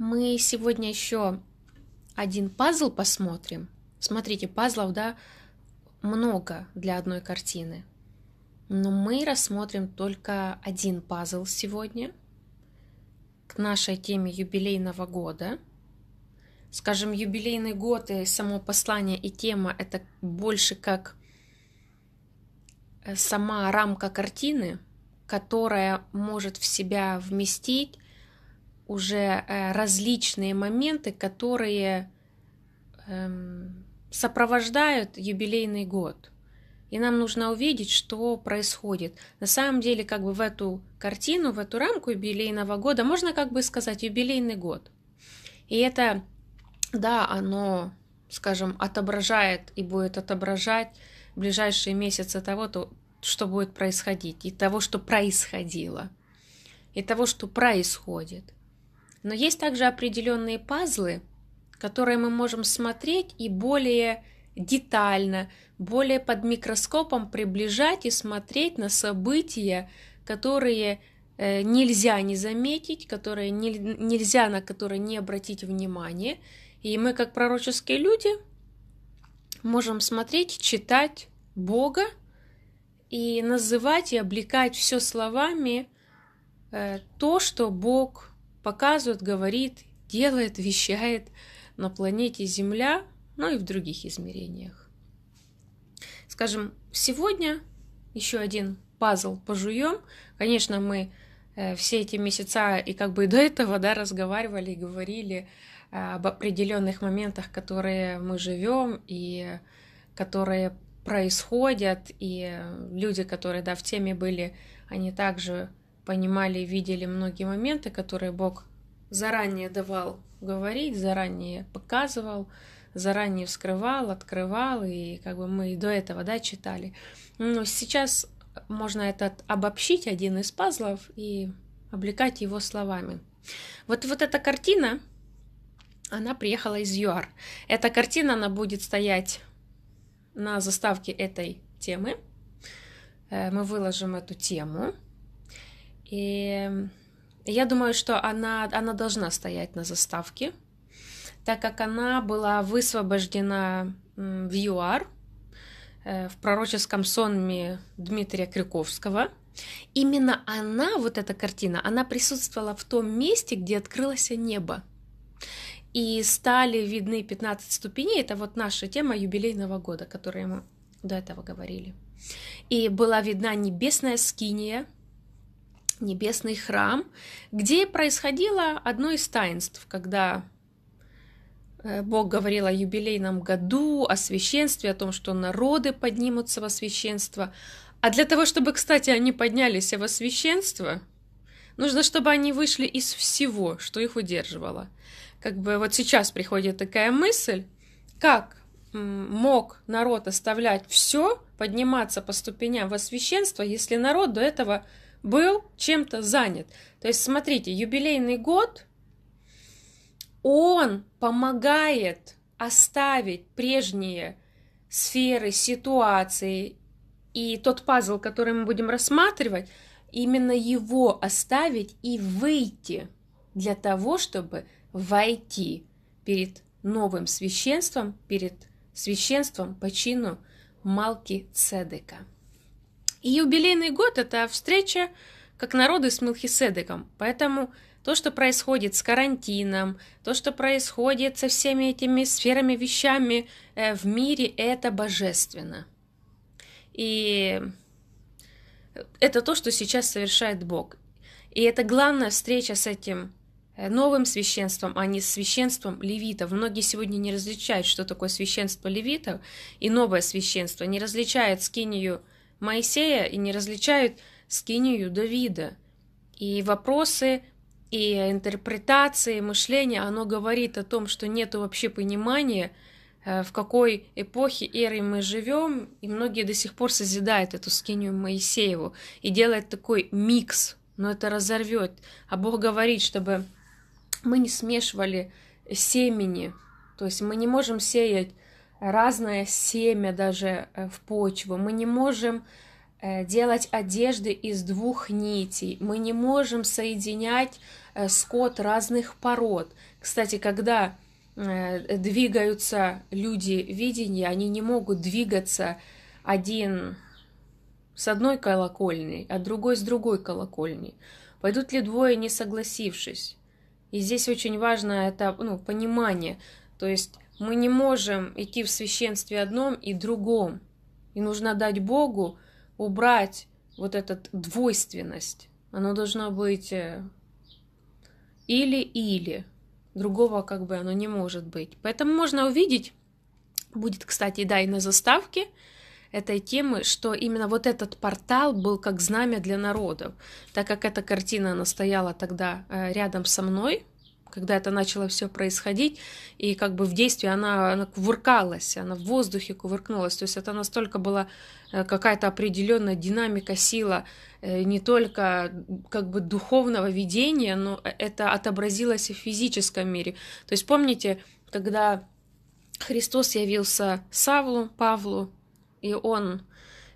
Мы сегодня еще один пазл посмотрим. Смотрите, пазлов, да, много для одной картины. Но мы рассмотрим только один пазл сегодня к нашей теме юбилейного года. Скажем, юбилейный год и само послание и тема — это больше как э, сама рамка картины, которая может в себя вместить уже э, различные моменты, которые эм, сопровождают юбилейный год. И нам нужно увидеть, что происходит. На самом деле, как бы в эту картину, в эту рамку юбилейного года можно как бы сказать юбилейный год. И это, да, оно, скажем, отображает и будет отображать ближайшие месяцы того, то, что будет происходить, и того, что происходило, и того, что происходит – но есть также определенные пазлы, которые мы можем смотреть и более детально, более под микроскопом приближать и смотреть на события, которые э, нельзя не заметить, которые не, нельзя на которые не обратить внимание. И мы, как пророческие люди, можем смотреть, читать Бога и называть и облекать все словами э, то, что Бог показывает, говорит, делает, вещает на планете Земля, ну и в других измерениях. Скажем, сегодня еще один пазл пожуем. Конечно, мы э, все эти месяца и как бы и до этого да, разговаривали и говорили э, об определенных моментах, которые мы живем и которые происходят, и люди, которые да, в теме были, они также понимали и видели многие моменты, которые Бог заранее давал говорить, заранее показывал, заранее вскрывал, открывал, и как бы мы и до этого да, читали. Но сейчас можно этот обобщить, один из пазлов, и облекать его словами. Вот, вот эта картина, она приехала из ЮАР. Эта картина, она будет стоять на заставке этой темы. Э, мы выложим эту тему и я думаю, что она, она должна стоять на заставке, так как она была высвобождена в ЮАР, э, в пророческом сонме Дмитрия Крюковского. Именно она, вот эта картина, она присутствовала в том месте, где открылось небо. И стали видны 15 ступеней, это вот наша тема юбилейного года, которую мы до этого говорили. И была видна небесная скиния, небесный храм, где происходило одно из таинств, когда э, Бог говорил о юбилейном году, о священстве, о том, что народы поднимутся во священство. А для того, чтобы, кстати, они поднялись во священство, нужно, чтобы они вышли из всего, что их удерживало. Как бы вот сейчас приходит такая мысль, как мог народ оставлять все, подниматься по ступеням во священство, если народ до этого был чем-то занят. То есть, смотрите, юбилейный год, он помогает оставить прежние сферы, ситуации и тот пазл, который мы будем рассматривать, именно его оставить и выйти для того, чтобы войти перед новым священством, перед священством по чину Малки Цедека. И юбилейный год – это встреча как народы с Милхиседеком. Поэтому то, что происходит с карантином, то, что происходит со всеми этими сферами, вещами э, в мире, это божественно. И это то, что сейчас совершает Бог. И это главная встреча с этим э, новым священством, а не священством левитов. Многие сегодня не различают, что такое священство левитов и новое священство, не различают скинию Моисея и не различают скинию Давида. И вопросы, и интерпретации, и мышление, оно говорит о том, что нет вообще понимания, э, в какой эпохе эры мы живем, и многие до сих пор созидают эту скинию Моисееву и делают такой микс, но это разорвет. А Бог говорит, чтобы мы не смешивали семени, то есть мы не можем сеять разное семя даже э, в почву. Мы не можем э, делать одежды из двух нитей. Мы не можем соединять э, скот разных пород. Кстати, когда двигаются люди видения, они не могут двигаться один с одной колокольней, а другой с другой колокольней. Пойдут ли двое, не согласившись? И здесь очень важно это ну, понимание. То есть мы не можем идти в священстве одном и другом. И нужно дать Богу убрать вот эту двойственность. Оно должно быть э, или-или. Другого как бы оно не может быть. Поэтому можно увидеть, будет, кстати, да, и на заставке этой темы, что именно вот этот портал был как знамя для народов, так как эта картина, она стояла тогда э, рядом со мной, когда это начало все происходить, и как бы в действии она, она кувыркалась, она в воздухе кувыркнулась. То есть это настолько была э, какая-то определенная динамика, сила э, не только как бы духовного видения, но э, это отобразилось и в физическом мире. То есть помните, когда Христос явился Савлу, Павлу, и он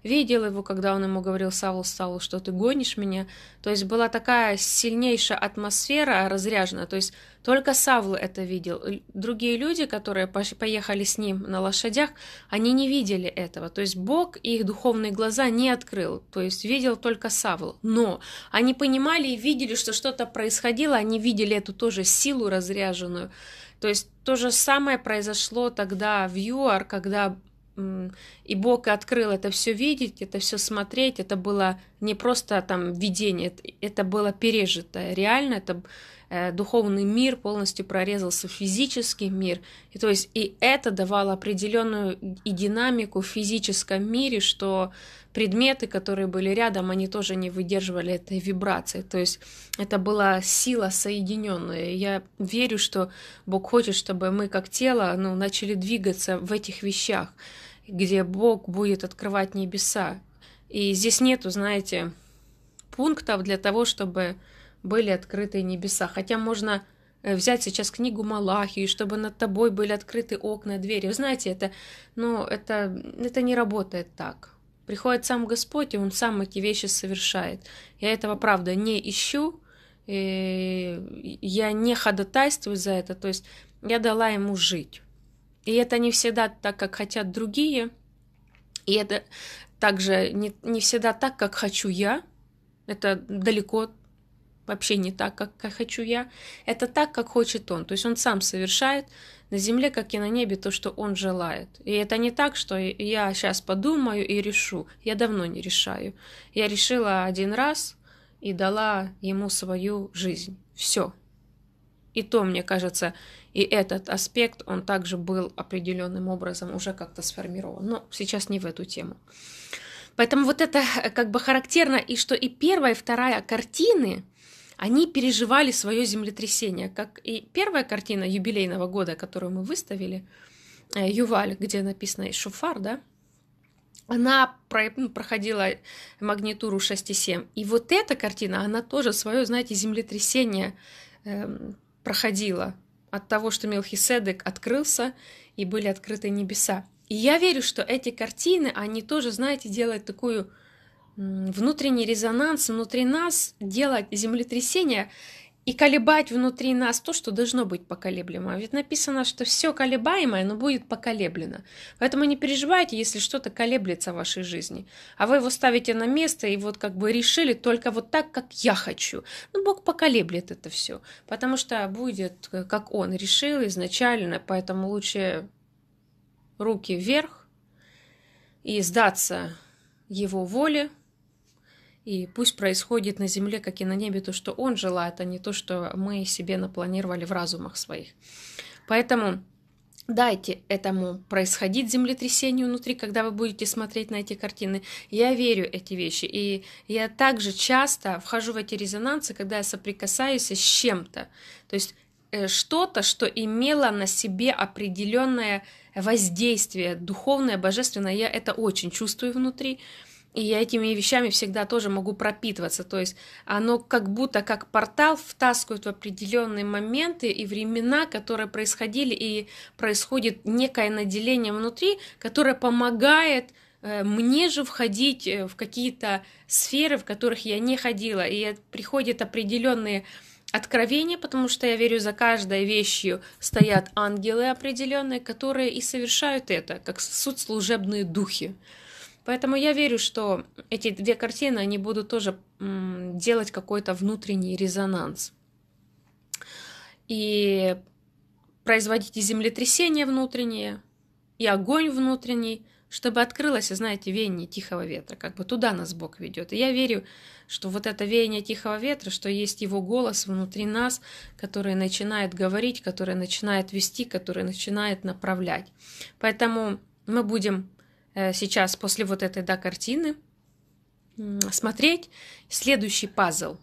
видел его, когда он ему говорил, Саул, Саул, что ты гонишь меня. То есть была такая сильнейшая атмосфера разряжена. То есть только Савл это видел. Другие люди, которые поехали с ним на лошадях, они не видели этого. То есть Бог их духовные глаза не открыл. То есть видел только Савл. Но они понимали и видели, что что-то происходило. Они видели эту тоже силу разряженную. То есть то же самое произошло тогда в ЮАР, когда и Бог открыл это все видеть, это все смотреть, это было не просто там видение, это было пережитое, реально, это э, духовный мир полностью прорезался в физический мир, и то есть и это давало определенную и динамику в физическом мире, что предметы, которые были рядом, они тоже не выдерживали этой вибрации. То есть это была сила соединенная. Я верю, что Бог хочет, чтобы мы как тело ну, начали двигаться в этих вещах, где Бог будет открывать небеса. И здесь нету, знаете, пунктов для того, чтобы были открыты небеса. Хотя можно э, взять сейчас книгу Малахии, чтобы над тобой были открыты окна, двери. Вы знаете, это, ну, это, это не работает так. Приходит сам Господь, и Он сам эти вещи совершает. Я этого, правда, не ищу, э, я не ходатайствую за это, то есть я дала ему жить. И это не всегда так, как хотят другие, и это также не, не всегда так, как хочу я. Это далеко вообще не так, как как хочу я. Это так, как хочет он. То есть он сам совершает на земле, как и на небе, то, что он желает. И это не так, что я сейчас подумаю и решу. Я давно не решаю. Я решила один раз и дала ему свою жизнь. Все. И то, мне кажется, и этот аспект, он также был определенным образом уже как-то сформирован. Но сейчас не в эту тему. Поэтому вот это э, как бы характерно, и что и первая, и вторая картины, они переживали свое землетрясение. Как и первая картина юбилейного года, которую мы выставили, э, Юваль, где написано Шуфар, да, она ну, проходила магнитуру 6,7. И вот эта картина, она тоже свое, знаете, землетрясение эм, проходила от того, что Мелхиседек открылся и были открыты небеса. И я верю, что эти картины, они тоже, знаете, делают такую внутренний резонанс внутри нас, делать землетрясение и колебать внутри нас то, что должно быть поколеблемо. Ведь написано, что все колебаемое, но будет поколеблено. Поэтому не переживайте, если что-то колеблется в вашей жизни. А вы его ставите на место и вот как бы решили только вот так, как я хочу. Ну, Бог поколеблет это все. Потому что будет, э, как Он решил изначально, поэтому лучше руки вверх и сдаться Его воле, и пусть происходит на земле, как и на небе, то, что Он желает, а не то, что мы себе напланировали в разумах своих. Поэтому дайте этому происходить землетрясению внутри, когда вы будете смотреть на эти картины. Я верю эти вещи. И я также часто вхожу в эти резонансы, когда я соприкасаюсь с чем-то. То есть э, что-то, что имело на себе определенное воздействие духовное, божественное, я это очень чувствую внутри. И я этими вещами всегда тоже могу пропитываться. То есть оно как будто как портал втаскивает в определенные моменты и времена, которые происходили, и происходит некое наделение внутри, которое помогает э, мне же входить э, в какие-то сферы, в которых я не ходила. И приходят определенные откровения, потому что я верю, за каждой вещью стоят ангелы определенные, которые и совершают это, как суд служебные духи. Поэтому я верю, что эти две картины, они будут тоже делать какой-то внутренний резонанс. И производить и землетрясение внутреннее и огонь внутренний, чтобы открылось, знаете, веяние тихого ветра, как бы туда нас Бог ведет. И я верю, что вот это веяние тихого ветра, что есть его голос внутри нас, который начинает говорить, который начинает вести, который начинает направлять. Поэтому мы будем Э, сейчас после вот этой да, картины смотреть следующий пазл.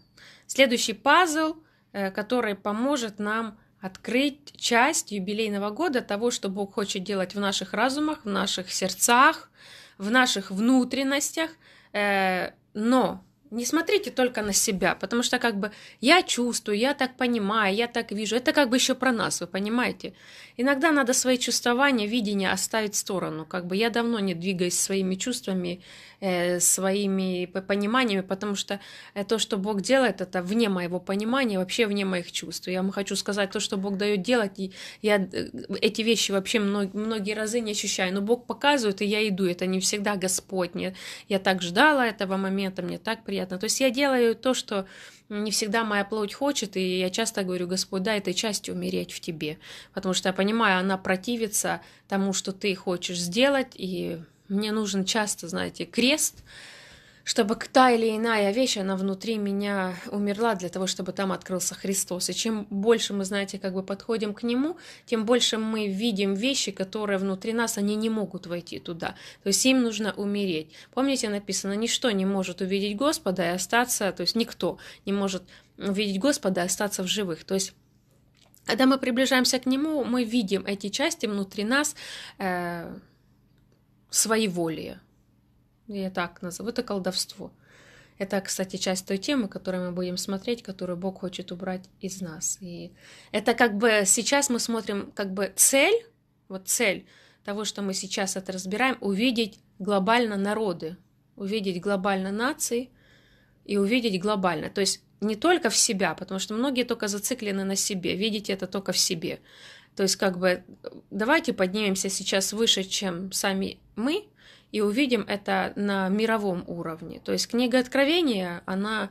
Следующий пазл, э, который поможет нам открыть часть юбилейного года того, что Бог хочет делать в наших разумах, в наших сердцах, в наших внутренностях. Э, но не смотрите только на себя, потому что как бы я чувствую, я так понимаю, я так вижу. Это как бы еще про нас, вы понимаете? Иногда надо свои чувствования, видения оставить в сторону. Как бы я давно не двигаюсь своими чувствами, э, своими пониманиями, потому что э, то, что Бог делает, это вне моего понимания, вообще вне моих чувств. Я вам хочу сказать, то, что Бог дает делать, и я э, эти вещи вообще многие, многие разы не ощущаю. Но Бог показывает, и я иду. Это не всегда Господь. Нет. Я так ждала этого момента, мне так приятно приятно. То есть я делаю то, что не всегда моя плоть хочет, и я часто говорю, Господь, дай этой части умереть в тебе, потому что я понимаю, она противится тому, что ты хочешь сделать, и мне нужен часто, знаете, крест, чтобы та или иная вещь, она внутри меня умерла для того, чтобы там открылся Христос. И чем больше мы, знаете, как бы подходим к Нему, тем больше мы видим вещи, которые внутри нас, они не могут войти туда. То есть им нужно умереть. Помните, написано, ничто не может увидеть Господа и остаться, то есть никто не может увидеть Господа и остаться в живых. То есть когда мы приближаемся к Нему, мы видим эти части внутри нас э, своей воли, я так назову, это колдовство. Это, кстати, часть той темы, которую мы будем смотреть, которую Бог хочет убрать из нас. И это как бы сейчас мы смотрим как бы цель, вот цель того, что мы сейчас это разбираем, увидеть глобально народы, увидеть глобально нации и увидеть глобально. То есть не только в себя, потому что многие только зациклены на себе, видеть это только в себе. То есть как бы давайте поднимемся сейчас выше, чем сами мы, и увидим это на мировом уровне. То есть книга Откровения, она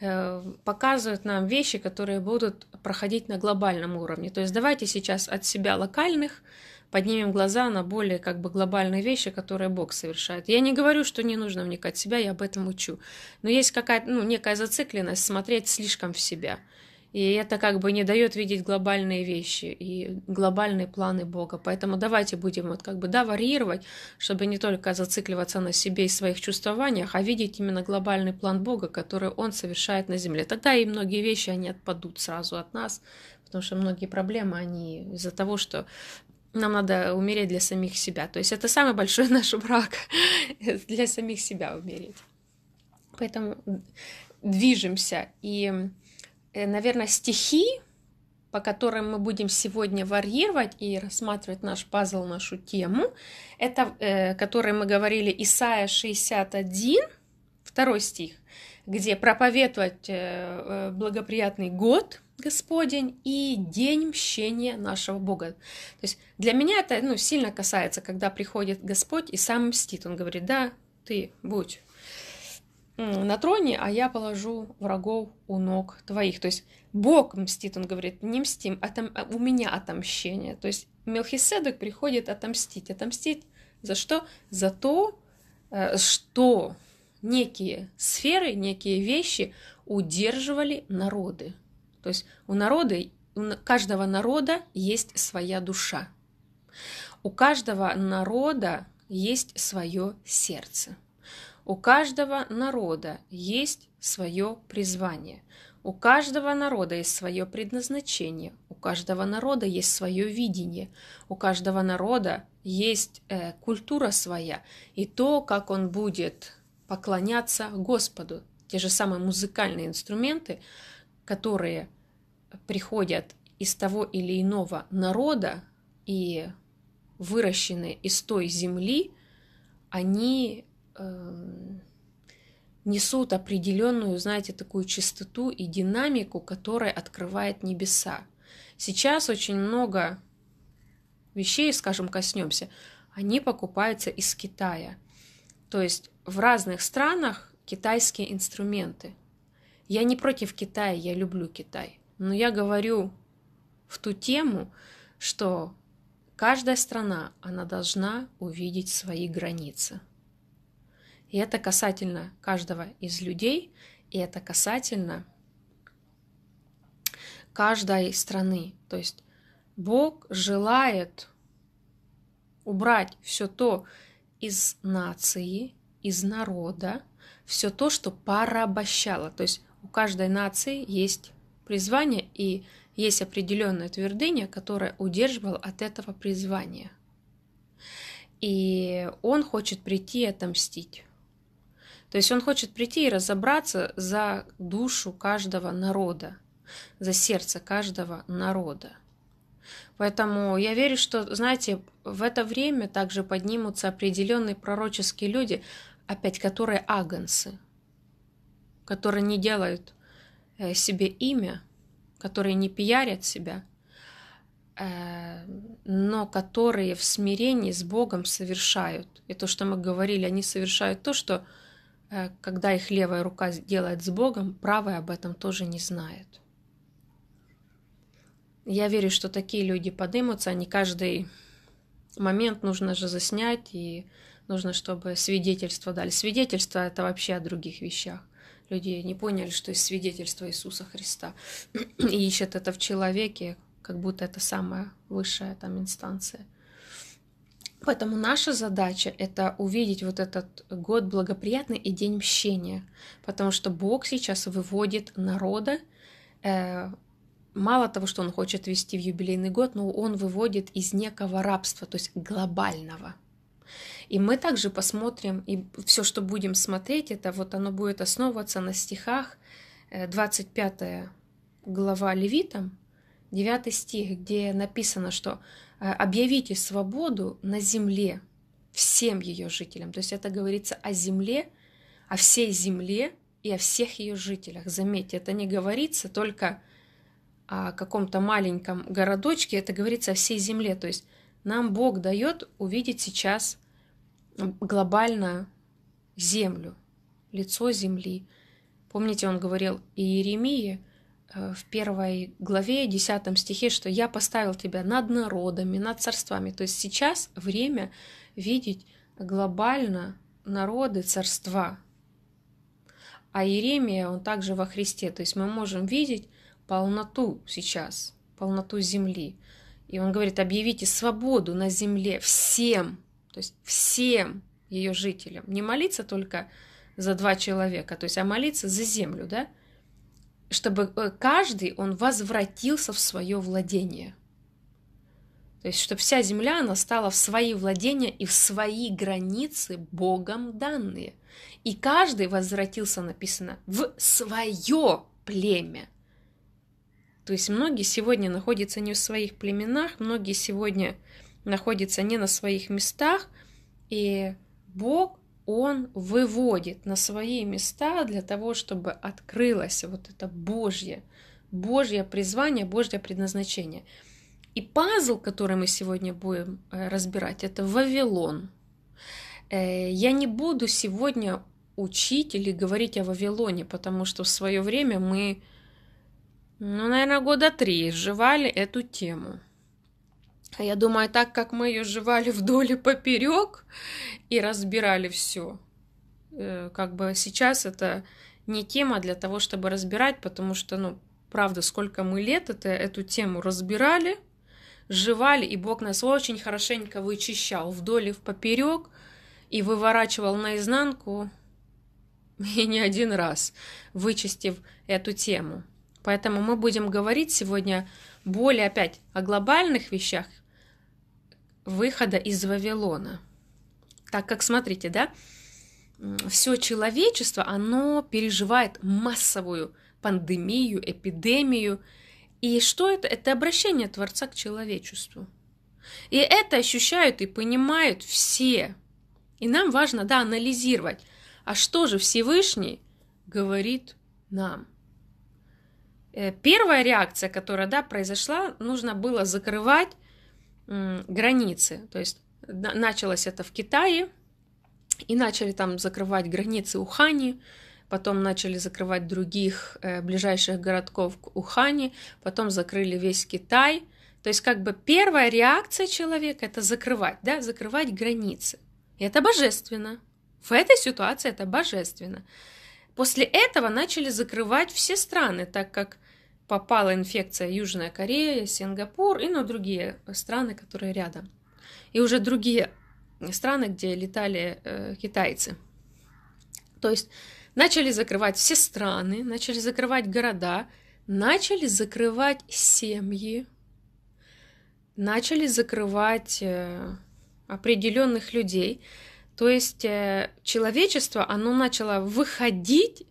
э, показывает нам вещи, которые будут проходить на глобальном уровне. То есть давайте сейчас от себя локальных поднимем глаза на более как бы глобальные вещи, которые Бог совершает. Я не говорю, что не нужно вникать в себя, я об этом учу. Но есть какая-то ну, некая зацикленность смотреть слишком в себя – и это как бы не дает видеть глобальные вещи и глобальные планы Бога. Поэтому давайте будем вот как бы, да, варьировать, чтобы не только зацикливаться на себе и своих чувствованиях, а видеть именно глобальный план Бога, который Он совершает на земле. Тогда и многие вещи, они отпадут сразу от нас, потому что многие проблемы, они из-за того, что нам надо умереть для самих себя. То есть это самый большой наш брак, для самих себя умереть. Поэтому движемся и Э, наверное, стихи, по которым мы будем сегодня варьировать и рассматривать наш пазл, нашу тему, это, э, которой мы говорили, Исаия 61, второй стих, где проповедовать э, э, благоприятный год Господень и день мщения нашего Бога. То есть для меня это ну, сильно касается, когда приходит Господь и сам мстит. Он говорит, да, ты будь на троне, а я положу врагов у ног твоих. То есть Бог мстит, он говорит, не мстим, отом... Э, у меня отомщение. То есть Мелхиседок приходит отомстить. Отомстить за что? За то, э, что некие сферы, некие вещи удерживали народы. То есть у народа, у каждого народа есть своя душа. У каждого народа есть свое сердце. У каждого народа есть свое призвание, у каждого народа есть свое предназначение, у каждого народа есть свое видение, у каждого народа есть э, культура своя и то, как он будет поклоняться Господу. Те же самые музыкальные инструменты, которые приходят из того или иного народа и выращены из той земли, они Эм, несут определенную, знаете, такую чистоту и динамику, которая открывает небеса. Сейчас очень много вещей, скажем, коснемся, они покупаются из Китая. То есть в разных странах китайские инструменты. Я не против Китая, я люблю Китай. Но я говорю в ту тему, что каждая страна, она должна увидеть свои границы. И это касательно каждого из людей, и это касательно каждой страны. То есть Бог желает убрать все то из нации, из народа, все то, что порабощало. То есть у каждой нации есть призвание и есть определенная твердыня, которая удерживала от этого призвания. И он хочет прийти и отомстить. То есть он хочет прийти и разобраться за душу каждого народа, за сердце каждого народа. Поэтому я верю, что, знаете, в это время также поднимутся определенные пророческие люди, опять которые агонцы, которые не делают э, себе имя, которые не пиарят себя, э, но которые в смирении с Богом совершают. И то, что мы говорили, они совершают то, что Э, когда их левая рука делает с Богом, правая об этом тоже не знает. Я верю, что такие люди поднимутся, они каждый момент нужно же заснять, и нужно, чтобы свидетельство дали. Свидетельство – это вообще о других вещах. Люди не поняли, что есть свидетельство Иисуса Христа, и ищут это в человеке, как будто это самая высшая там инстанция. Поэтому наша задача — это увидеть вот этот год благоприятный и день мщения, потому что Бог сейчас выводит народа, э, мало того, что Он хочет вести в юбилейный год, но Он выводит из некого рабства, то есть глобального. И мы также посмотрим, и все, что будем смотреть, это вот оно будет основываться на стихах 25 э, глава Левитам, 9 стих, где написано, что Э, объявите свободу на земле всем ее жителям. То есть это говорится о земле, о всей земле и о всех ее жителях. Заметьте, это не говорится только о каком-то маленьком городочке, это говорится о всей земле. То есть нам Бог дает увидеть сейчас глобально землю, лицо земли. Помните, он говорил и Иеремии – Э, в первой главе, десятом стихе, что «Я поставил тебя над народами, над царствами». То есть сейчас время видеть глобально народы, царства. А Иеремия, он также во Христе. То есть мы можем видеть полноту сейчас, полноту земли. И он говорит, объявите свободу на земле всем, то есть всем ее жителям. Не молиться только за два человека, то есть, а молиться за землю, да? чтобы э, каждый, он возвратился в свое владение. То есть, чтобы вся земля, она стала в свои владения и в свои границы Богом данные. И каждый возвратился, написано, в свое племя. То есть многие сегодня находятся не в своих племенах, многие сегодня находятся не на своих местах, и Бог он выводит на свои места для того, чтобы открылось вот это Божье, Божье призвание, Божье предназначение. И пазл, который мы сегодня будем э, разбирать, это Вавилон. Э, я не буду сегодня учить или говорить о Вавилоне, потому что в свое время мы, ну, наверное, года три изживали эту тему. А я думаю, так как мы ее жевали вдоль и поперек и разбирали все, э, как бы сейчас это не тема для того, чтобы разбирать, потому что, ну, правда, сколько мы лет это, эту тему разбирали, жевали, и Бог нас очень хорошенько вычищал вдоль и в поперек и выворачивал наизнанку, и не один раз, вычистив эту тему. Поэтому мы будем говорить сегодня более опять о глобальных вещах, выхода из Вавилона. Так как, смотрите, да, все человечество, оно переживает массовую пандемию, эпидемию. И что это? Это обращение Творца к человечеству. И это ощущают и понимают все. И нам важно, да, анализировать, а что же Всевышний говорит нам. Э, первая реакция, которая, да, произошла, нужно было закрывать границы. То есть началось это в Китае, и начали там закрывать границы Ухани, потом начали закрывать других э, ближайших городков к Ухани, потом закрыли весь Китай. То есть как бы первая реакция человека – это закрывать, да, закрывать границы. И это божественно. В этой ситуации это божественно. После этого начали закрывать все страны, так как попала инфекция Южная Корея, Сингапур и ну, другие страны, которые рядом. И уже другие страны, где летали э, китайцы. То есть начали закрывать все страны, начали закрывать города, начали закрывать семьи, начали закрывать э, определенных людей. То есть э, человечество, оно начало выходить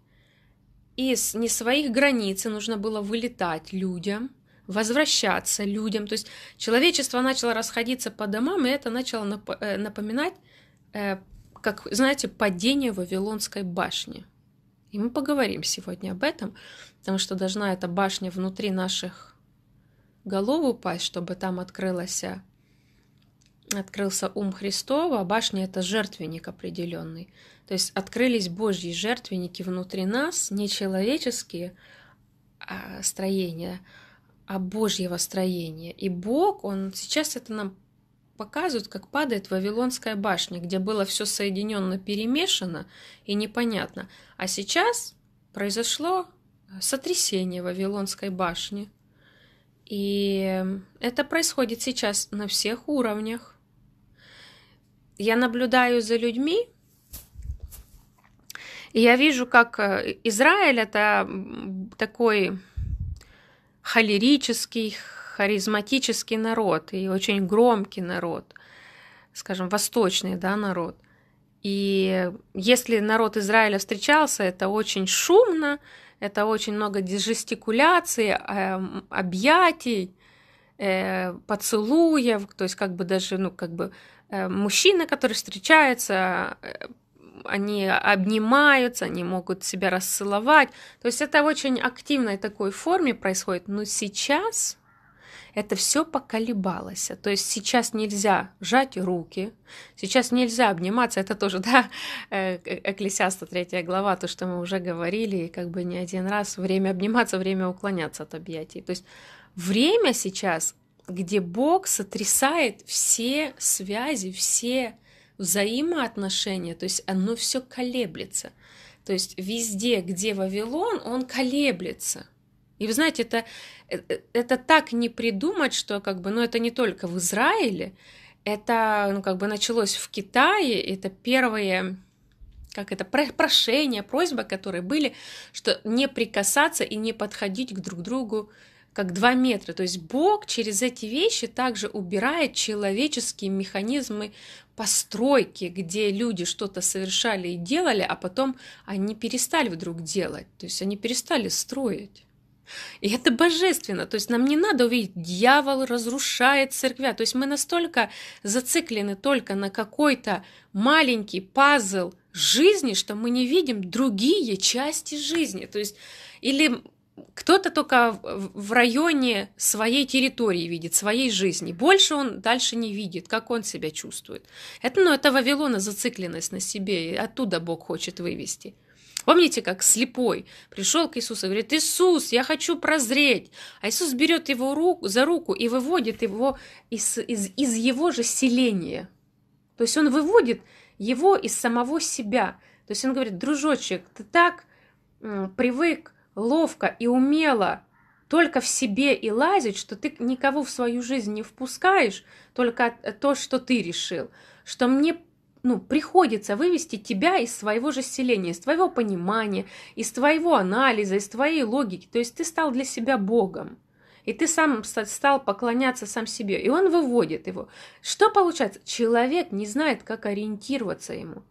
из не своих границ, нужно было вылетать людям, возвращаться людям. То есть человечество начало расходиться по домам, и это начало э, напоминать, э, как, знаете, падение Вавилонской башни. И мы поговорим сегодня об этом, потому что должна эта башня внутри наших голов упасть, чтобы там открылась открылся ум Христова, а башня – это жертвенник определенный. То есть открылись Божьи жертвенники внутри нас, не человеческие а, строения, а Божьего строения. И Бог, Он сейчас это нам показывает, как падает Вавилонская башня, где было все соединенно, перемешано и непонятно. А сейчас произошло сотрясение Вавилонской башни. И это происходит сейчас на всех уровнях. Я наблюдаю за людьми, и я вижу, как э, Израиль это такой холерический, харизматический народ и очень громкий народ, скажем, восточный да, народ. И если народ Израиля встречался, это очень шумно, это очень много жестикуляций, эм, объятий, э, поцелуев, то есть как бы даже, ну, как бы э, мужчина, который встречается, они обнимаются, они могут себя расцеловать. То есть это в очень активной такой форме происходит. Но сейчас это все поколебалось. То есть сейчас нельзя сжать руки, сейчас нельзя обниматься. Это тоже, да, э, э, Экклесиаста 3 глава, то, что мы уже говорили, и как бы не один раз, время обниматься, время уклоняться от объятий. То есть время сейчас, где Бог сотрясает все связи, все взаимоотношения, то есть оно все колеблется. То есть везде, где Вавилон, он колеблется. И вы знаете, это, э, э, это так не придумать, что как бы, ну это не только в Израиле, это ну, как бы началось в Китае, это первые как это, прошения, просьбы, которые были, что не прикасаться и не подходить к друг другу как два метра. То есть Бог через эти вещи также убирает человеческие механизмы постройки, где люди что-то совершали и делали, а потом они перестали вдруг делать, то есть они перестали строить. И это божественно. То есть нам не надо увидеть, дьявол разрушает церквя. То есть мы настолько зациклены только на какой-то маленький пазл жизни, что мы не видим другие части жизни. То есть или кто-то только в районе своей территории видит, своей жизни. Больше он дальше не видит, как он себя чувствует. Это, ну, это Вавилона зацикленность на себе, и оттуда Бог хочет вывести. Помните, как слепой пришел к Иисусу и говорит, Иисус, я хочу прозреть. А Иисус берет его руку, за руку и выводит его из, из, из его же селения. То есть он выводит его из самого себя. То есть он говорит, дружочек, ты так привык ловко и умело только в себе и лазить, что ты никого в свою жизнь не впускаешь, только э, то, что ты решил, что мне ну, приходится вывести тебя из своего же селения, из твоего понимания, из твоего анализа, из твоей логики. То есть ты стал для себя Богом. И ты сам стал поклоняться сам себе. И он выводит его. Что получается? Человек не знает, как ориентироваться ему.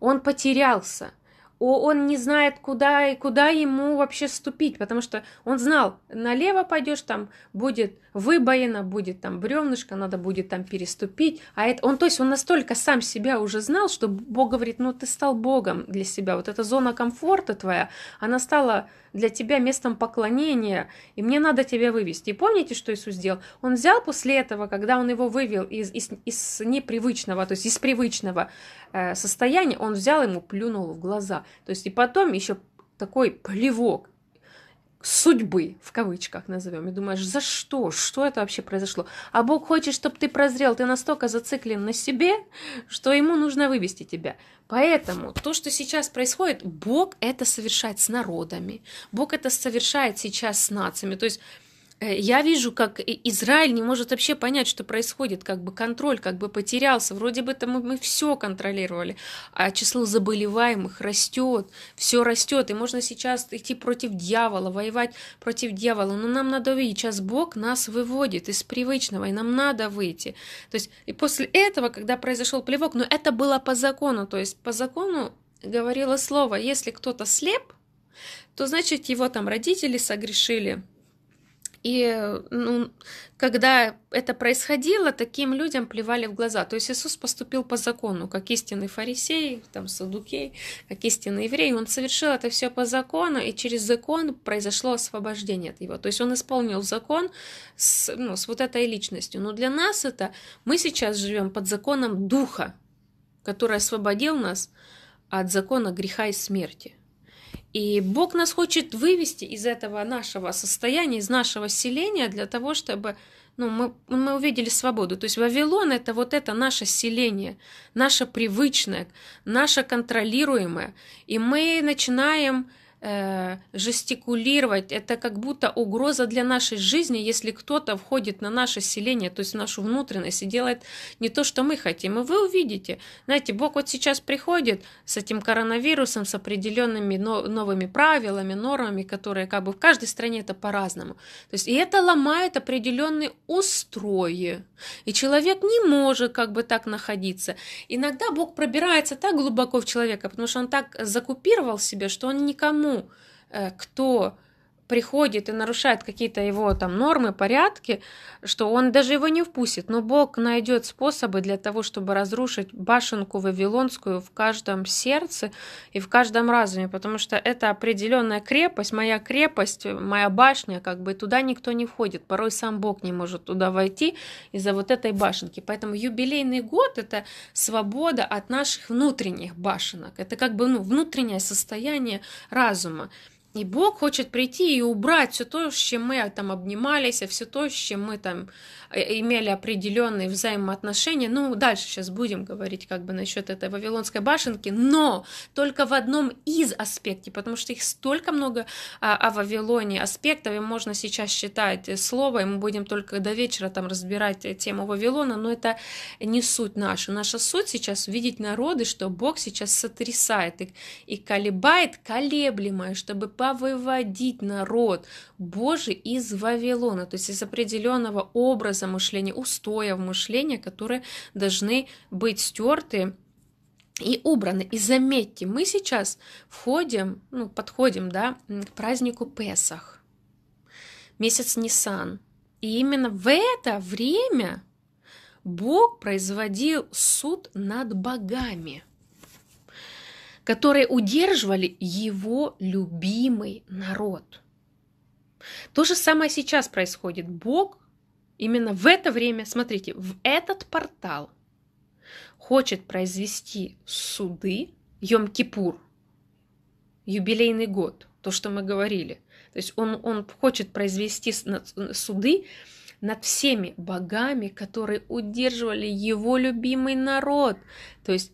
Он потерялся он не знает, куда и куда ему вообще ступить, потому что он знал, налево пойдешь, там будет выбоина, будет там бревнышко, надо будет там переступить. А это он, то есть он настолько сам себя уже знал, что Бог говорит, ну ты стал Богом для себя. Вот эта зона комфорта твоя, она стала для тебя местом поклонения, и мне надо тебя вывести. И помните, что Иисус сделал? Он взял после этого, когда он его вывел из, из, из непривычного, то есть из привычного э, состояния, он взял ему, плюнул в глаза. То есть и потом еще такой плевок судьбы, в кавычках назовем, и думаешь, за что, что это вообще произошло? А Бог хочет, чтобы ты прозрел, ты настолько зациклен на себе, что ему нужно вывести тебя. Поэтому то, что сейчас происходит, Бог это совершает с народами, Бог это совершает сейчас с нациями. То есть Э, я вижу, как Израиль не может вообще понять, что происходит, как бы контроль, как бы потерялся. Вроде бы там мы, мы все контролировали, а число заболеваемых растет, все растет, и можно сейчас идти против дьявола, воевать против дьявола. Но нам надо увидеть, сейчас Бог нас выводит из привычного, и нам надо выйти. То есть и после этого, когда произошел плевок, но это было по закону, то есть по закону говорило слово, если кто-то слеп, то значит его там родители согрешили, и ну, когда это происходило, таким людям плевали в глаза. То есть Иисус поступил по закону, как истинный фарисей, там, садукей, как истинный еврей. Он совершил это все по закону, и через закон произошло освобождение от его. То есть он исполнил закон с, ну, с вот этой личностью. Но для нас это... Мы сейчас живем под законом Духа, который освободил нас от закона греха и смерти. И Бог нас хочет вывести из этого нашего состояния, из нашего селения, для того, чтобы ну, мы, мы увидели свободу. То есть Вавилон — это вот это наше селение, наше привычное, наше контролируемое. И мы начинаем э, жестикулировать. Это как будто угроза для нашей жизни, если кто-то входит на наше селение, то есть в нашу внутренность и делает не то, что мы хотим. И вы увидите, знаете, Бог вот сейчас приходит с этим коронавирусом, с определенными новыми правилами, нормами, которые как бы в каждой стране это по-разному. То есть и это ломает определенные устрои. И человек не может как бы так находиться. Иногда Бог пробирается так глубоко в человека, потому что он так закупировал себя, что он никому Э, кто приходит и нарушает какие-то его там нормы, порядки, что он даже его не впустит. Но Бог найдет способы для того, чтобы разрушить башенку вавилонскую в каждом сердце и в каждом разуме, потому что это определенная крепость, моя крепость, моя башня, как бы туда никто не входит. Порой сам Бог не может туда войти из-за вот этой башенки. Поэтому юбилейный год – это свобода от наших внутренних башенок. Это как бы ну, внутреннее состояние разума. И Бог хочет прийти и убрать все то, з чим ми там обнимались, все то, з чим ми там э, имели определенные взаимоотношения. Ну, дальше сейчас будем говорить как бы насчет этой Вавилонской башенки, но только в одном из аспектов, потому что их столько много а, о Вавилоне аспектов, и можно сейчас считать э, слово, и мы будем только до вечера там разбирать э, тему Вавилона, но это не суть наша. Наша суть сейчас увидеть народы, что Бог сейчас сотрясает их и колебает колеблемое, чтобы повыводить народ Божий из Вавилона, то есть из определенного образа мышления, устоя в мышлении, которые должны быть стерты и убраны. И заметьте, мы сейчас входим, ну, подходим, да, к празднику Песах, месяц Нисан. И именно в это время Бог производил суд над богами – которые удерживали его любимый народ. То же самое сейчас происходит. Бог именно в это время, смотрите, в этот портал хочет произвести суды Йом-Кипур, юбилейный год, то, что мы говорили. То есть он, он хочет произвести суды над всеми богами, которые удерживали его любимый народ. То есть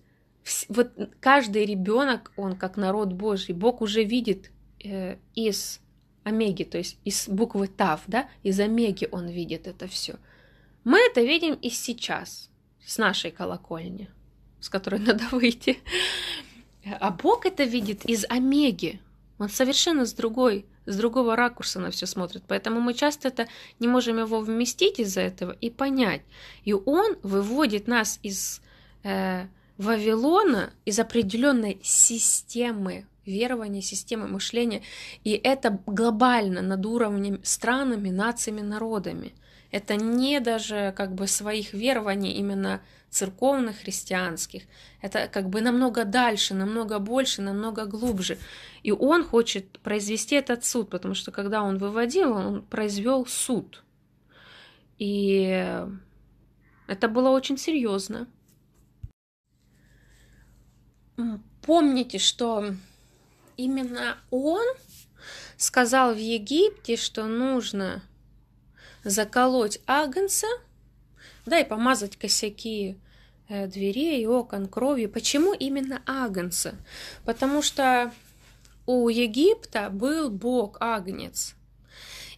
вот каждый ребенок, он как народ Божий, Бог уже видит э, из омеги, то есть из буквы Тав, да, из омеги он видит это все. Мы это видим и сейчас, с нашей колокольни, с которой надо выйти. А Бог это видит из омеги. Он совершенно с другой, с другого ракурса на все смотрит. Поэтому мы часто это не можем его вместить из-за этого и понять. И он выводит нас из э, Вавилона, из определенной системы верования, системы мышления, и это глобально над уровнем странами, нациями, народами. Это не даже как бы своих верований именно церковных, христианских. Это как бы намного дальше, намного больше, намного глубже. И он хочет произвести этот суд, потому что когда он выводил, он произвел суд. И это было очень серьезно помните, что именно он сказал в Египте, что нужно заколоть Агнца, да, и помазать косяки э, дверей, окон, кровью. Почему именно Агнца? Потому что у Египта был бог Агнец,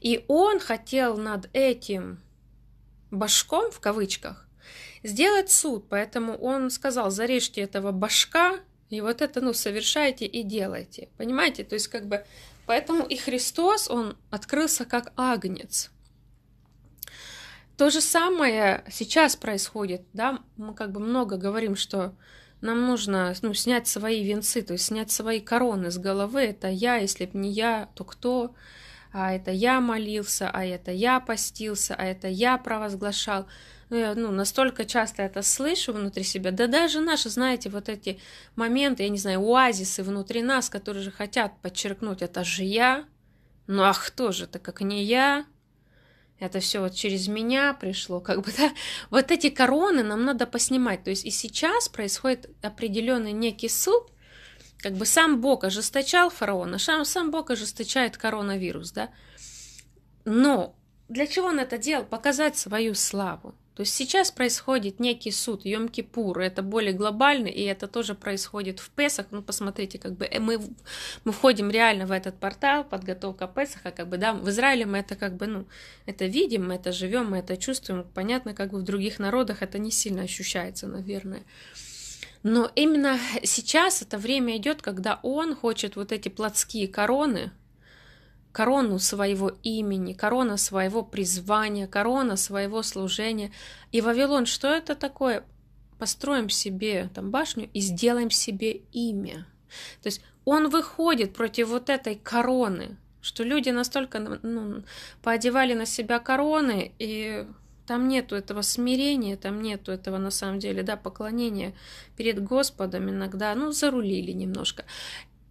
и он хотел над этим башком, в кавычках, сделать суд, поэтому он сказал, зарежьте этого башка, и вот это, ну, совершайте и делайте. Понимаете? То есть, как бы, поэтому и Христос, он открылся как агнец. То же самое сейчас происходит, да, мы как бы много говорим, что нам нужно ну, снять свои венцы, то есть снять свои короны с головы. Это я, если бы не я, то кто? А это я молился, а это я постился, а это я провозглашал. Ну, я ну, настолько часто это слышу внутри себя. Да даже наши, знаете, вот эти моменты, я не знаю, оазисы внутри нас, которые же хотят подчеркнуть, это же я. Ну а кто же это, как не я? Это все вот через меня пришло, как бы, да? Вот эти короны нам надо поснимать. То есть и сейчас происходит определенный некий суд, как бы сам Бог ожесточал фараона, сам, сам Бог ожесточает коронавирус, да? Но для чего он это делал? Показать свою славу. То есть сейчас происходит некий суд, Йом-Кипур, это более глобально, и это тоже происходит в Песах. Ну, посмотрите, как бы э, мы, мы входим реально в этот портал, подготовка Песаха, как бы, да, в Израиле мы это как бы, ну, это видим, мы это живем, мы это чувствуем. Понятно, как бы в других народах это не сильно ощущается, наверное. Но именно сейчас это время идет, когда он хочет вот эти плотские короны, корону своего имени, корона своего призвания, корона своего служения. И Вавилон, что это такое? Построим себе там башню и сделаем себе имя. То есть он выходит против вот этой короны, что люди настолько ну, ну поодевали на себя короны, и там нету этого смирения, там нету этого на самом деле, да, поклонения перед Господом иногда, ну, зарулили немножко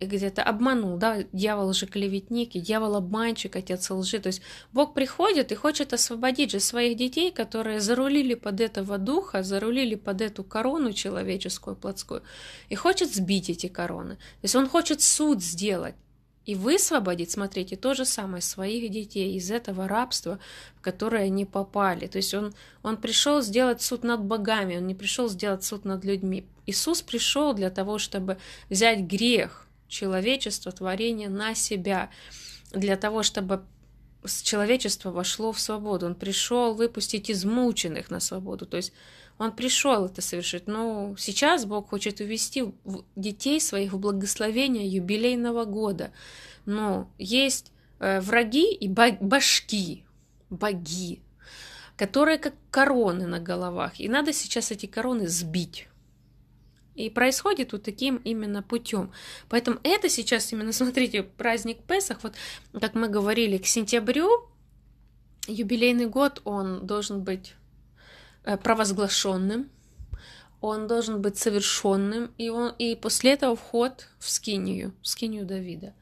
где-то обманул, да, дьявол же клеветник, и дьявол обманщик, отец лжи. То есть Бог приходит и хочет освободить же своих детей, которые зарулили под этого духа, зарулили под эту корону человеческую, плотскую, и хочет сбить эти короны. То есть он хочет суд сделать и высвободить, смотрите, то же самое своих детей из этого рабства, в которое они попали. То есть он, он пришел сделать суд над богами, он не пришел сделать суд над людьми. Иисус пришел для того, чтобы взять грех человечество, творение на себя для того, чтобы человечество вошло в свободу. Он пришел выпустить измученных на свободу. То есть он пришел это совершить. Но сейчас Бог хочет увести детей своих в благословение юбилейного года. Но есть э, враги и башки, боги, которые как короны на головах. И надо сейчас эти короны сбить. И происходит вот таким именно путем. Поэтому это сейчас именно, смотрите, праздник Песах, вот как мы говорили, к сентябрю юбилейный год, он должен быть э, провозглашенным, он должен быть совершенным, и, он, и после этого вход в скинию, в скинию Давида.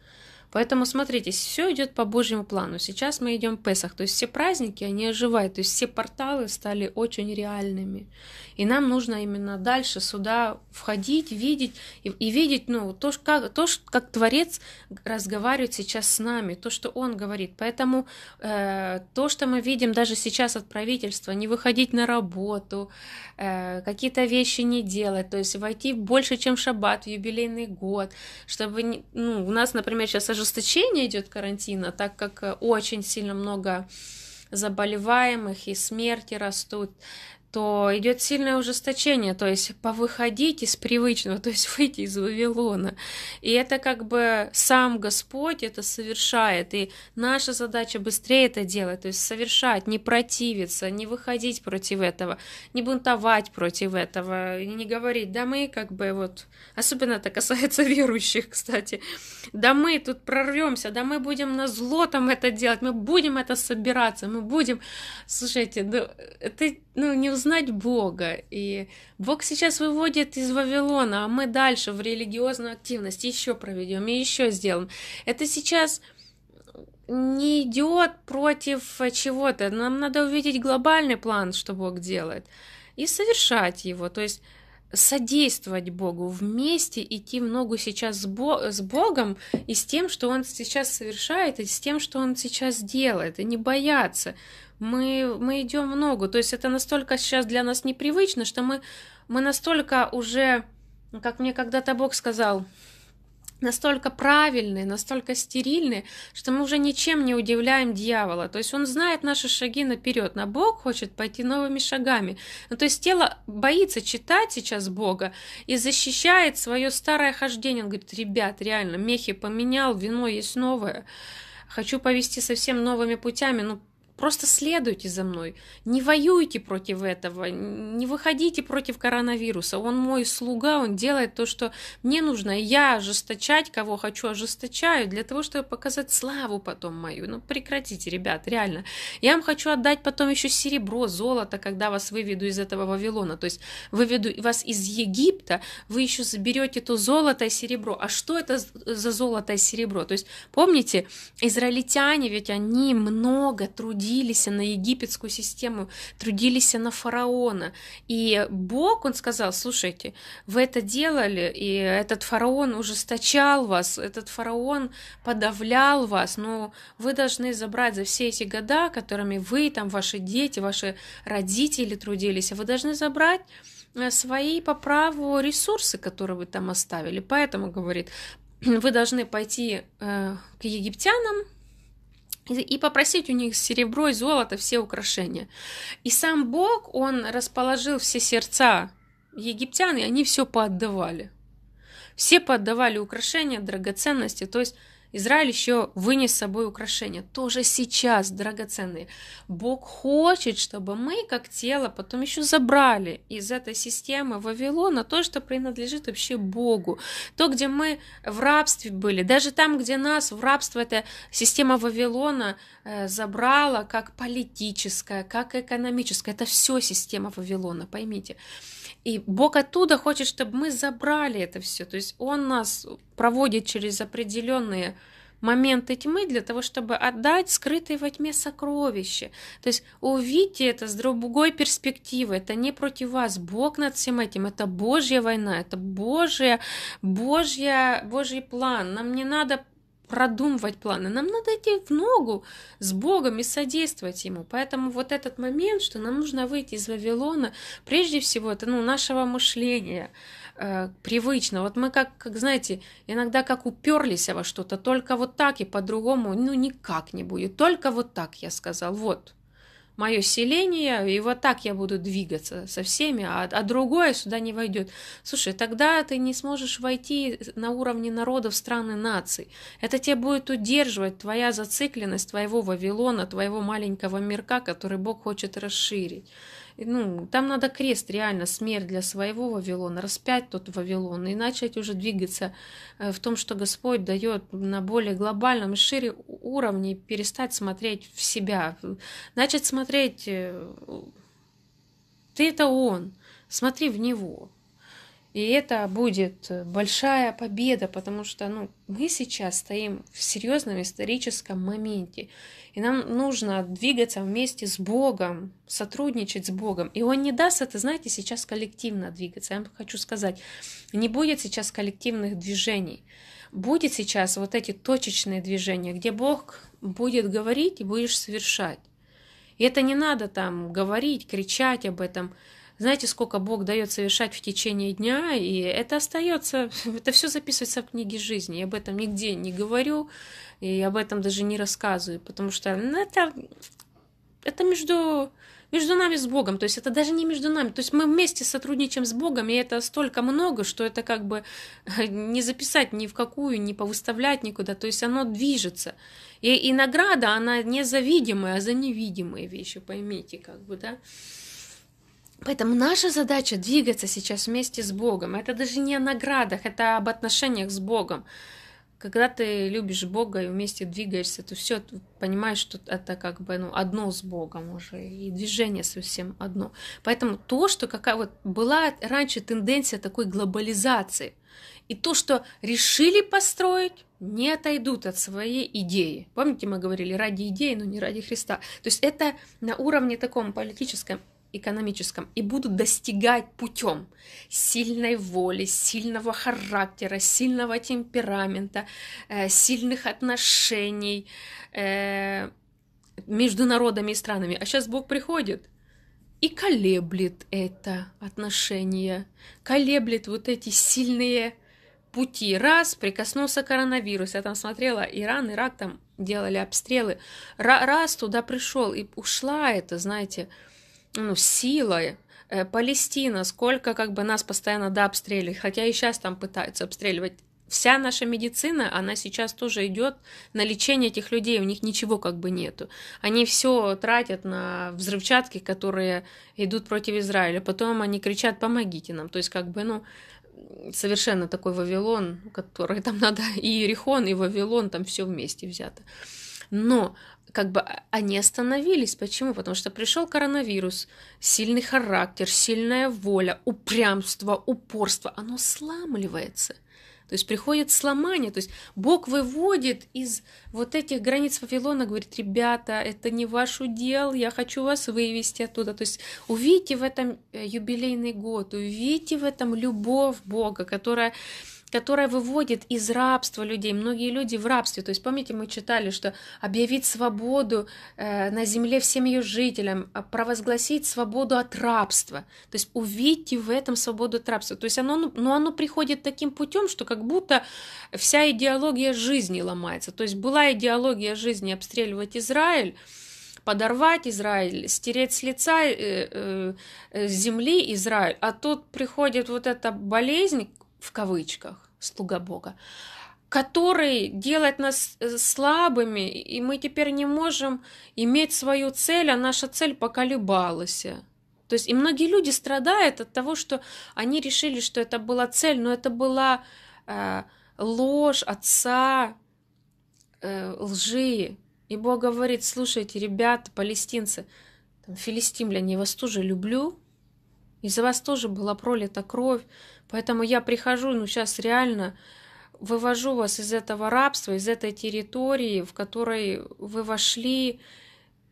Поэтому смотрите, все идет по Божьему плану. Сейчас мы идем в Песах, то есть все праздники, они оживают, то есть все порталы стали очень реальными. И нам нужно именно дальше сюда входить, видеть и, и видеть ну, то, как, то, как Творец разговаривает сейчас с нами, то, что Он говорит. Поэтому э, то, что мы видим даже сейчас от правительства, не выходить на работу, э, какие-то вещи не делать, то есть войти больше, чем в шаббат, в юбилейный год, чтобы, ну, у нас, например, сейчас ужесточение идет карантина, так как э, очень сильно много заболеваемых и смерти растут, то идет сильное ужесточение, то есть повыходить из привычного, то есть выйти из Вавилона. И это как бы сам Господь это совершает, и наша задача быстрее это делать, то есть совершать, не противиться, не выходить против этого, не бунтовать против этого, не говорить, да мы как бы вот, особенно это касается верующих, кстати, да мы тут прорвемся, да мы будем на зло там это делать, мы будем это собираться, мы будем, слушайте, ну, это ну, не узнать Бога. И Бог сейчас выводит из Вавилона, а мы дальше в религиозную активность еще проведем и еще сделаем. Это сейчас не идет против чего-то. Нам надо увидеть глобальный план, что Бог делает, и совершать его. То есть содействовать Богу, вместе идти в ногу сейчас с, Богом и с тем, что Он сейчас совершает, и с тем, что Он сейчас делает, и не бояться мы, мы идем в ногу. То есть это настолько сейчас для нас непривычно, что мы, мы настолько уже, как мне когда-то Бог сказал, настолько правильные, настолько стерильные, что мы уже ничем не удивляем дьявола. То есть он знает наши шаги наперед, на Бог хочет пойти новыми шагами. Ну, то есть тело боится читать сейчас Бога и защищает свое старое хождение. Он говорит, ребят, реально, мехи поменял, вино есть новое. Хочу повести совсем новыми путями, ну, Просто следуйте за мной, не воюйте против этого, не выходите против коронавируса. Он мой слуга, он делает то, что мне нужно. Я ожесточать, кого хочу, ожесточаю, для того, чтобы показать славу потом мою. Ну прекратите, ребят, реально. Я вам хочу отдать потом еще серебро, золото, когда вас выведу из этого Вавилона. То есть выведу вас из Египта, вы еще заберете то золото и серебро. А что это за золото и серебро? То есть помните, израильтяне, ведь они много трудились трудились на египетскую систему, трудились на фараона. И Бог, он сказал, слушайте, вы это делали, и этот фараон ужесточал вас, этот фараон подавлял вас, но вы должны забрать за все эти года, которыми вы, там, ваши дети, ваши родители трудились, а вы должны забрать э, свои по праву ресурсы, которые вы там оставили. Поэтому, говорит, вы должны пойти э, к египтянам, и попросить у них серебро и золото, все украшения. И сам Бог, он расположил все сердца египтян, и они все поотдавали. Все поотдавали украшения, драгоценности, то есть Израиль еще вынес с собой украшения, тоже сейчас драгоценные. Бог хочет, чтобы мы, как тело, потом еще забрали из этой системы Вавилона то, что принадлежит вообще Богу. То, где мы в рабстве были, даже там, где нас в рабство эта система Вавилона э, забрала, как политическая, как экономическая. Это все система Вавилона, поймите. И Бог оттуда хочет, чтобы мы забрали это все. То есть Он нас проводит через определенные моменты тьмы для того, чтобы отдать скрытые во тьме сокровища. То есть увидьте это с другой перспективы. Это не против вас. Бог над всем этим. Это Божья война. Это Божья, Божья, Божий план. Нам не надо продумывать планы, нам надо идти в ногу с Богом и содействовать Ему. Поэтому вот этот момент, что нам нужно выйти из Вавилона, прежде всего, это ну, нашего мышления э, привычно. Вот мы как, как, знаете, иногда как уперлись во что-то, только вот так и по-другому, ну, никак не будет. Только вот так, я сказал, вот мое селение, и вот так я буду двигаться со всеми, а, а другое сюда не войдет. Слушай, тогда ты не сможешь войти на уровне народов стран и наций. Это тебя будет удерживать твоя зацикленность твоего Вавилона, твоего маленького мирка, который Бог хочет расширить ну, там надо крест, реально, смерть для своего Вавилона, распять тот Вавилон, и начать уже двигаться э, в том, что Господь дает на более глобальном и шире уровне, перестать смотреть в себя, э, начать смотреть, э, ты это Он, смотри в Него, и это будет э, большая победа, потому что ну, мы сейчас стоим в серьезном историческом моменте. И нам нужно двигаться вместе с Богом, сотрудничать с Богом. И Он не даст это, знаете, сейчас коллективно двигаться. Я вам хочу сказать, не будет сейчас коллективных движений. Будет сейчас вот эти точечные движения, где Бог будет говорить и будешь совершать. И это не надо там говорить, кричать об этом знаете, сколько Бог дает совершать в течение дня, и это остается, это все записывается в книге жизни. Я об этом нигде не говорю, и об этом даже не рассказываю, потому что ну, это, это между, между нами с Богом, то есть это даже не между нами, то есть мы вместе сотрудничаем с Богом, и это столько много, что это как бы не записать ни в какую, не повыставлять никуда, то есть оно движется. И, и награда, она не за видимые, а за невидимые вещи, поймите, как бы, да. Поэтому наша задача двигаться сейчас вместе с Богом. Это даже не о наградах, это об отношениях с Богом. Когда ты любишь Бога и вместе двигаешься, то все понимаешь, что это как бы ну, одно с Богом уже, и движение совсем одно. Поэтому то, что какая вот была раньше тенденция такой глобализации, и то, что решили построить, не отойдут от своей идеи. Помните, мы говорили ради идеи, но не ради Христа. То есть это на уровне таком политическом экономическом и будут достигать путем сильной воли, сильного характера, сильного темперамента, э, сильных отношений э, между народами и странами. А сейчас Бог приходит и колеблет это отношение, колеблет вот эти сильные пути. Раз прикоснулся коронавирус, я там смотрела, Иран, Ирак там делали обстрелы. Раз туда пришел и ушла это, знаете, ну, силой. Э, Палестина, сколько как бы нас постоянно да, обстреливают, хотя и сейчас там пытаются обстреливать. Вся наша медицина, она сейчас тоже идет на лечение этих людей, у них ничего как бы нету. Они все тратят на взрывчатки, которые идут против Израиля, потом они кричат «помогите нам», то есть как бы, ну, совершенно такой Вавилон, который там надо и Ерихон, и Вавилон, там все вместе взято. Но как бы а, они остановились. Почему? Потому что пришел коронавирус, сильный характер, сильная воля, упрямство, упорство, оно сламливается. То есть приходит сломание, то есть Бог выводит из вот этих границ Вавилона, говорит, ребята, это не ваш удел, я хочу вас вывести оттуда. То есть увидите в этом э, юбилейный год, увидите в этом любовь Бога, которая которая выводит из рабства людей. Многие люди в рабстве. То есть помните, мы читали, что объявить свободу э, на земле всем ее жителям, а провозгласить свободу от рабства. То есть увидьте в этом свободу от рабства. То есть оно, но ну, оно приходит таким путем, что как будто вся идеология жизни ломается. То есть была идеология жизни обстреливать Израиль, подорвать Израиль, стереть с лица э, э, э земли Израиль, а тут приходит вот эта болезнь, в кавычках, слуга Бога, который делает нас э, слабыми, и мы теперь не можем иметь свою цель, а наша цель поколебалась. То есть и многие люди страдают от того, что они решили, что это была цель, но это была э, ложь отца, э, лжи. И Бог говорит, слушайте, ребята, палестинцы, филистимляне, я вас тоже люблю, из-за вас тоже была пролита кровь, Поэтому я прихожу, ну сейчас реально вывожу вас из этого рабства, из этой территории, в которой вы вошли,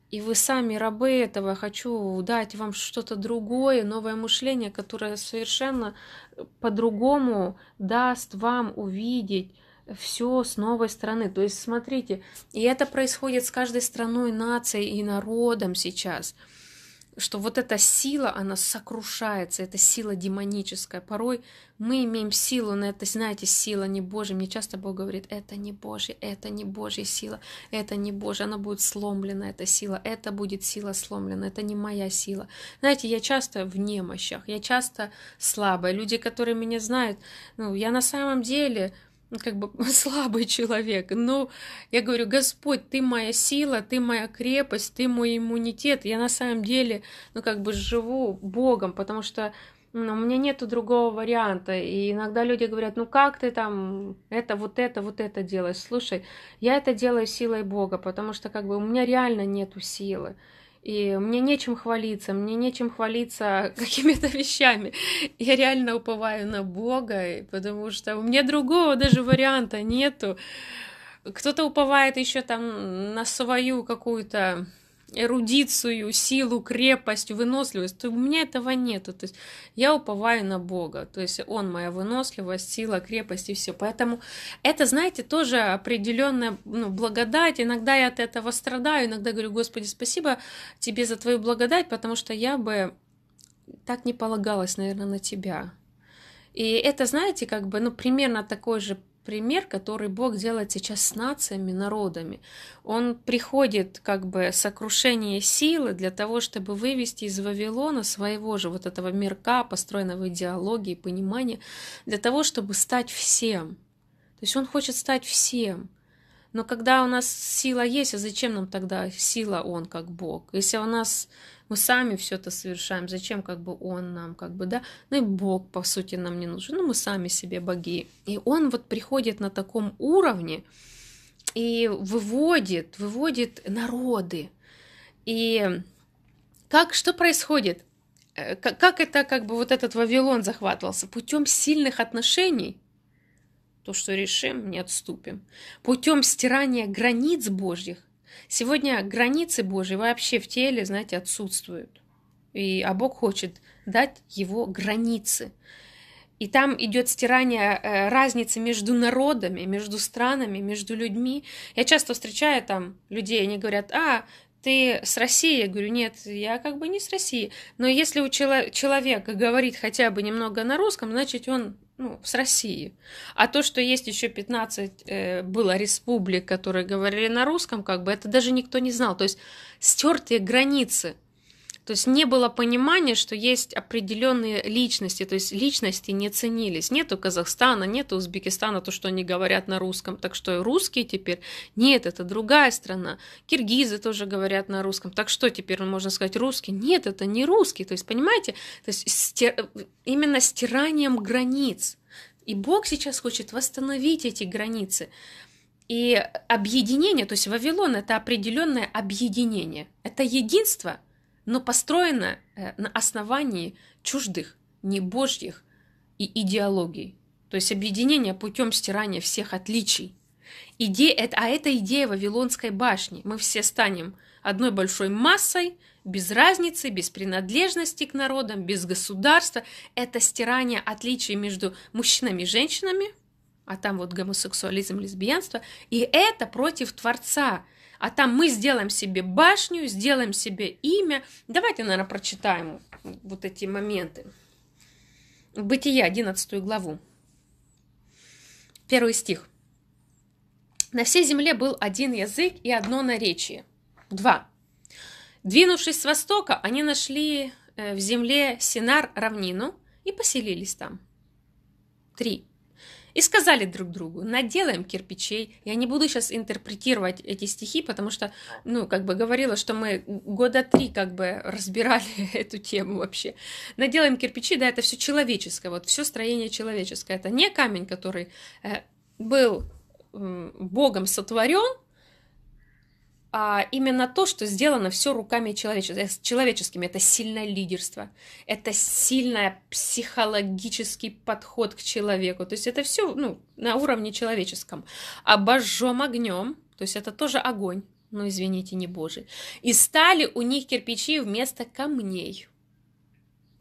и вы сами рабы этого. Хочу дать вам что-то другое, новое мышление, которое совершенно по-другому даст вам увидеть все с новой стороны. То есть, смотрите, и это происходит с каждой страной, нацией и народом сейчас – что вот эта сила, она сокрушается, эта сила демоническая. Порой мы имеем силу, но это, знаете, сила не Божья. Мне часто Бог говорит, это не Божья, это не Божья сила, это не Божья, она будет сломлена, эта сила, это будет сила сломлена, это не моя сила. Знаете, я часто в немощах, я часто слабая. Люди, которые меня знают, ну, я на самом деле ну, как бы слабый человек. Но ну, я говорю, Господь, ты моя сила, ты моя крепость, ты мой иммунитет. Я на самом деле, ну как бы живу Богом, потому что ну, у меня нету другого варианта. И иногда люди говорят, ну как ты там это, вот это, вот это делаешь. Слушай, я это делаю силой Бога, потому что как бы у меня реально нету силы и мне нечем хвалиться, мне нечем хвалиться какими-то вещами. Я реально уповаю на Бога, потому что у меня другого даже варианта нету. Кто-то уповает еще там на свою какую-то эрудицию, силу, крепость, выносливость, то у меня этого нету. То есть я уповаю на Бога. То есть Он моя выносливость, сила, крепость и все. Поэтому это, знаете, тоже определенная ну, благодать. Иногда я от этого страдаю, иногда говорю, Господи, спасибо тебе за твою благодать, потому что я бы так не полагалась, наверное, на тебя. И это, знаете, как бы, ну, примерно такой же пример, который Бог делает сейчас с нациями, народами. Он приходит как бы сокрушение силы для того, чтобы вывести из Вавилона своего же вот этого мирка, построенного идеологии, понимания, для того, чтобы стать всем. То есть он хочет стать всем. Но когда у нас сила есть, а зачем нам тогда сила Он как Бог? Если у нас мы сами все это совершаем, зачем как бы он нам, как бы, да, ну и Бог, по сути, нам не нужен, ну мы сами себе боги. И он вот приходит на таком уровне и выводит, выводит народы. И как, что происходит? Э, как, как это, как бы, вот этот Вавилон захватывался? Путем сильных отношений, то, что решим, не отступим. Путем стирания границ Божьих, Сегодня границы Божьи вообще в теле, знаете, отсутствуют. И, а Бог хочет дать его границы. И там идет стирание э, разницы между народами, между странами, между людьми. Я часто встречаю там людей, они говорят, а, ты с России? Я говорю, нет, я как бы не с России. Но если у чело- человека говорит хотя бы немного на русском, значит, он ну, с России. А то, что есть еще 15 э, было республик, которые говорили на русском, как бы это даже никто не знал. То есть стертые границы – то есть не было понимания, что есть определенные личности, то есть личности не ценились. Нету Казахстана, нету Узбекистана, то, что они говорят на русском, так что русские теперь. Нет, это другая страна. Киргизы тоже говорят на русском, так что теперь можно сказать русский? Нет, это не русский. То есть, понимаете, то есть стир... именно стиранием границ. И Бог сейчас хочет восстановить эти границы. И объединение, то есть Вавилон это определенное объединение, это единство – но построена э, на основании чуждых, небожьих и идеологий. То есть объединение путем стирания всех отличий. Идея, а это идея Вавилонской башни. Мы все станем одной большой массой, без разницы, без принадлежности к народам, без государства. Это стирание отличий между мужчинами и женщинами, а там вот гомосексуализм, лесбиянство, и это против Творца, а там мы сделаем себе башню, сделаем себе имя. Давайте, наверное, прочитаем вот эти моменты. Бытие, 11 главу. Первый стих. На всей земле был один язык и одно наречие. Два. Двинувшись с востока, они нашли э, в земле Синар равнину и поселились там. Три. И сказали друг другу, наделаем кирпичей. Я не буду сейчас интерпретировать эти стихи, потому что, ну, как бы говорила, что мы года три как бы разбирали эту тему вообще. Наделаем кирпичи, да, это все человеческое, вот все строение человеческое. Это не камень, который э, был Богом сотворен, а, именно то, что сделано все руками э, человеческими. Это сильное лидерство, это сильный психологический подход к человеку. То есть это все ну, на уровне человеческом. Обожжем огнем, то есть это тоже огонь, ну извините, не божий. И стали у них кирпичи вместо камней.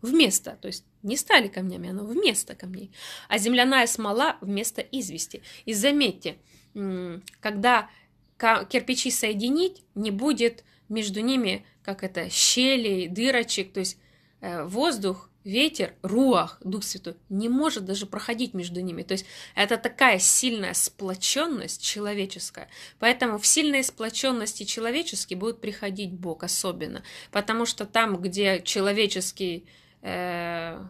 Вместо, то есть не стали камнями, оно а, ну, вместо камней. А земляная смола вместо извести. И заметьте, когда кирпичи соединить, не будет между ними, как это, щелей, дырочек. То есть э, воздух, ветер, руах, Дух Святой не может даже проходить между ними. То есть это такая сильная сплоченность человеческая. Поэтому в сильной сплоченности человеческий будет приходить Бог особенно. Потому что там, где человеческий э,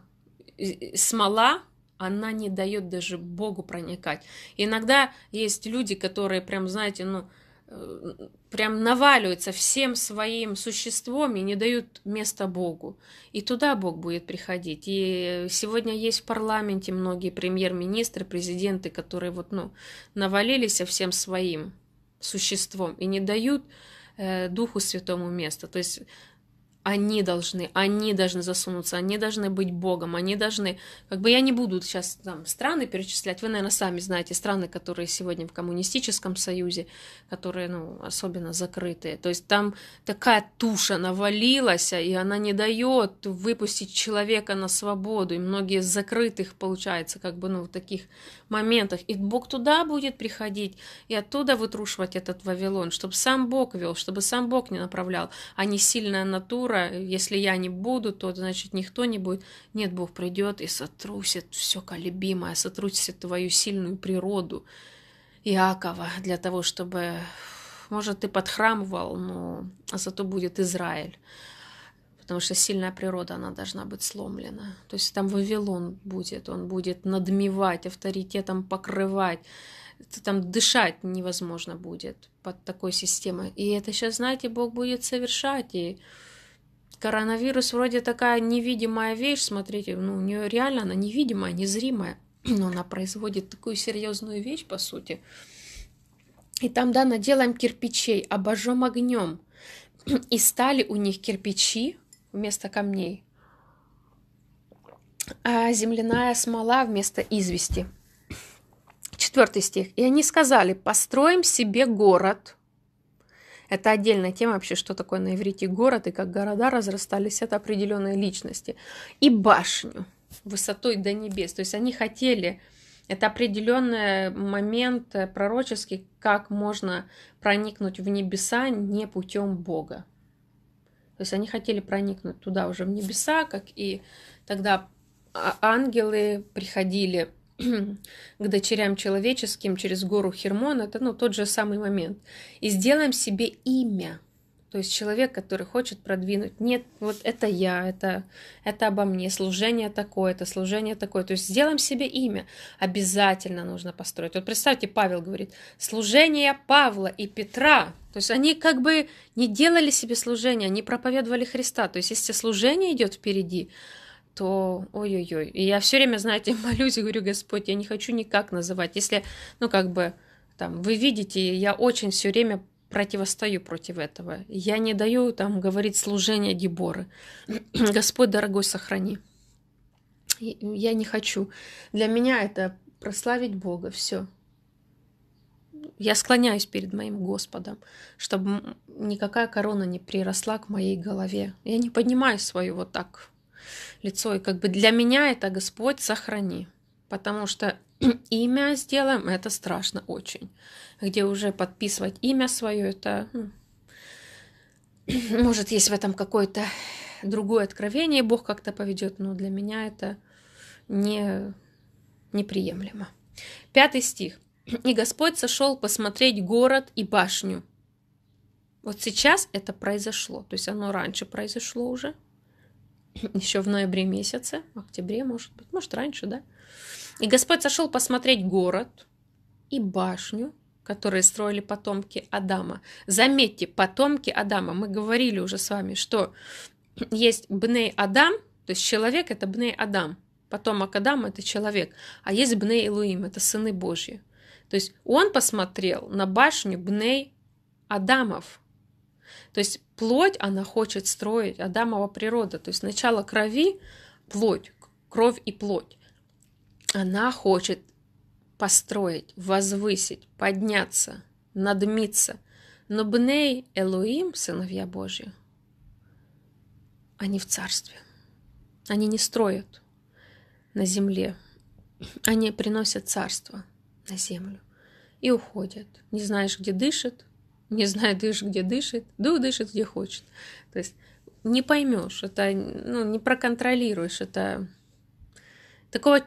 смола, она не дает даже Богу проникать. Иногда есть люди, которые прям, знаете, ну, прям наваливаются всем своим существом и не дают места Богу. И туда Бог будет приходить. И сегодня есть в парламенте многие премьер-министры, президенты, которые вот, ну, навалились всем своим существом и не дают э, Духу Святому места. То есть они должны, они должны засунуться, они должны быть богом, они должны, как бы я не буду сейчас там страны перечислять, вы, наверное, сами знаете страны, которые сегодня в коммунистическом союзе, которые, ну, особенно закрытые, то есть там такая туша навалилась, и она не дает выпустить человека на свободу, и многие закрытых, получается, как бы, ну, таких моментах. И Бог туда будет приходить и оттуда вытрушивать этот Вавилон, чтобы сам Бог вел, чтобы сам Бог не направлял, а не сильная натура. Если я не буду, то значит никто не будет. Нет, Бог придет и сотрусит все колебимое, сотрусит твою сильную природу Иакова для того, чтобы, может, ты подхрамывал, но зато будет Израиль потому что сильная природа, она должна быть сломлена. То есть там Вавилон будет, он будет надмевать, авторитетом покрывать, там дышать невозможно будет под такой системой. И это сейчас, знаете, Бог будет совершать, и коронавирус вроде такая невидимая вещь, смотрите, ну, у нее реально она невидимая, незримая, но она производит такую серьезную вещь, по сути. И там, да, наделаем кирпичей, обожжем огнем. И стали у них кирпичи вместо камней, а земляная смола вместо извести. Четвертый стих. И они сказали, построим себе город. Это отдельная тема вообще, что такое на иврите город и как города разрастались от определенной личности. И башню высотой до небес. То есть они хотели, это определенный момент пророческий, как можно проникнуть в небеса не путем Бога. То есть они хотели проникнуть туда уже в небеса, как и тогда а, ангелы приходили к дочерям человеческим через гору Хермон, это ну, тот же самый момент. И сделаем себе имя – то есть человек, который хочет продвинуть, нет, вот это я, это, это обо мне, служение такое, это служение такое. То есть сделаем себе имя, обязательно нужно построить. Вот представьте, Павел говорит, служение Павла и Петра, то есть они как бы не делали себе служения, они проповедовали Христа. То есть если служение идет впереди, то ой-ой-ой. И я все время, знаете, молюсь и говорю, Господь, я не хочу никак называть. Если, ну как бы, там, вы видите, я очень все время противостою против этого. Я не даю там говорить служение Деборы. Господь дорогой, сохрани. Я не хочу. Для меня это прославить Бога, все. Я склоняюсь перед моим Господом, чтобы никакая корона не приросла к моей голове. Я не поднимаю свое вот так лицо. И как бы для меня это Господь сохрани. Потому что имя сделаем, это страшно очень. Где уже подписывать имя свое, это... Может, есть в этом какое-то другое откровение, Бог как-то поведет, но для меня это не... неприемлемо. Пятый стих. «И Господь сошел посмотреть город и башню». Вот сейчас это произошло, то есть оно раньше произошло уже, еще в ноябре месяце, в октябре, может быть, может, раньше, да? И Господь сошел посмотреть город и башню, которые строили потомки Адама. Заметьте, потомки Адама. Мы говорили уже с вами, что есть Бней Адам, то есть человек это Бней Адам, потомок Адама это человек, а есть Бней Илуим, это сыны Божьи. То есть он посмотрел на башню Бней Адамов. То есть плоть она хочет строить, Адамова природа. То есть сначала крови, плоть, кровь и плоть. Она хочет построить, возвысить, подняться, надмиться. Но Бней Элуим, сыновья Божьи, они в царстве. Они не строят на земле. Они приносят царство на землю и уходят. Не знаешь, где дышит, не знаю, дышит, где дышит, да дышит, где хочет. То есть не поймешь, это ну, не проконтролируешь, это такого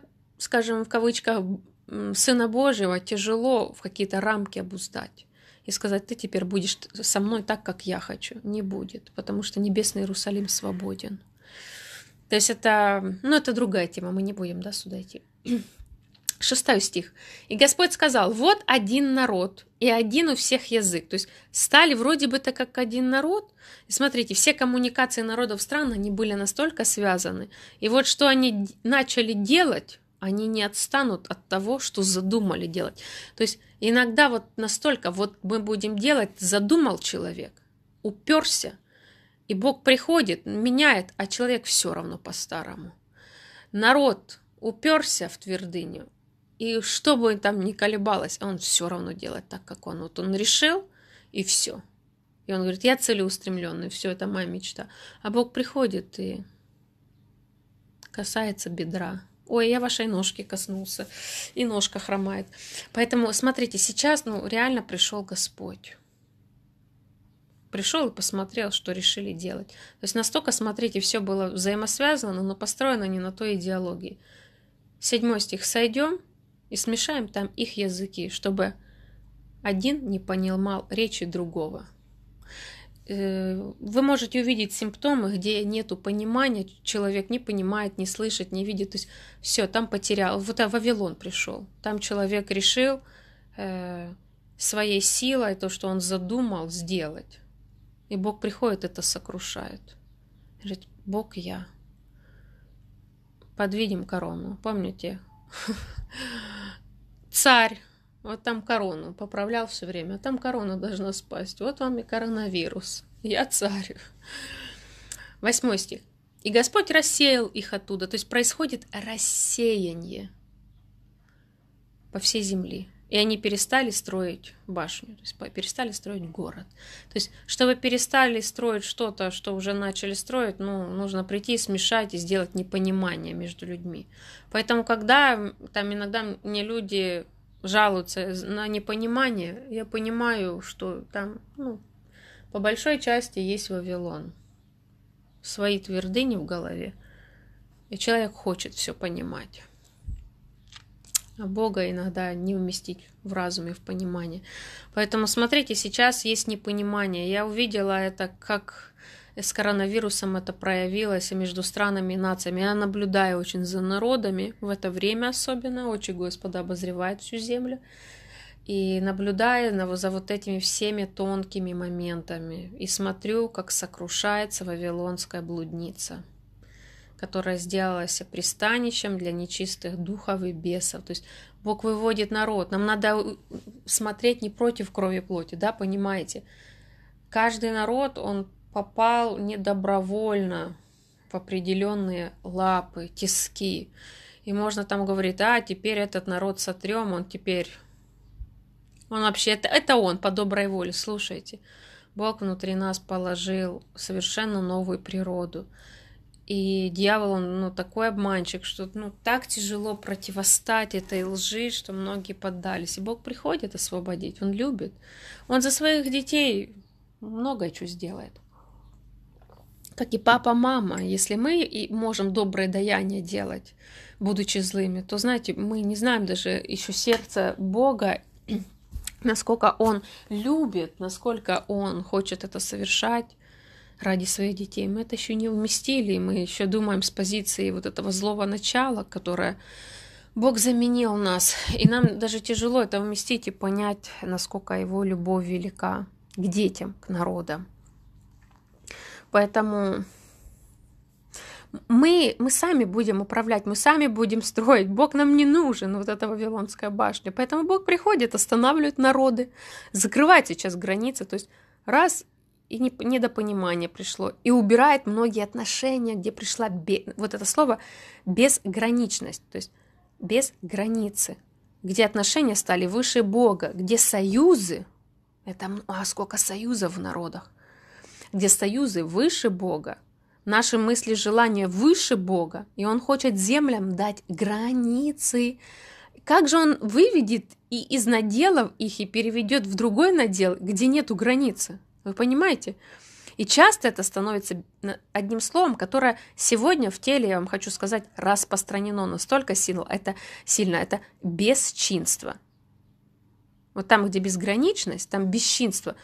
скажем, в кавычках, Сына Божьего тяжело в какие-то рамки обуздать и сказать, ты теперь будешь со мной так, как я хочу. Не будет, потому что Небесный Иерусалим свободен. То есть это, ну, это другая тема, мы не будем, да, сюда идти. Шестой стих. «И Господь сказал, вот один народ, и один у всех язык». То есть стали вроде бы-то как один народ. И смотрите, все коммуникации народов стран, они были настолько связаны. И вот что они начали делать, они не отстанут от того, что задумали делать. То есть иногда вот настолько, вот мы будем делать, задумал человек, уперся, и Бог приходит, меняет, а человек все равно по-старому. Народ уперся в твердыню, и что бы там ни колебалось, он все равно делает так, как он. Вот он решил, и все. И он говорит, я целеустремленный, все, это моя мечта. А Бог приходит и касается бедра, Ой, я вашей ножки коснулся. И ножка хромает. Поэтому, смотрите, сейчас, ну, реально пришел Господь. Пришел и посмотрел, что решили делать. То есть настолько, смотрите, все было взаимосвязано, но построено не на той идеологии. Седьмой стих. Сойдем и смешаем там их языки, чтобы один не понимал речи другого. Э, вы можете увидеть симптомы, где нету понимания, человек не понимает, не слышит, не видит, то есть все, там потерял, вот а Вавилон пришел, там человек решил э, своей силой то, что он задумал сделать, и Бог приходит, это сокрушает, говорит, Бог я, подвидим корону, помните, царь вот там корону поправлял все время. А там корона должна спасть. Вот вам и коронавирус. Я царю. Восьмой стих. И Господь рассеял их оттуда. То есть происходит рассеяние по всей земле. И они перестали строить башню, то есть перестали строить город. То есть, чтобы перестали строить что-то, что уже начали строить, ну, нужно прийти, смешать и сделать непонимание между людьми. Поэтому, когда там иногда мне люди жалуются на непонимание, я понимаю, что там, ну, по большой части есть Вавилон. Свои твердыни в голове. И человек хочет все понимать. А Бога иногда не уместить в разуме, в понимании. Поэтому смотрите, сейчас есть непонимание. Я увидела это как с коронавирусом это проявилось и между странами и нациями. Я наблюдаю очень за народами, в это время особенно, Очень Господа обозревает всю землю. И наблюдая за вот этими всеми тонкими моментами, и смотрю, как сокрушается вавилонская блудница которая сделалась пристанищем для нечистых духов и бесов. То есть Бог выводит народ. Нам надо смотреть не против крови плоти, да, понимаете? Каждый народ, он попал недобровольно в определенные лапы, тиски. И можно там говорить, а теперь этот народ сотрем, он теперь... Он вообще, это, это он по доброй воле, слушайте. Бог внутри нас положил совершенно новую природу. И дьявол, он ну, такой обманщик, что ну, так тяжело противостать этой лжи, что многие поддались. И Бог приходит освободить, Он любит. Он за своих детей многое что сделает как и папа-мама, если мы и можем доброе даяние делать, будучи злыми, то, знаете, мы не знаем даже еще сердца Бога, насколько Он любит, насколько Он хочет это совершать ради своих детей. Мы это еще не уместили, мы еще думаем с позиции вот этого злого начала, которое Бог заменил нас, и нам даже тяжело это уместить и понять, насколько Его любовь велика к детям, к народам. Поэтому мы, мы сами будем управлять, мы сами будем строить. Бог нам не нужен, вот эта Вавилонская башня. Поэтому Бог приходит, останавливает народы, закрывает сейчас границы. То есть раз и недопонимание пришло, и убирает многие отношения, где пришла бе... вот это слово безграничность, то есть без границы, где отношения стали выше Бога, где союзы, это, а сколько союзов в народах, где союзы выше Бога, наши мысли, желания выше Бога, и Он хочет землям дать границы. Как же Он выведет и из наделов их и переведет в другой надел, где нету границы? Вы понимаете? И часто это становится одним словом, которое сегодня в теле, я вам хочу сказать, распространено настолько сильно, это сильно, это бесчинство. Вот там, где безграничность, там бесчинство.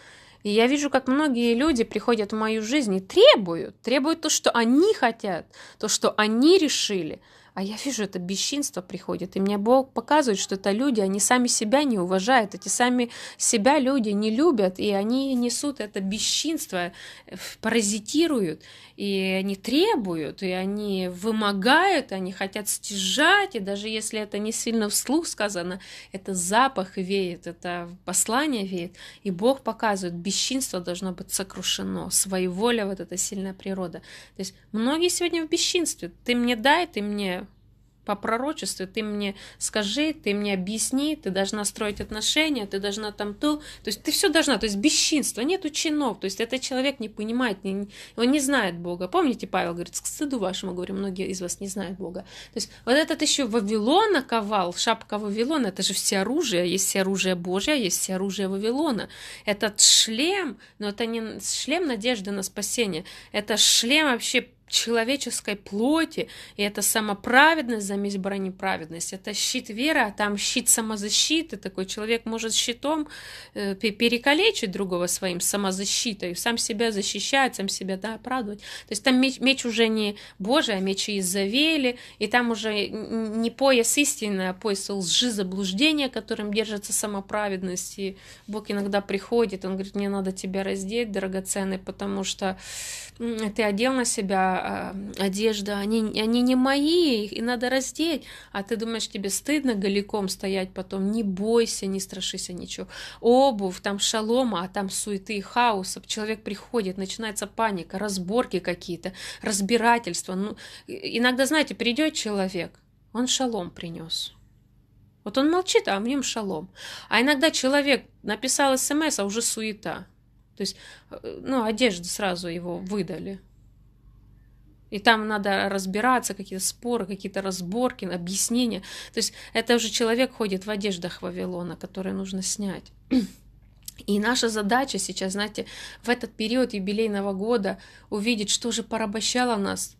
И я вижу, как многие люди приходят в мою жизнь и требуют, требуют то, что они хотят, то, что они решили. А я вижу, это бесчинство приходит. И мне Бог показывает, что это люди, они сами себя не уважают, эти сами себя люди не любят, и они несут это бесчинство, э, паразитируют и они требуют, и они вымогают, они хотят стяжать, и даже если это не сильно вслух сказано, это запах веет, это послание веет, и Бог показывает, бесчинство должно быть сокрушено, своеволя вот эта сильная природа. То есть многие сегодня в бесчинстве, ты мне дай, ты мне по пророчеству, ты мне скажи, ты мне объясни, ты должна строить отношения, ты должна там то, то есть ты все должна, то есть бесчинство, нету чинов, то есть этот человек не понимает, не, он не знает Бога. Помните, Павел говорит, к стыду вашему, говорю, многие из вас не знают Бога. То есть вот этот еще Вавилона ковал, шапка Вавилона, это же все оружие, есть все оружие Божье, а есть все оружие Вавилона. Этот шлем, но это не шлем надежды на спасение, это шлем вообще человеческой плоти, и это самоправедность за месть брони это щит веры, а там щит самозащиты, такой человек может щитом э, перекалечить другого своим самозащитой, сам себя защищает, сам себя да, оправдывать. То есть там меч, меч уже не Божий, а меч завели и там уже не пояс истины, а пояс лжи, заблуждения, которым держится самоправедность, и Бог иногда приходит, он говорит, мне надо тебя раздеть, драгоценный, потому что ты одел на себя а, одежда, они, они не мои, их и надо раздеть. А ты думаешь, тебе стыдно голиком стоять потом? Не бойся, не страшися ничего. Обувь, там шалома, а там суеты и хаоса. Человек приходит, начинается паника, разборки какие-то, разбирательства. Ну, иногда, знаете, придет человек, он шалом принес. Вот он молчит, а в нем шалом. А иногда человек написал смс, эм а уже суета. То есть, э, ну, одежду сразу его выдали. И там надо разбираться, какие-то споры, какие-то разборки, объяснения. То есть это уже человек ходит в одеждах Вавилона, которые нужно снять. И наша задача сейчас, знаете, в этот период юбилейного года увидеть, что же порабощало нас,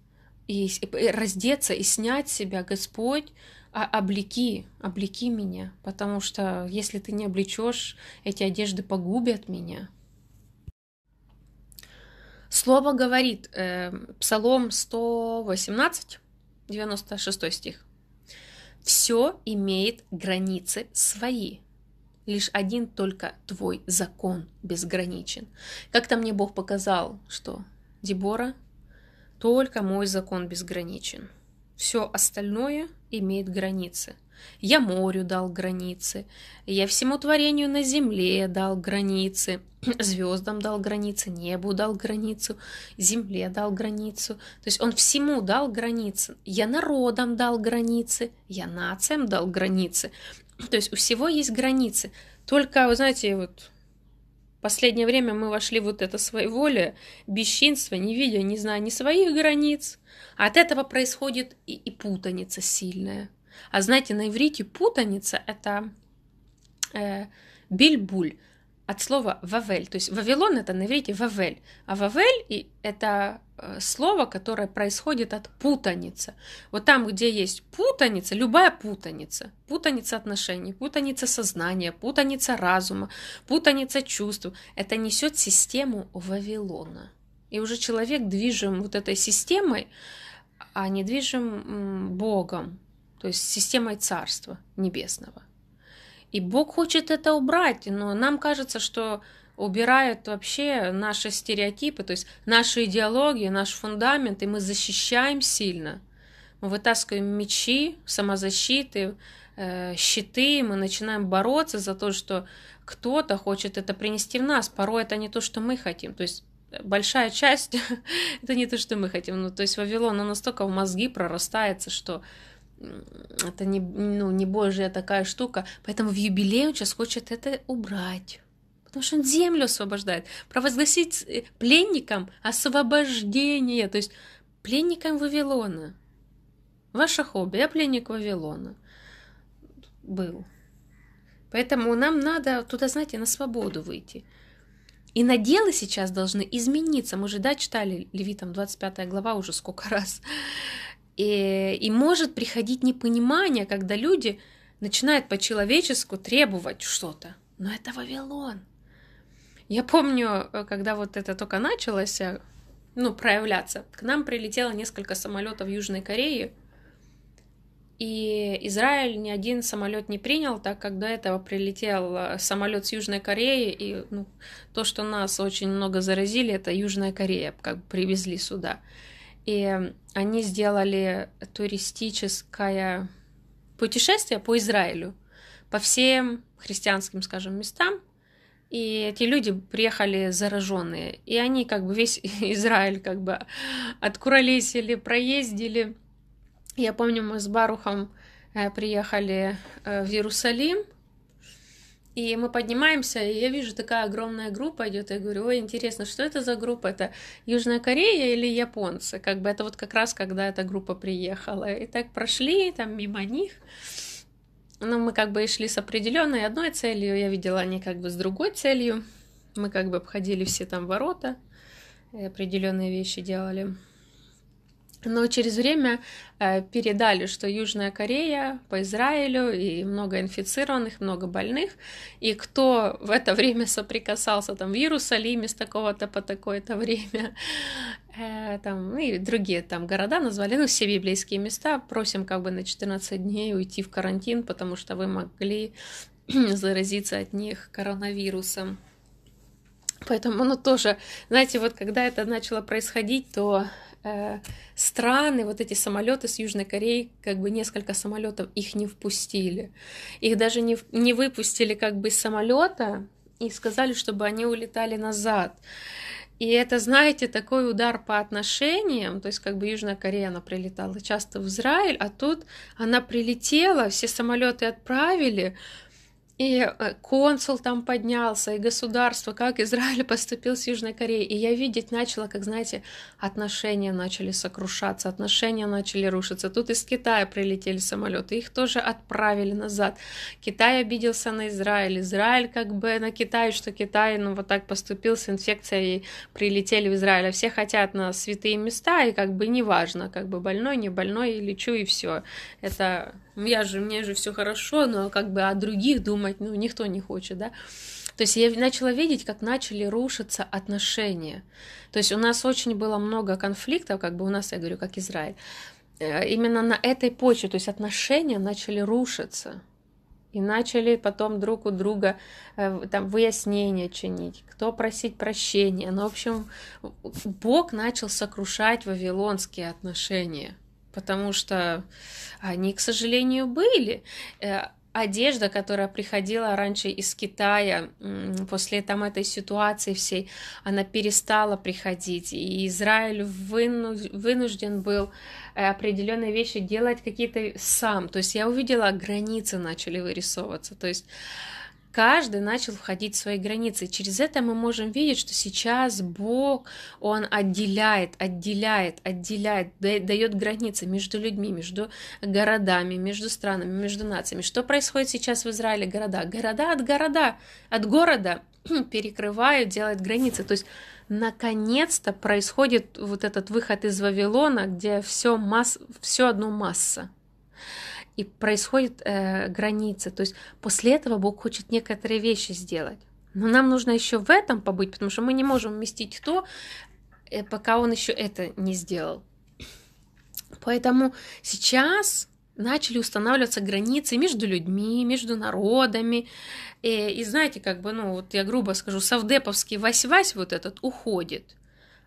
и, раздеться, и снять себя. Господь, а облеки, облеки меня, потому что если ты не облечешь, эти одежды погубят меня. Слово говорит, э, Псалом 118, 96 стих. Все имеет границы свои. Лишь один только твой закон безграничен. Как-то мне Бог показал, что Дебора, только мой закон безграничен. Все остальное имеет границы я морю дал границы, я всему творению на земле дал границы, звездам дал границы, небу дал границу, земле дал границу. То есть он всему дал границы. Я народам дал границы, я нациям дал границы. То есть у всего есть границы. Только, вы знаете, вот последнее время мы вошли в вот это своеволие, бесчинство, не видя, не зная ни своих границ. А от этого происходит и, и путаница сильная. А знаете, на иврите путаница – это э, бельбуль от слова «вавель». То есть «вавилон» – это на иврите «вавель», а «вавель» и это э, слово, которое происходит от путаницы. Вот там, где есть путаница, любая путаница, путаница отношений, путаница сознания, путаница разума, путаница чувств, это несет систему Вавилона. И уже человек движим вот этой системой, а не движим Богом, то есть системой Царства Небесного. И Бог хочет это убрать, но нам кажется, что убирает вообще наши стереотипы, то есть наши идеологии, наш фундамент, и мы защищаем сильно. Мы вытаскиваем мечи, самозащиты, э, щиты, мы начинаем бороться за то, что кто-то хочет это принести в нас. Порой это не то, что мы хотим. То есть большая часть это не то, что мы хотим. Ну, то есть Вавилон, он настолько в мозги прорастается, что это не, ну, не божья такая штука. Поэтому в юбилей он сейчас хочет это убрать. Потому что он землю освобождает. Провозгласить э, пленникам освобождение. То есть пленникам Вавилона. Ваше хобби. Я пленник Вавилона. Был. Поэтому нам надо туда, знаете, на свободу выйти. И наделы сейчас должны измениться. Мы же, да, читали Левитам 25 глава уже сколько раз. И, э, и может приходить непонимание, когда люди начинают по-человеческу требовать что-то. Но это Вавилон. Я помню, э, когда вот это только началось, э, ну, проявляться, к нам прилетело несколько самолетов Южной Кореи, и Израиль ни один самолет не принял, так как до этого прилетел самолет с Южной Кореи, и ну, то, что нас очень много заразили, это Южная Корея, как бы привезли сюда. И они сделали туристическое путешествие по Израилю, по всем христианским, скажем, местам. И эти люди приехали зараженные. И они как бы весь Израиль как бы откуролесили, проездили. Я помню, мы с Барухом э, приехали э, в Иерусалим, и мы поднимаемся, и я вижу, такая огромная группа идет. Я говорю, ой, интересно, что это за группа? Это Южная Корея или японцы? Как бы это вот как раз, когда эта группа приехала. И так прошли там мимо них. Но ну, мы как бы и шли с определенной одной целью. Я видела, они как бы с другой целью. Мы как бы обходили все там ворота, определенные вещи делали. Но через время э, передали, что Южная Корея по Израилю и много инфицированных, много больных, и кто в это время соприкасался там в Иерусалиме с такого-то по такое-то время, э, там, ну и другие там города назвали, ну, все библейские места, просим как бы на 14 дней уйти в карантин, потому что вы могли заразиться от них коронавирусом. Поэтому оно ну, тоже, знаете, вот когда это начало происходить, то э, страны, вот эти самолеты с Южной Кореи, как бы несколько самолетов их не впустили. Их даже не, не выпустили как бы из самолета и сказали, чтобы они улетали назад. И это, знаете, такой удар по отношениям, то есть как бы Южная Корея, она прилетала часто в Израиль, а тут она прилетела, все самолеты отправили, и э, консул там поднялся, и государство, как Израиль поступил с Южной Кореей. И я видеть начала, как, знаете, отношения начали сокрушаться, отношения начали рушиться. Тут из Китая прилетели самолеты, их тоже отправили назад. Китай обиделся на Израиль, Израиль как бы на Китай, что Китай, ну, вот так поступил с инфекцией, прилетели в Израиль. А все хотят на святые места, и как бы неважно, как бы больной, не больной, лечу и все. Это я же, мне же все хорошо, но ну, а как бы о других думать, ну, никто не хочет, да. То есть я начала видеть, как начали рушиться отношения. То есть у нас очень было много конфликтов, как бы у нас, я говорю, как Израиль. Э, именно на этой почве, то есть отношения начали рушиться. И начали потом друг у друга э, там выяснения чинить, кто просить прощения. Ну, в общем, Бог начал сокрушать вавилонские отношения потому что они, к сожалению, были. Э, одежда, которая приходила раньше из Китая, после там этой ситуации всей, она перестала приходить, и Израиль вынужден был э, определенные вещи делать какие-то сам. То есть я увидела, границы начали вырисовываться. То есть Каждый начал входить в свои границы. через это мы можем видеть, что сейчас Бог, Он отделяет, отделяет, отделяет, дает границы между людьми, между городами, между странами, между нациями. Что происходит сейчас в Израиле? Города. Города от города, от города перекрывают, делают границы. То есть наконец-то происходит вот этот выход из Вавилона, где все, масс... все одно масса и происходит э, граница. То есть после этого Бог хочет некоторые вещи сделать. Но нам нужно еще в этом побыть, потому что мы не можем вместить то, э, пока Он еще это не сделал. Поэтому сейчас начали устанавливаться границы между людьми, между народами. И, э, и знаете, как бы, ну, вот я грубо скажу, совдеповский вась-вась вот этот уходит.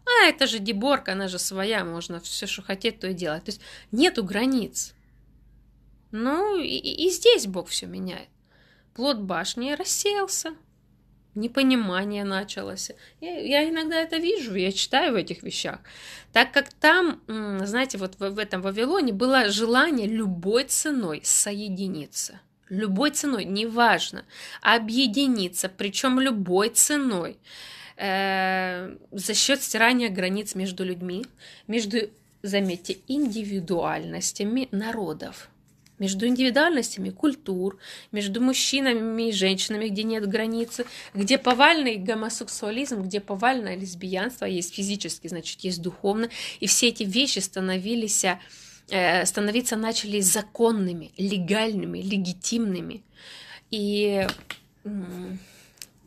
А это же деборка, она же своя, можно все, что хотеть, то и делать. То есть нету границ. Ну и, и здесь Бог все меняет. Плод башни рассеялся, непонимание началось. Я, я иногда это вижу, я читаю в этих вещах. Так как там, знаете, вот в, в этом Вавилоне было желание любой ценой соединиться. Любой ценой, неважно, объединиться, причем любой ценой. Э, за счет стирания границ между людьми, между, заметьте, индивидуальностями народов между индивидуальностями культур, между мужчинами и женщинами, где нет границы, где повальный гомосексуализм, где повальное лесбиянство, есть физически, значит, есть духовно, и все эти вещи становились э, становиться начали законными, легальными, легитимными. И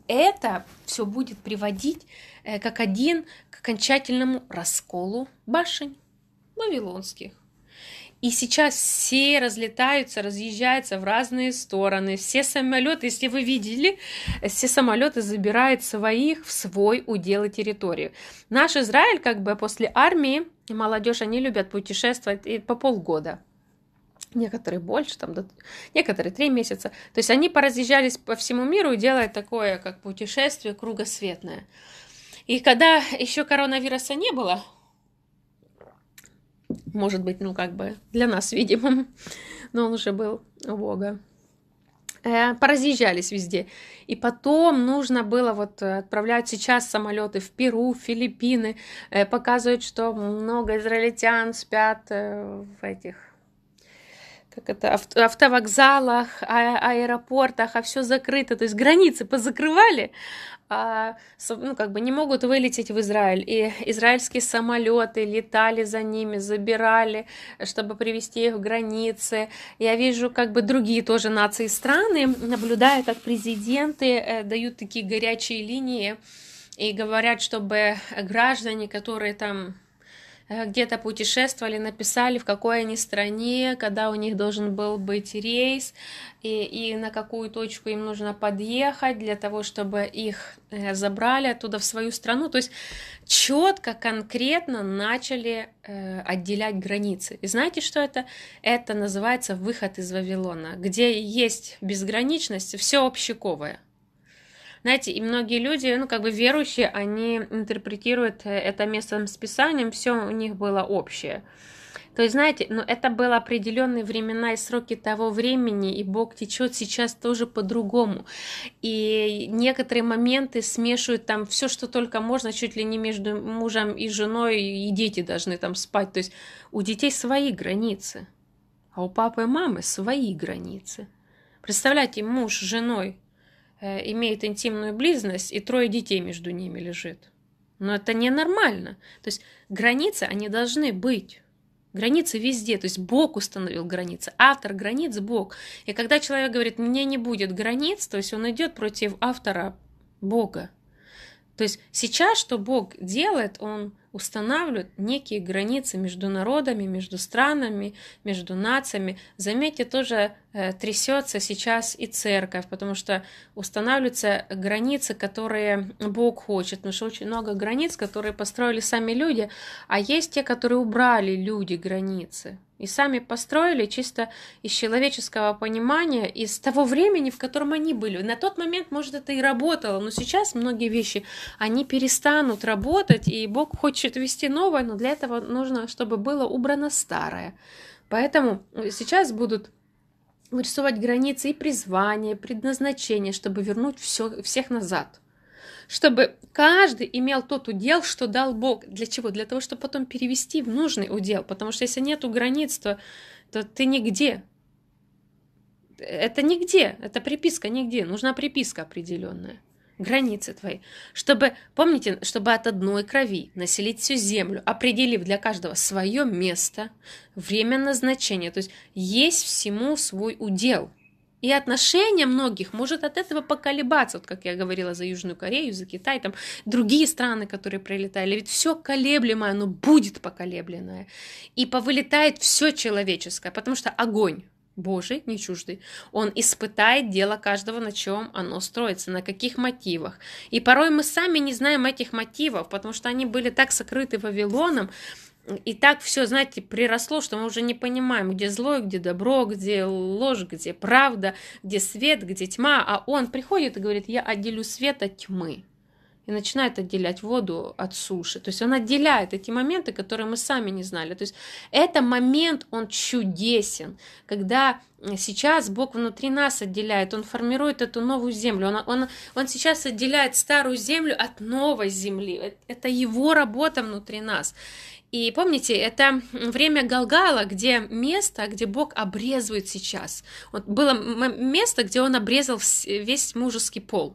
это все будет приводить э, как один к окончательному расколу башень вавилонских. И сейчас все разлетаются, разъезжаются в разные стороны. Все самолеты, если вы видели, все самолеты забирают своих в свой удел и территорию. Наш Израиль как бы после армии, молодежь, они любят путешествовать и по полгода некоторые больше, там, некоторые три месяца. То есть они поразъезжались по всему миру и делают такое, как путешествие кругосветное. И когда еще коронавируса не было, может быть, ну, как бы для нас видимым, но он уже был у Бога. Э, поразъезжались везде. И потом нужно было вот э, отправлять сейчас самолеты в Перу, в Филиппины, э, показывать, что много израильтян спят в этих как это, авто, автовокзалах, а, аэропортах, а все закрыто, то есть границы позакрывали, а, ну, как бы не могут вылететь в Израиль. И израильские самолеты летали за ними, забирали, чтобы привести их в границы. Я вижу, как бы другие тоже нации страны, наблюдая, как президенты э, дают такие горячие линии и говорят, чтобы граждане, которые там Э, где-то путешествовали, написали, в какой они стране, когда у них должен был быть рейс, и, и на какую точку им нужно подъехать для того, чтобы их э, забрали оттуда в свою страну. То есть четко, конкретно начали э, отделять границы. И знаете, что это? Это называется выход из Вавилона, где есть безграничность, все общаковое знаете, и многие люди, ну, как бы верующие, они интерпретируют э, это местом с писанием все у них было общее. То есть, знаете, ну, это были определенные времена и сроки того времени, и Бог течет сейчас тоже по-другому. И некоторые моменты смешивают там все, что только можно, чуть ли не между мужем и женой, и дети должны там спать. То есть у детей свои границы, а у папы и мамы свои границы. Представляете, муж с женой Э, имеет интимную близость, и трое детей между ними лежит. Но это ненормально. То есть границы, они должны быть. Границы везде. То есть Бог установил границы. Автор границ – Бог. И когда человек говорит, мне не будет границ, то есть он идет против автора Бога. То есть сейчас, что Бог делает, Он устанавливает некие границы между народами, между странами, между нациями. Заметьте тоже Э, трясется сейчас и церковь, потому что устанавливаются границы, которые Бог хочет, потому что очень много границ, которые построили сами люди, а есть те, которые убрали люди границы и сами построили чисто из человеческого понимания, из того времени, в котором они были. На тот момент, может, это и работало, но сейчас многие вещи, они перестанут работать, и Бог хочет вести новое, но для этого нужно, чтобы было убрано старое. Поэтому сейчас будут рисовать границы и призвания, предназначения, чтобы вернуть все, всех назад. Чтобы каждый имел тот удел, что дал Бог. Для чего? Для того, чтобы потом перевести в нужный удел. Потому что если нету границ, то, то ты нигде. Это нигде, это приписка нигде. Нужна приписка определенная границы твои, чтобы, помните, чтобы от одной крови населить всю землю, определив для каждого свое место, время назначения, то есть есть всему свой удел. И отношение многих может от этого поколебаться, вот как я говорила за Южную Корею, за Китай, там другие страны, которые прилетали. Ведь все колеблемое, оно будет поколебленное. И повылетает все человеческое, потому что огонь Божий, не чуждый, он испытает дело каждого, на чем оно строится, на каких мотивах. И порой мы сами не знаем этих мотивов, потому что они были так сокрыты Вавилоном, и так все, знаете, приросло, что мы уже не понимаем, где зло, где добро, где ложь, где правда, где свет, где тьма. А он приходит и говорит, я отделю свет от тьмы и начинает отделять воду от суши. То есть он отделяет эти моменты, которые мы сами не знали. То есть это момент, он чудесен, когда сейчас Бог внутри нас отделяет, Он формирует эту новую землю, Он, он, он сейчас отделяет старую землю от новой земли. Э, это Его работа внутри нас. И помните, это время Галгала, где место, где Бог обрезывает сейчас. Вот было место, где Он обрезал весь мужеский пол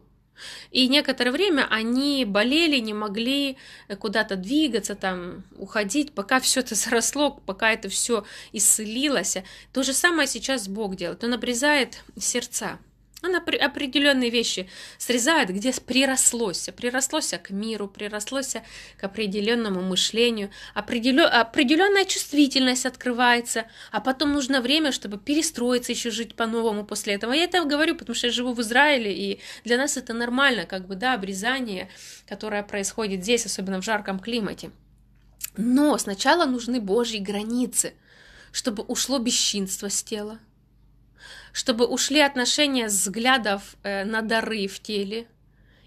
и некоторое время они болели, не могли э, куда-то двигаться, там, уходить, пока все это заросло, пока это все исцелилось. То же самое сейчас Бог делает. Он обрезает сердца. Она при, определенные вещи срезает, где прирослось, прирослось к миру, прирослось к определенному мышлению, определен, определенная чувствительность открывается, а потом нужно время, чтобы перестроиться, еще жить по-новому после этого. Я это говорю, потому что я живу в Израиле, и для нас это нормально, как бы, да, обрезание, которое происходит здесь, особенно в жарком климате. Но сначала нужны Божьи границы, чтобы ушло бесчинство с тела, чтобы ушли отношения с взглядов э, на дары в теле,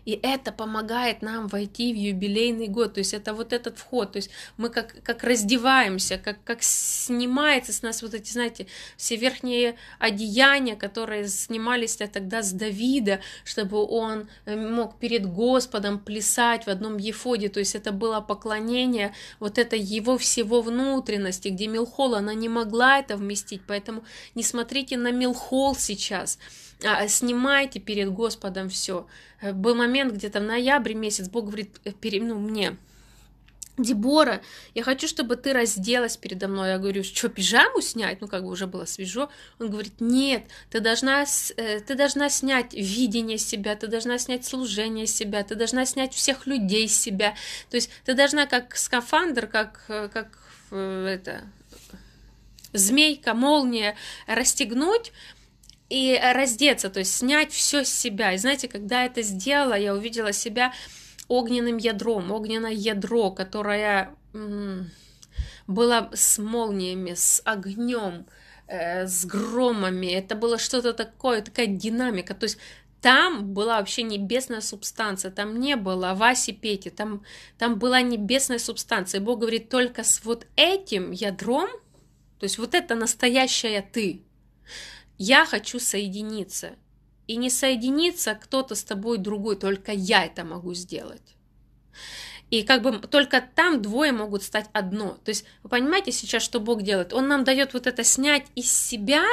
и это помогает нам войти в юбилейный год. То есть это вот этот вход. То есть мы как, как раздеваемся, как, как снимается с нас вот эти, знаете, все верхние одеяния, которые снимались тогда с Давида, чтобы он э, мог перед Господом плясать в одном ефоде. То есть это было поклонение вот это его всего внутренности, где Милхол, она не могла это вместить. Поэтому не смотрите на Милхол сейчас. А, снимайте перед Господом все. Э, был момент где-то в ноябре месяц, Бог говорит э, ну, мне, Дебора, я хочу, чтобы ты разделась передо мной. Я говорю, что, пижаму снять? Ну, как бы уже было свежо. Он говорит, нет, ты должна, э, ты должна снять видение себя, ты должна снять служение себя, ты должна снять всех людей себя. То есть ты должна как скафандр, как, как это, змейка, молния расстегнуть, и раздеться, то есть снять все с себя. И знаете, когда это сделала, я увидела себя огненным ядром, огненное ядро, которое было с молниями, с огнем, э, с громами. Это было что-то такое, такая динамика. То есть там была вообще небесная субстанция, там не было Васи Пети, там, там была небесная субстанция. И Бог говорит, только с вот этим ядром, то есть вот это настоящая ты, я хочу соединиться. И не соединиться кто-то с тобой другой, только я это могу сделать. И как бы только там двое могут стать одно. То есть вы понимаете сейчас, что Бог делает? Он нам дает вот это снять из себя,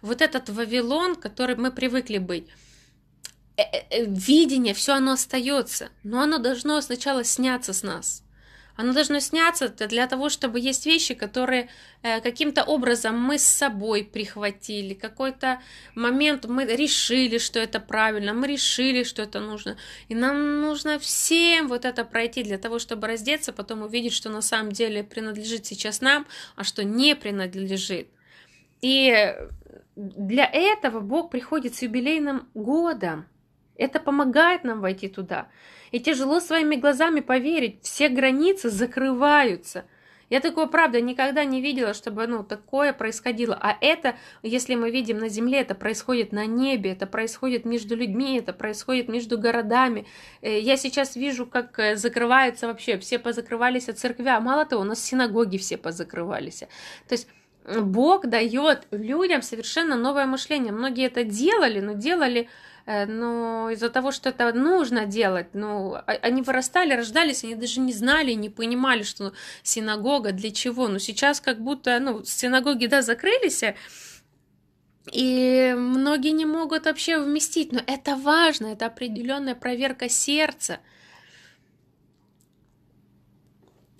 вот этот Вавилон, который мы привыкли быть. Э, э, э, видение, все оно остается, но оно должно сначала сняться с нас. Оно должно сняться для того, чтобы есть вещи, которые э, каким-то образом мы с собой прихватили, какой-то момент мы решили, что это правильно, мы решили, что это нужно. И нам нужно всем вот это пройти для того, чтобы раздеться, потом увидеть, что на самом деле принадлежит сейчас нам, а что не принадлежит. И для этого Бог приходит с юбилейным годом. Это помогает нам войти туда. И тяжело своими глазами поверить, все границы закрываются. Я такого, правда, никогда не видела, чтобы ну, такое происходило. А это, если мы видим на Земле, это происходит на небе, это происходит между людьми, это происходит между городами. Э, я сейчас вижу, как э, закрываются вообще, все позакрывались от а Мало того, у нас синагоги все позакрывались. То есть Бог дает людям совершенно новое мышление. Многие это делали, но делали Э, но из-за того, что это нужно делать, ну, а, они вырастали, рождались, они даже не знали, не понимали, что синагога для чего. Но сейчас как будто, ну, синагоги, да, закрылись, э, и многие не могут вообще вместить, но это важно, это определенная проверка сердца.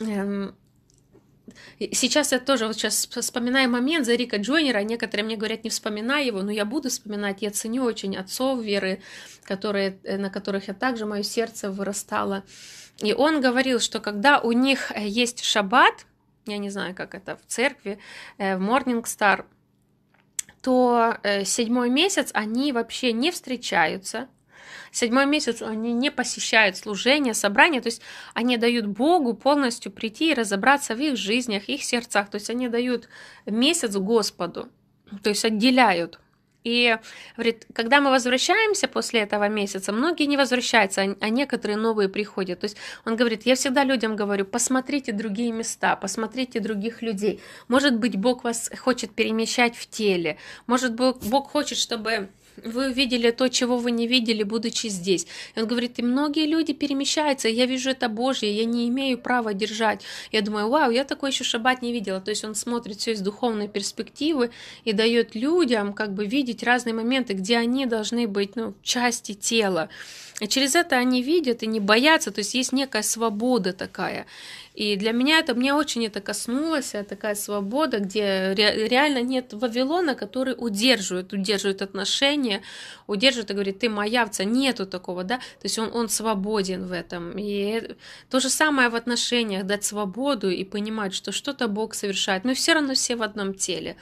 Эм, Сейчас я тоже вот сейчас вспоминаю момент за Рика Джойнера. Некоторые мне говорят, не вспоминай его, но я буду вспоминать. Я ценю очень отцов веры, которые, э, на которых я также мое сердце вырастало. И он говорил, что когда у них э, есть шаббат, я не знаю, как это в церкви, э, в Morning Star, то седьмой месяц они вообще не встречаются – Седьмой месяц они не посещают служения, собрания, то есть они дают Богу полностью прийти и разобраться в их жизнях, их сердцах. То есть они дают месяц Господу, то есть отделяют. И говорит, когда мы возвращаемся после этого месяца, многие не возвращаются, а, а некоторые новые приходят. То есть он говорит, я всегда людям говорю, посмотрите другие места, посмотрите других людей. Может быть, Бог вас хочет перемещать в теле, может быть, Бог хочет, чтобы вы увидели то, чего вы не видели, будучи здесь. И он говорит, и многие люди перемещаются, я вижу это Божье, я не имею права держать. Я думаю, вау, я такой еще шаббат не видела. То есть он смотрит все из духовной перспективы и дает людям как бы видеть разные моменты, где они должны быть, ну, части тела. И через это они видят и не боятся, то есть есть некая свобода такая. И для меня это, мне очень это коснулось, э, такая свобода, где ре, реально нет Вавилона, который удерживает, удерживает отношения, удерживает и говорит, ты маявца, нету такого, да, то есть он, он свободен в этом. И то же самое в отношениях, дать свободу и понимать, что что-то Бог совершает, но все равно все в одном теле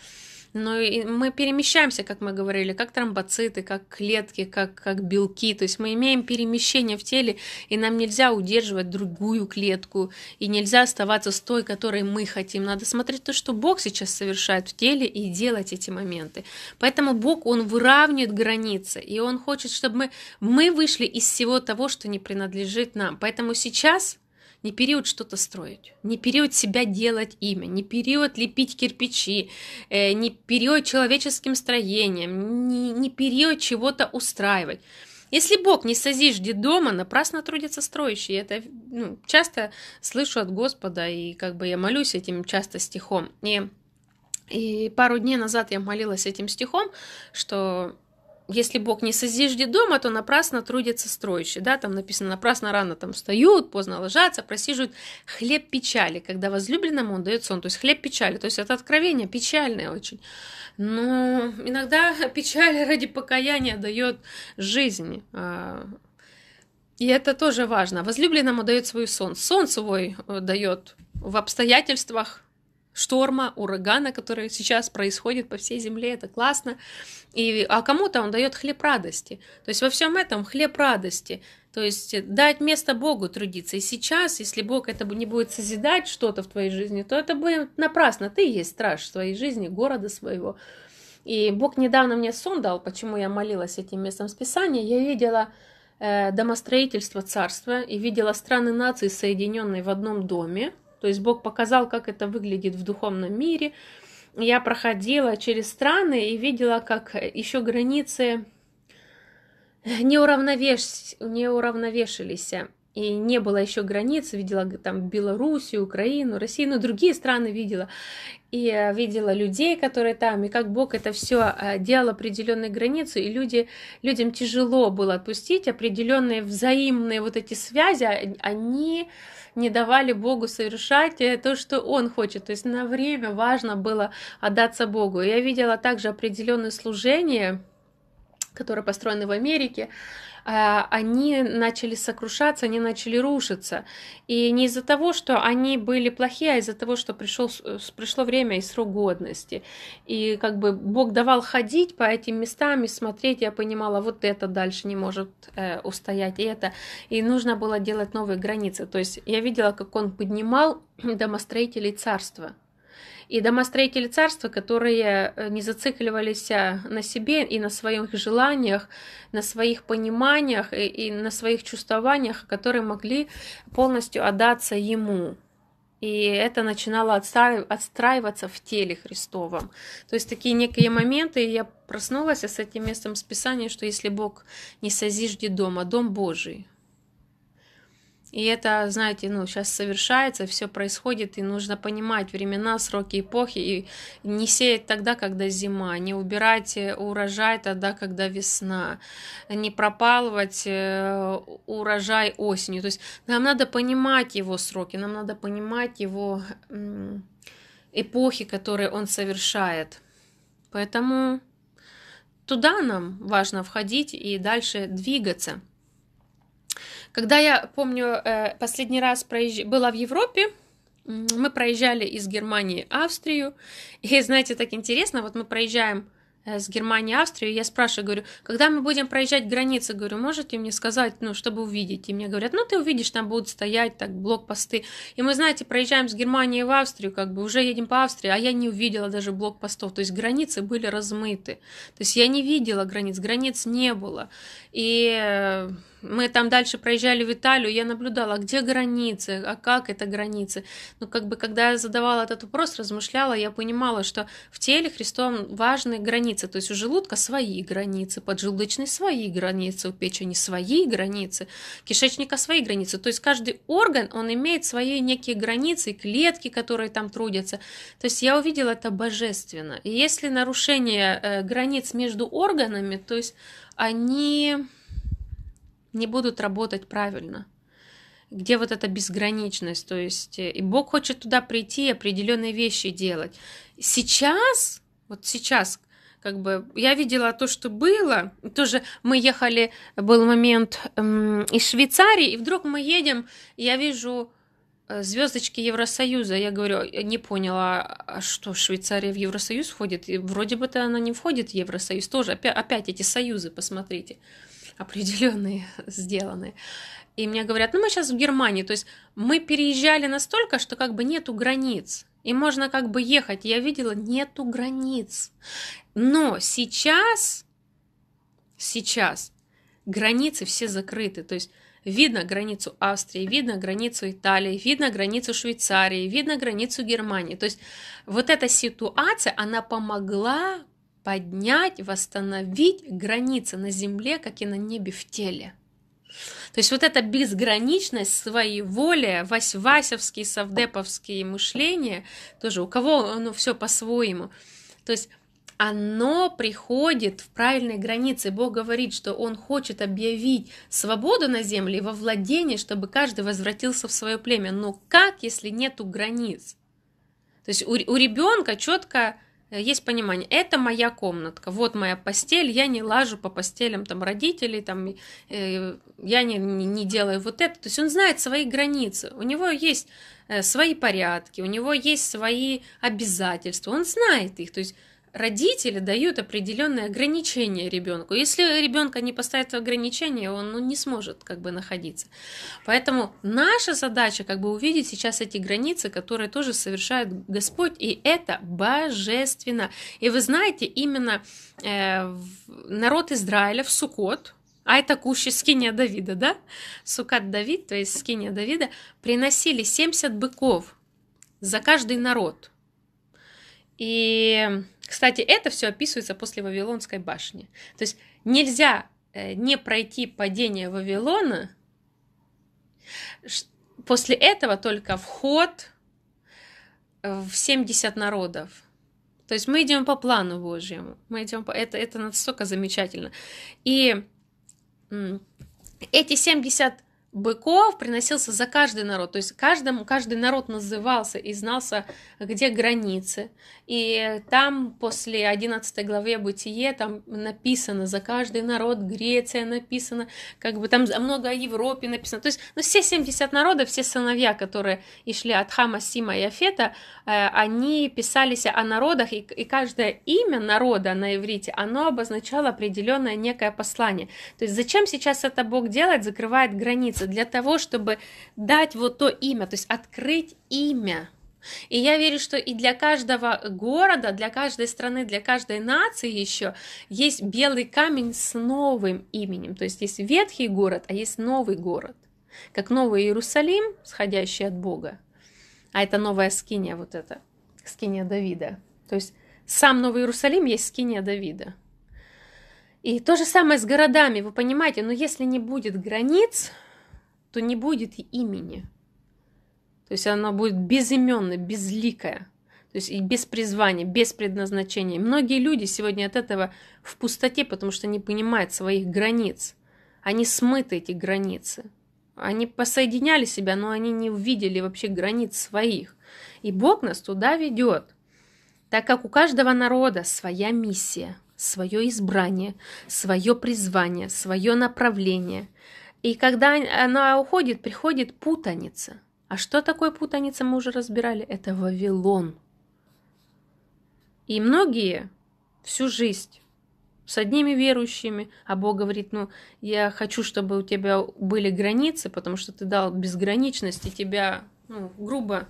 но ну, и мы перемещаемся, как мы говорили, как тромбоциты, как клетки, как, как белки, то есть мы имеем перемещение в теле, и нам нельзя удерживать другую клетку, и нельзя оставаться с той, которой мы хотим. Надо смотреть то, что Бог сейчас совершает в теле, и делать эти моменты. Поэтому Бог, Он выравнивает границы, и Он хочет, чтобы мы, мы вышли из всего того, что не принадлежит нам. Поэтому сейчас не период что-то строить, не период себя делать имя, не период лепить кирпичи, э, не период человеческим строением, не, не период чего-то устраивать. Если Бог не созижди дома, напрасно трудятся строящие. Это ну, часто слышу от Господа, и как бы я молюсь этим часто стихом. И, и пару дней назад я молилась этим стихом, что если Бог не созиждет дома, то напрасно трудятся строящие. Да, там написано, напрасно рано там встают, поздно ложатся, просиживают хлеб печали, когда возлюбленному он дает сон. То есть хлеб печали, то есть это откровение печальное очень. Но иногда печаль ради покаяния дает жизнь. А, и это тоже важно. Возлюбленному дает свой сон. Сон свой э, дает в обстоятельствах шторма, урагана, который сейчас происходит по всей земле, это классно. И, а кому-то он дает хлеб радости. То есть во всем этом хлеб радости. То есть дать место Богу трудиться. И сейчас, если Бог это не будет созидать что-то в твоей жизни, то это будет напрасно. Ты есть страж в своей жизни, города своего. И Бог недавно мне сон дал, почему я молилась этим местом с Я видела э, домостроительство царства и видела страны нации, соединенные в одном доме. То есть Бог показал, как это выглядит в духовном мире. Я проходила через страны и видела, как еще границы не, уравновеш... не уравновешились. И не было еще границ, видела там Белоруссию, Украину, Россию, ну другие страны видела. И э, видела людей, которые там, и как Бог это все э, делал определенные границы, и люди, людям тяжело было отпустить определенные взаимные вот эти связи, они не давали Богу совершать э, то, что Он хочет. То есть на время важно было отдаться Богу. Я видела также определенные служения, которые построены в Америке, а, они начали сокрушаться, они начали рушиться. И не из-за того, что они были плохие, а из-за того, что пришел, э, пришло время и срок годности. И как бы Бог давал ходить по этим местам и смотреть, я понимала, вот это дальше не может э, устоять, и это. И нужно было делать новые границы. То есть я видела, как он поднимал домостроителей царства. И домостроители царства, которые э, не зацикливались а, на себе и на своих желаниях, на своих пониманиях и, и на своих чувствованиях, которые могли полностью отдаться ему. И это начинало отстраиваться в теле Христовом. То есть такие некие моменты, я проснулась с этим местом списания, что если Бог не созиждет дома, дом Божий, и это, знаете, ну, сейчас совершается, все происходит, и нужно понимать времена, сроки эпохи, и не сеять тогда, когда зима, не убирать э, урожай тогда, когда весна, не пропалывать э, урожай осенью. То есть нам надо понимать его сроки, нам надо понимать его эпохи, которые он совершает. Поэтому туда нам важно входить и дальше двигаться – когда я помню, э, последний раз проезж... была в Европе, мы проезжали из Германии Австрию, и знаете, так интересно, вот мы проезжаем э, с Германии Австрию, я спрашиваю, говорю, когда мы будем проезжать границы, говорю, можете мне сказать, ну, чтобы увидеть? И мне говорят, ну, ты увидишь, там будут стоять так блокпосты. И мы, знаете, проезжаем с Германии в Австрию, как бы уже едем по Австрии, а я не увидела даже блокпостов, то есть границы были размыты. То есть я не видела границ, границ не было. И э, мы там дальше проезжали в Италию, я наблюдала, а где границы, а как это границы. Ну, как бы, когда я задавала этот вопрос, размышляла, я понимала, что в теле Христом важны границы, то есть у желудка свои границы, поджелудочной свои границы, у печени свои границы, кишечника свои границы. То есть каждый орган, он имеет свои некие границы, клетки, которые там трудятся. То есть я увидела это божественно. И если нарушение э, границ между органами, то есть они не будут работать правильно. Где вот эта безграничность, то есть э, и Бог хочет туда прийти определенные вещи делать. Сейчас, вот сейчас, как бы я видела то, что было. Тоже мы ехали, был момент эм, из Швейцарии, и вдруг мы едем, я вижу э, звездочки Евросоюза. Я говорю, не поняла, а что Швейцария в Евросоюз входит? И вроде бы-то она не входит в Евросоюз тоже. Опять, опять эти союзы, посмотрите определенные сделаны. И мне говорят, ну мы сейчас в Германии, то есть мы переезжали настолько, что как бы нету границ, и можно как бы ехать. Я видела, нету границ. Но сейчас, сейчас границы все закрыты, то есть видно границу Австрии, видно границу Италии, видно границу Швейцарии, видно границу Германии. То есть вот эта ситуация, она помогла поднять, восстановить границы на земле, как и на небе в теле. То есть вот эта безграничность, своеволие, вась-васевские, совдеповские мышления, тоже у кого оно все по-своему, то есть оно приходит в правильной границе. Бог говорит, что Он хочет объявить свободу на земле во владении, чтобы каждый возвратился в свое племя. Но как, если нету границ? То есть у, у ребенка четко Э, есть понимание, это моя комнатка, вот моя постель, я не лажу по постелям там родителей, там, э, я не, не, не делаю вот это. То есть он знает свои границы, у него есть э, свои порядки, у него есть свои обязательства, он знает их. То есть родители дают определенные ограничения ребенку. Если ребенка не поставит ограничения, он ну, не сможет как бы находиться. Поэтому наша задача как бы увидеть сейчас эти границы, которые тоже совершает Господь, и это божественно. И вы знаете, именно э, народ Израиля в Сукот, а это кущи скиния Давида, да? Сукат Давид, то есть скиния Давида, приносили 70 быков за каждый народ. И кстати, это все описывается после Вавилонской башни. То есть нельзя э, не пройти падение Вавилона. После этого только вход э, в 70 народов. То есть мы идем по плану Божьему. Мы идем по... это, это настолько замечательно. И эти 70 быков приносился за каждый народ, то есть каждому, каждый народ назывался и знался, где границы. И там после 11 главе Бытие там написано за каждый народ, Греция написана, как бы там много о Европе написано. То есть ну, все 70 народов, все сыновья, которые и шли от Хама, Сима и Афета, э, они писались о народах, и, и каждое имя народа на иврите, оно обозначало определенное некое послание. То есть зачем сейчас это Бог делает, закрывает границы? требуется для того, чтобы дать вот то имя, то есть открыть имя. И я верю, что и для каждого города, для каждой страны, для каждой нации еще есть белый камень с новым именем. То есть есть ветхий город, а есть новый город. Как новый Иерусалим, сходящий от Бога. А это новая скиния вот эта, скиния Давида. То есть сам Новый Иерусалим есть скиния Давида. И то же самое с городами, вы понимаете, но если не будет границ, то не будет имени. То есть она будет безыменно, безликая. То есть и без призвания, без предназначения. Многие люди сегодня от этого в пустоте, потому что не понимают своих границ. Они смыты, эти границы. Они посоединяли себя, но они не увидели вообще границ своих. И Бог нас туда ведет, так как у каждого народа своя миссия, свое избрание, свое призвание, свое направление – и когда она уходит, приходит путаница. А что такое путаница, мы уже разбирали, это Вавилон. И многие всю жизнь с одними верующими, а Бог говорит, ну, я хочу, чтобы у тебя были границы, потому что ты дал безграничность, и тебя, ну, грубо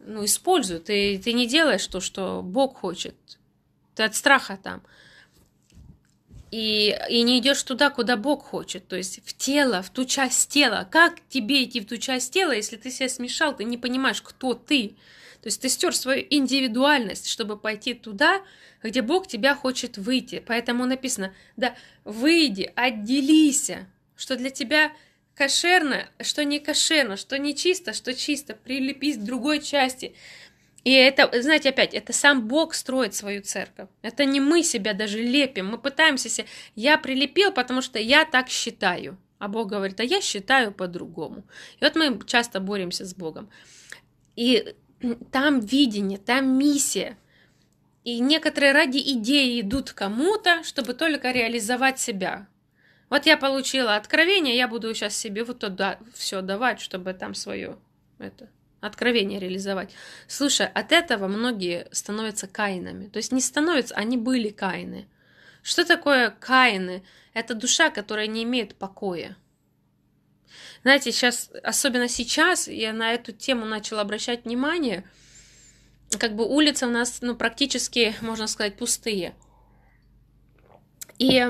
ну, используют. И ты не делаешь то, что Бог хочет. Ты от страха там и, и не идешь туда, куда Бог хочет, то есть в тело, в ту часть тела. Как тебе идти в ту часть тела, если ты себя смешал, ты не понимаешь, кто ты? То есть ты стер свою индивидуальность, чтобы пойти туда, где Бог тебя хочет выйти. Поэтому написано, да, выйди, отделись, что для тебя кошерно, что не кошерно, что не чисто, что чисто, прилепись к другой части – и это, знаете, опять, это сам Бог строит свою церковь. Это не мы себя даже лепим. Мы пытаемся себе, Я прилепил, потому что я так считаю. А Бог говорит, а я считаю по-другому. И вот мы часто боремся с Богом. И там видение, там миссия. И некоторые ради идеи идут кому-то, чтобы только реализовать себя. Вот я получила откровение, я буду сейчас себе вот туда все давать, чтобы там свое это откровение реализовать. Слушай, от этого многие становятся каинами. То есть не становятся, они были каины. Что такое каины? Это душа, которая не имеет покоя. Знаете, сейчас, особенно сейчас, я на эту тему начала обращать внимание. Как бы улицы у нас ну, практически, можно сказать, пустые. И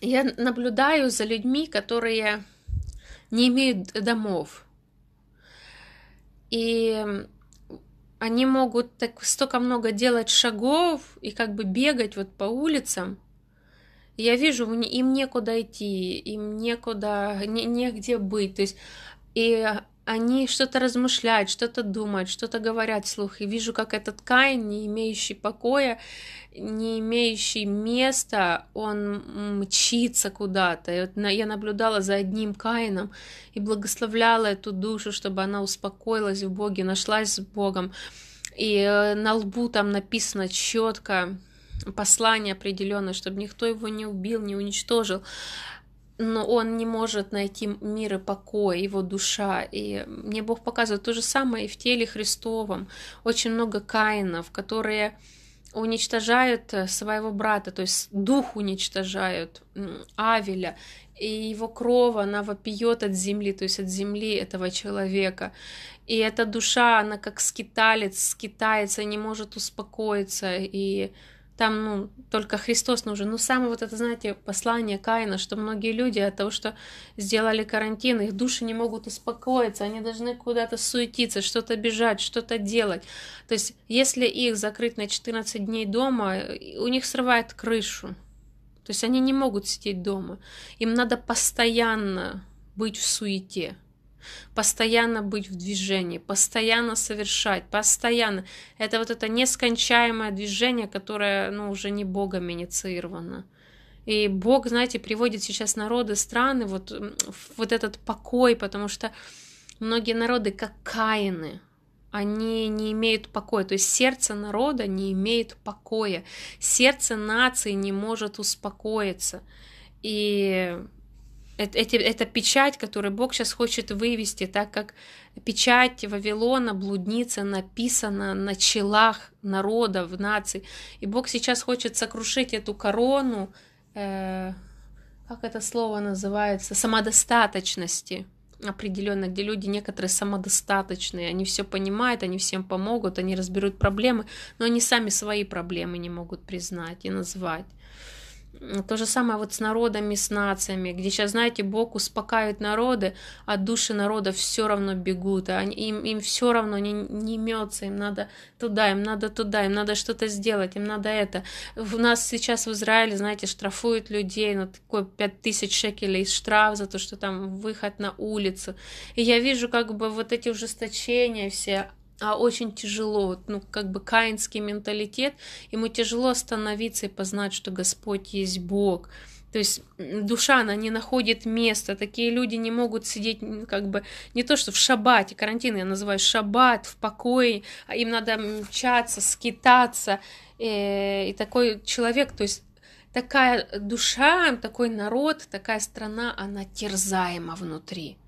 я наблюдаю за людьми, которые не имеют домов и они могут так столько много делать шагов и как бы бегать вот по улицам. я вижу, им некуда идти, им некуда, не, негде быть. То есть, и они что-то размышляют, что-то думают, что-то говорят вслух, и вижу, как этот Каин, не имеющий покоя, не имеющий места, он мчится куда-то. И вот я наблюдала за одним Каином и благословляла эту душу, чтобы она успокоилась в Боге, нашлась с Богом. И э, на лбу там написано четко послание определенное, чтобы никто его не убил, не уничтожил но он не может найти мир и покой, его душа. И мне Бог показывает то же самое и в теле Христовом. Очень много каинов, которые уничтожают э, своего брата, то есть дух уничтожают Авеля, и его кровь, она вопиет от земли, то есть от земли этого человека. И эта душа, она как скиталец, скитается, не может успокоиться, и там, ну, только Христос нужен. Но ну, самое вот это, знаете, послание Каина, что многие люди от того, что сделали карантин, их души не могут успокоиться, они должны куда-то суетиться, что-то бежать, что-то делать. То есть, если их закрыть на 14 дней дома, у них срывает крышу. То есть они не могут сидеть дома. Им надо постоянно быть в суете постоянно быть в движении, постоянно совершать, постоянно. Это вот это нескончаемое движение, которое ну, уже не Богом инициировано. И Бог, знаете, приводит сейчас народы, страны вот, вот этот покой, потому что многие народы как Каины, они не имеют покоя. То есть сердце народа не имеет покоя. Сердце нации не может успокоиться. И это, это, это печать, которую Бог сейчас хочет вывести, так как печать Вавилона, блудница написана на челах народа, в нации. И Бог сейчас хочет сокрушить эту корону, э, как это слово называется, самодостаточности определенно, где люди некоторые самодостаточные, они все понимают, они всем помогут, они разберут проблемы, но они сами свои проблемы не могут признать и назвать. То же самое вот с народами, с нациями, где сейчас, знаете, Бог успокаивает народы, а души народа все равно бегут, а они, им, им все равно не, не мется, им надо туда, им надо туда, им надо что-то сделать, им надо это. У нас сейчас в Израиле, знаете, штрафуют людей, ну такой 5000 шекелей штраф за то, что там выход на улицу. И я вижу как бы вот эти ужесточения все, а очень тяжело, вот, ну, как бы каинский менталитет, ему тяжело остановиться и познать, что Господь есть Бог. То есть душа, она не находит места. Такие люди не могут сидеть как бы не то, что в шабате, карантин я называю Шабат в покое. А им надо мчаться, скитаться. И, э, и такой человек, то есть такая душа, такой народ, такая страна, она терзаема внутри.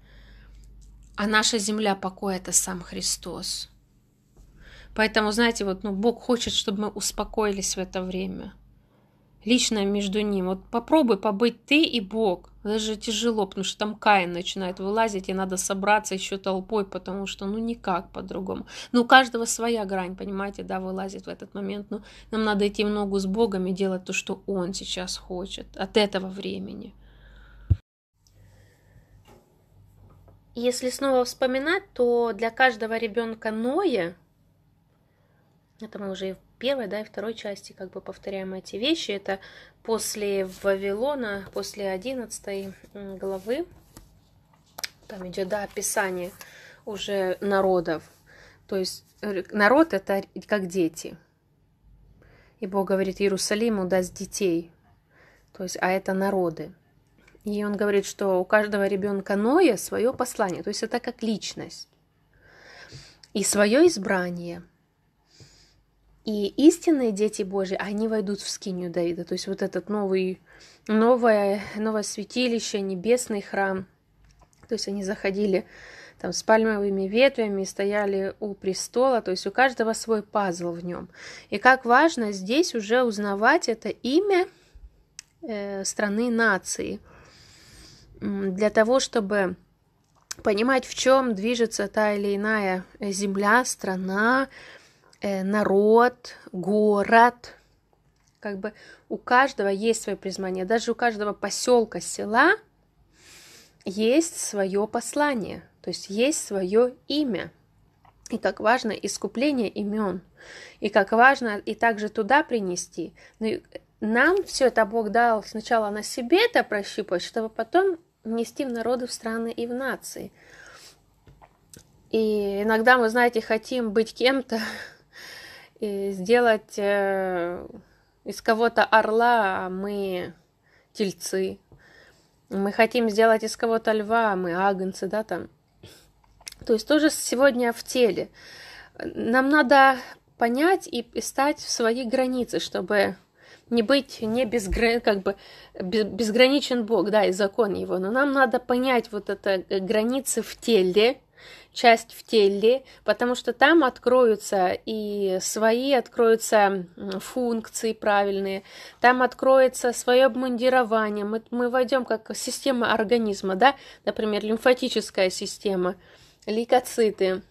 А наша земля покоя – это сам Христос. Поэтому, знаете, вот ну, Бог хочет, чтобы мы успокоились в это время. Личное между ним. Вот попробуй побыть ты и Бог. Даже тяжело, потому что там Каин начинает вылазить, и надо собраться еще толпой, потому что ну никак по-другому. Но ну, у каждого своя грань, понимаете, да, вылазит в этот момент. Но ну, нам надо идти в ногу с Богом и делать то, что Он сейчас хочет от этого времени. Если снова вспоминать, то для каждого ребенка Ноя это мы уже и в первой, да, и второй части как бы повторяем эти вещи. Это после Вавилона, после 11 главы. Там идет, да, описание уже народов. То есть э, народ это как дети. И Бог говорит, Иерусалим удаст детей. То есть, а это народы. И он говорит, что у каждого ребенка Ноя свое послание. То есть это как личность. И свое избрание – и истинные дети Божьи, они войдут в скинию Давида. То есть вот этот новый, новое, новое святилище, небесный храм. То есть они заходили там с пальмовыми ветвями, стояли у престола, то есть у каждого свой пазл в нем. И как важно здесь уже узнавать это имя э, страны нации, для того, чтобы понимать, в чем движется та или иная земля, страна, Э, народ, город. Как бы у каждого есть свое призвание. Даже у каждого поселка, села есть свое послание, то есть есть свое имя. И как важно искупление имен. И как важно и также туда принести. Но ну нам все это Бог дал сначала на себе это прощупать, чтобы потом нести в народы, в страны и в нации. И иногда мы, знаете, хотим быть кем-то, сделать э, из кого-то орла, а мы тельцы. Мы хотим сделать из кого-то льва, а мы агнцы, да, там. То есть тоже сегодня в теле. Нам надо понять и, и стать в свои границы, чтобы не быть не безгра... как бы безграничен Бог, да, и закон его, но нам надо понять вот это э, границы в теле, часть в теле, потому что там откроются и свои, откроются функции правильные, там откроется свое обмундирование, мы, мы войдем как система организма, да, например, лимфатическая система, лейкоциты.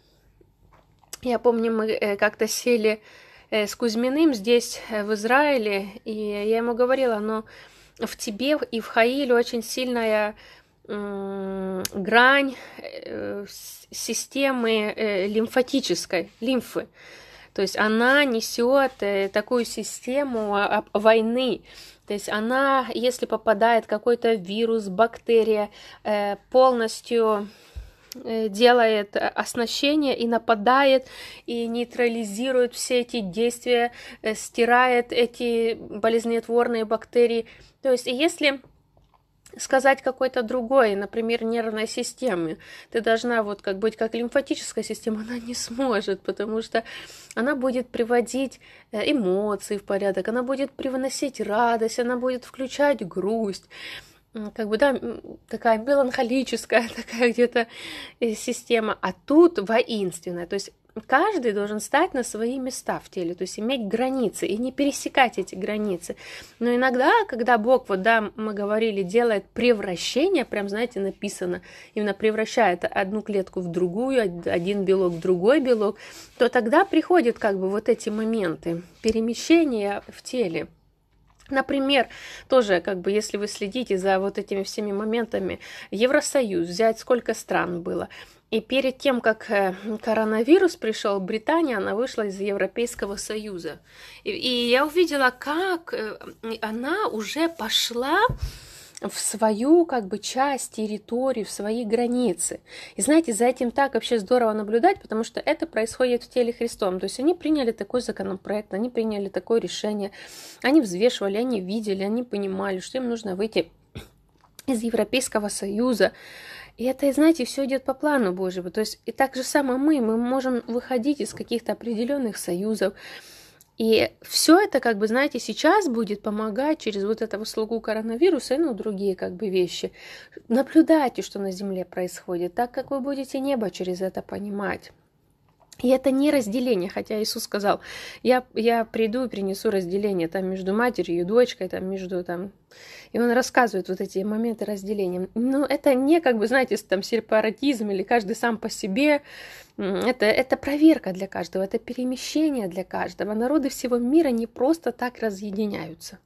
Я помню, мы э, как-то сели э, с Кузьминым здесь, э, в Израиле, и я ему говорила, но «Ну, в тебе и в Хаиле очень сильная Э, грань э, системы э, лимфатической, лимфы. То есть она несет такую систему а, войны. То есть она, если попадает какой-то вирус, бактерия, полностью делает оснащение и нападает, и нейтрализирует все эти действия, стирает эти болезнетворные бактерии. То есть если сказать какой-то другой, например, нервной системе, Ты должна вот как быть как лимфатическая система, она не сможет, потому что она будет приводить э, эмоции в порядок, она будет привносить радость, она будет включать грусть как бы, да, такая меланхолическая, такая где-то э, система, а тут воинственная, то есть каждый должен стать на свои места в теле, то есть иметь границы и не пересекать эти границы. Но иногда, когда Бог, вот да, мы говорили, делает превращение, прям, знаете, написано, именно превращает одну клетку в другую, один белок в другой белок, то тогда приходят как бы вот эти моменты перемещения в теле. Например, тоже, как бы, если вы следите за вот этими всеми моментами, Евросоюз, взять сколько стран было, и перед тем, как э, коронавирус пришел, Британия, она вышла из Европейского Союза. И, и я увидела, как э, она уже пошла в свою как бы часть территории, в свои границы. И знаете, за этим так вообще здорово наблюдать, потому что это происходит в теле Христом. То есть они приняли такой законопроект, они приняли такое решение, они взвешивали, они видели, они понимали, что им нужно выйти из Европейского Союза, и это, знаете, все идет по плану Божьему. То есть и так же самое мы, мы можем выходить из каких-то определенных союзов. И все это, как бы, знаете, сейчас будет помогать через вот этого слугу коронавируса и ну, другие, как бы, вещи. Наблюдайте, что на Земле происходит, так как вы будете небо через это понимать. И это не разделение, хотя Иисус сказал, я, я приду и принесу разделение там между матерью и дочкой, там между там... И он рассказывает вот эти моменты разделения. Но это не как бы, знаете, там сепаратизм или каждый сам по себе. Это, это проверка для каждого, это перемещение для каждого. Народы всего мира не просто так разъединяются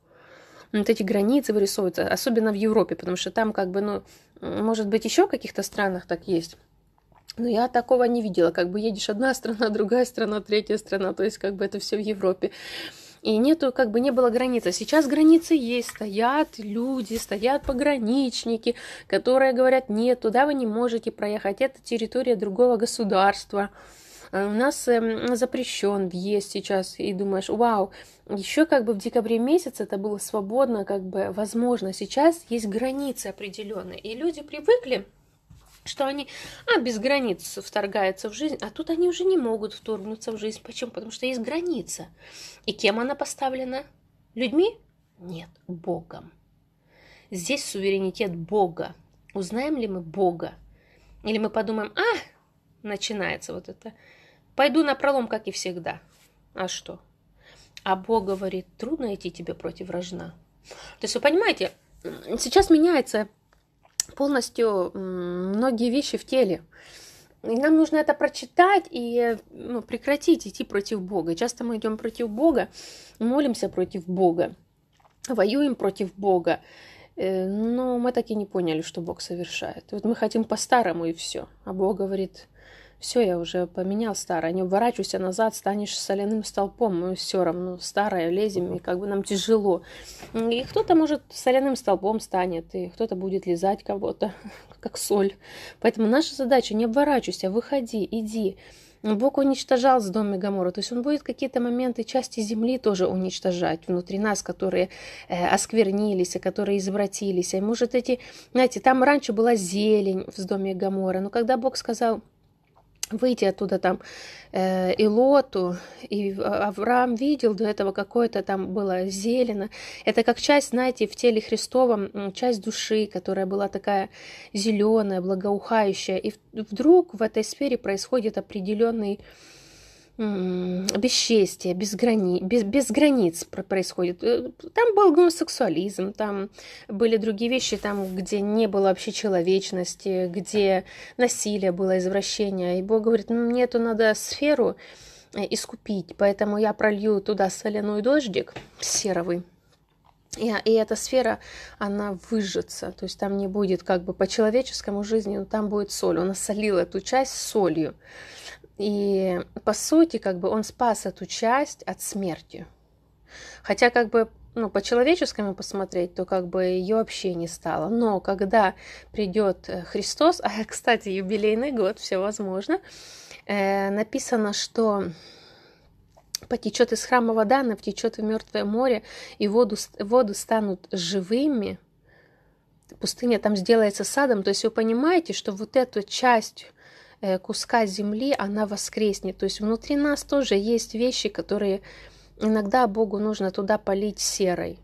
вот эти границы вырисовываются, особенно в Европе, потому что там как бы, ну, может быть, еще в каких-то странах так есть, но ну, я такого не видела, как бы едешь одна страна, другая страна, третья страна, то есть как бы это все в Европе. И нету, как бы не было границы. Сейчас границы есть, стоят люди, стоят пограничники, которые говорят, нет, туда вы не можете проехать, это территория другого государства. А у нас эм, запрещен въезд сейчас, и думаешь, вау, еще как бы в декабре месяце это было свободно, как бы возможно. Сейчас есть границы определенные, и люди привыкли что они, а, без границ вторгаются в жизнь, а тут они уже не могут вторгнуться в жизнь. Почему? Потому что есть граница. И кем она поставлена? Людьми? Нет, Богом. Здесь суверенитет Бога. Узнаем ли мы Бога? Или мы подумаем, а, начинается вот это, пойду на пролом, как и всегда. А что? А Бог говорит, трудно идти тебе против вражна. То есть вы понимаете, сейчас меняется полностью многие вещи в теле. И нам нужно это прочитать и ну, прекратить идти против Бога. Часто мы идем против Бога, молимся против Бога, воюем против Бога. Э, но мы так и не поняли, что Бог совершает. Вот мы хотим по-старому и все. А Бог говорит, все, я уже поменял старое. Не уворачивайся назад, станешь соляным столпом. Мы все равно старое лезем, и как бы нам тяжело. И кто-то, может, соляным столпом станет, и кто-то будет лизать кого-то, как соль. Поэтому наша задача не обворачивайся, выходи, иди. Бог уничтожал с дома Гамора, то есть он будет какие-то моменты части земли тоже уничтожать внутри нас, которые э, осквернились, которые извратились. И может эти, знаете, там раньше была зелень в доме Гамора, но когда Бог сказал, выйти оттуда там э, и Лоту, и а-, Авраам видел до этого какое-то там было зелено. Это как часть, знаете, в теле Христовом, часть души, которая была такая зеленая, благоухающая. И вдруг в этой сфере происходит определенный бесчестие, без, грани... без, без границ происходит. Э, там был гомосексуализм, там были другие вещи, там, где не было вообще человечности, где насилие было, извращение. И Бог говорит, ну, мне эту надо сферу э, искупить, поэтому я пролью туда соляной дождик серовый, и, и эта сфера, она выжжется, то есть там не будет как бы по человеческому жизни, но там будет соль. Он осолил эту часть солью. И по сути, как бы он спас эту часть от смерти. Хотя, как бы, ну, по-человеческому посмотреть, то как бы ее вообще не стало. Но когда придет э, Христос, а, кстати, юбилейный год, все возможно, э, написано, что потечет из храма вода, она втечет в мертвое море, и воду, воду станут живыми. Пустыня там сделается садом. То есть вы понимаете, что вот эту часть Э, куска земли, она воскреснет. То есть внутри нас тоже есть вещи, которые иногда Богу нужно туда полить серой.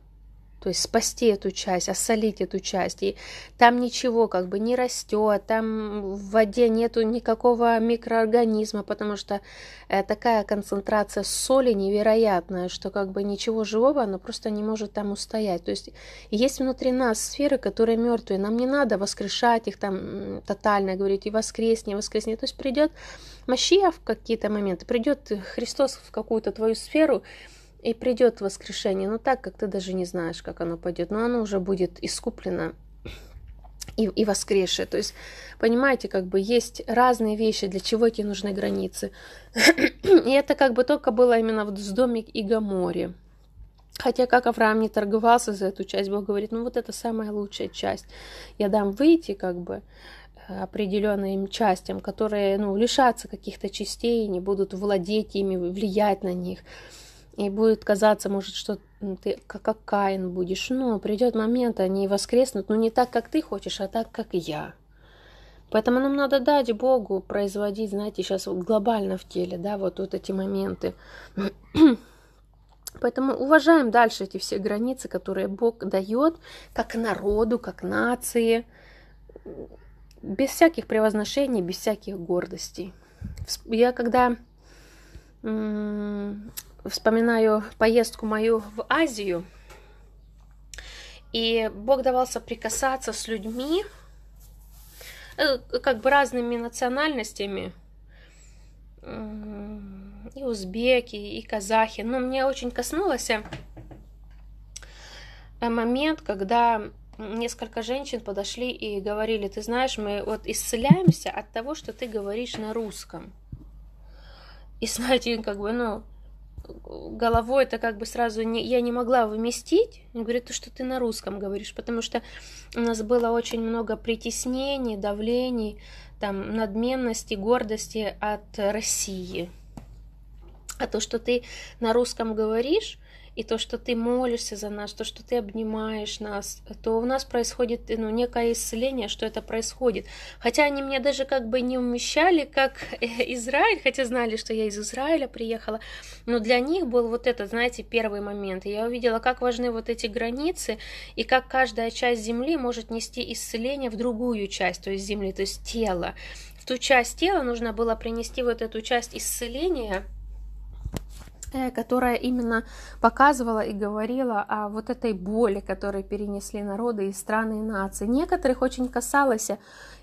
То есть спасти эту часть, осолить эту часть. И там ничего как бы не растет, там в воде нету никакого микроорганизма, потому что э, такая концентрация соли невероятная, что как бы ничего живого, оно просто не может там устоять. То есть есть внутри нас сферы, которые мертвые, нам не надо воскрешать их там тотально, говорить и воскресни, воскресни. То есть придет Машия в какие-то моменты, придет Христос в какую-то твою сферу, и придет воскрешение, но так как ты даже не знаешь, как оно пойдет, но оно уже будет искуплено и, и воскресшее. То есть, понимаете, как бы есть разные вещи, для чего эти нужны границы. и это как бы только было именно вот с домик и Гаморе. Хотя как Авраам не торговался за эту часть, Бог говорит, ну вот это самая лучшая часть. Я дам выйти как бы э, определенным частям, которые ну, лишатся каких-то частей, не будут владеть ими, влиять на них. И будет казаться, может, что ты как Каин будешь. Но придет момент, они воскреснут, но ну, не так, как ты хочешь, а так, как я. Поэтому нам надо дать Богу производить, знаете, сейчас вот глобально в теле, да, вот, вот эти моменты. Поэтому уважаем дальше эти все границы, которые Бог дает, как народу, как нации, без всяких превозношений, без всяких гордостей. Я когда вспоминаю поездку мою в Азию, и Бог давался прикасаться с людьми, э, как бы разными национальностями, и узбеки, и казахи. Но мне очень коснулся э, момент, когда несколько женщин подошли и говорили, ты знаешь, мы вот исцеляемся от того, что ты говоришь на русском. И знаете, как бы, ну, головой это как бы сразу не, я не могла вместить. Я говорю, то, что ты на русском говоришь, потому что у нас было очень много притеснений, давлений, там, надменности, гордости от России. А то, что ты на русском говоришь, и то, что ты молишься за нас, то, что ты обнимаешь нас, то у нас происходит ну, некое исцеление, что это происходит. Хотя они меня даже как бы не умещали, как Израиль, хотя знали, что я из Израиля приехала, но для них был вот этот, знаете, первый момент. И я увидела, как важны вот эти границы, и как каждая часть земли может нести исцеление в другую часть, то есть земли, то есть тело. В ту часть тела нужно было принести вот эту часть исцеления – которая именно показывала и говорила о вот этой боли, которую перенесли народы и страны и нации. Некоторых очень касалось,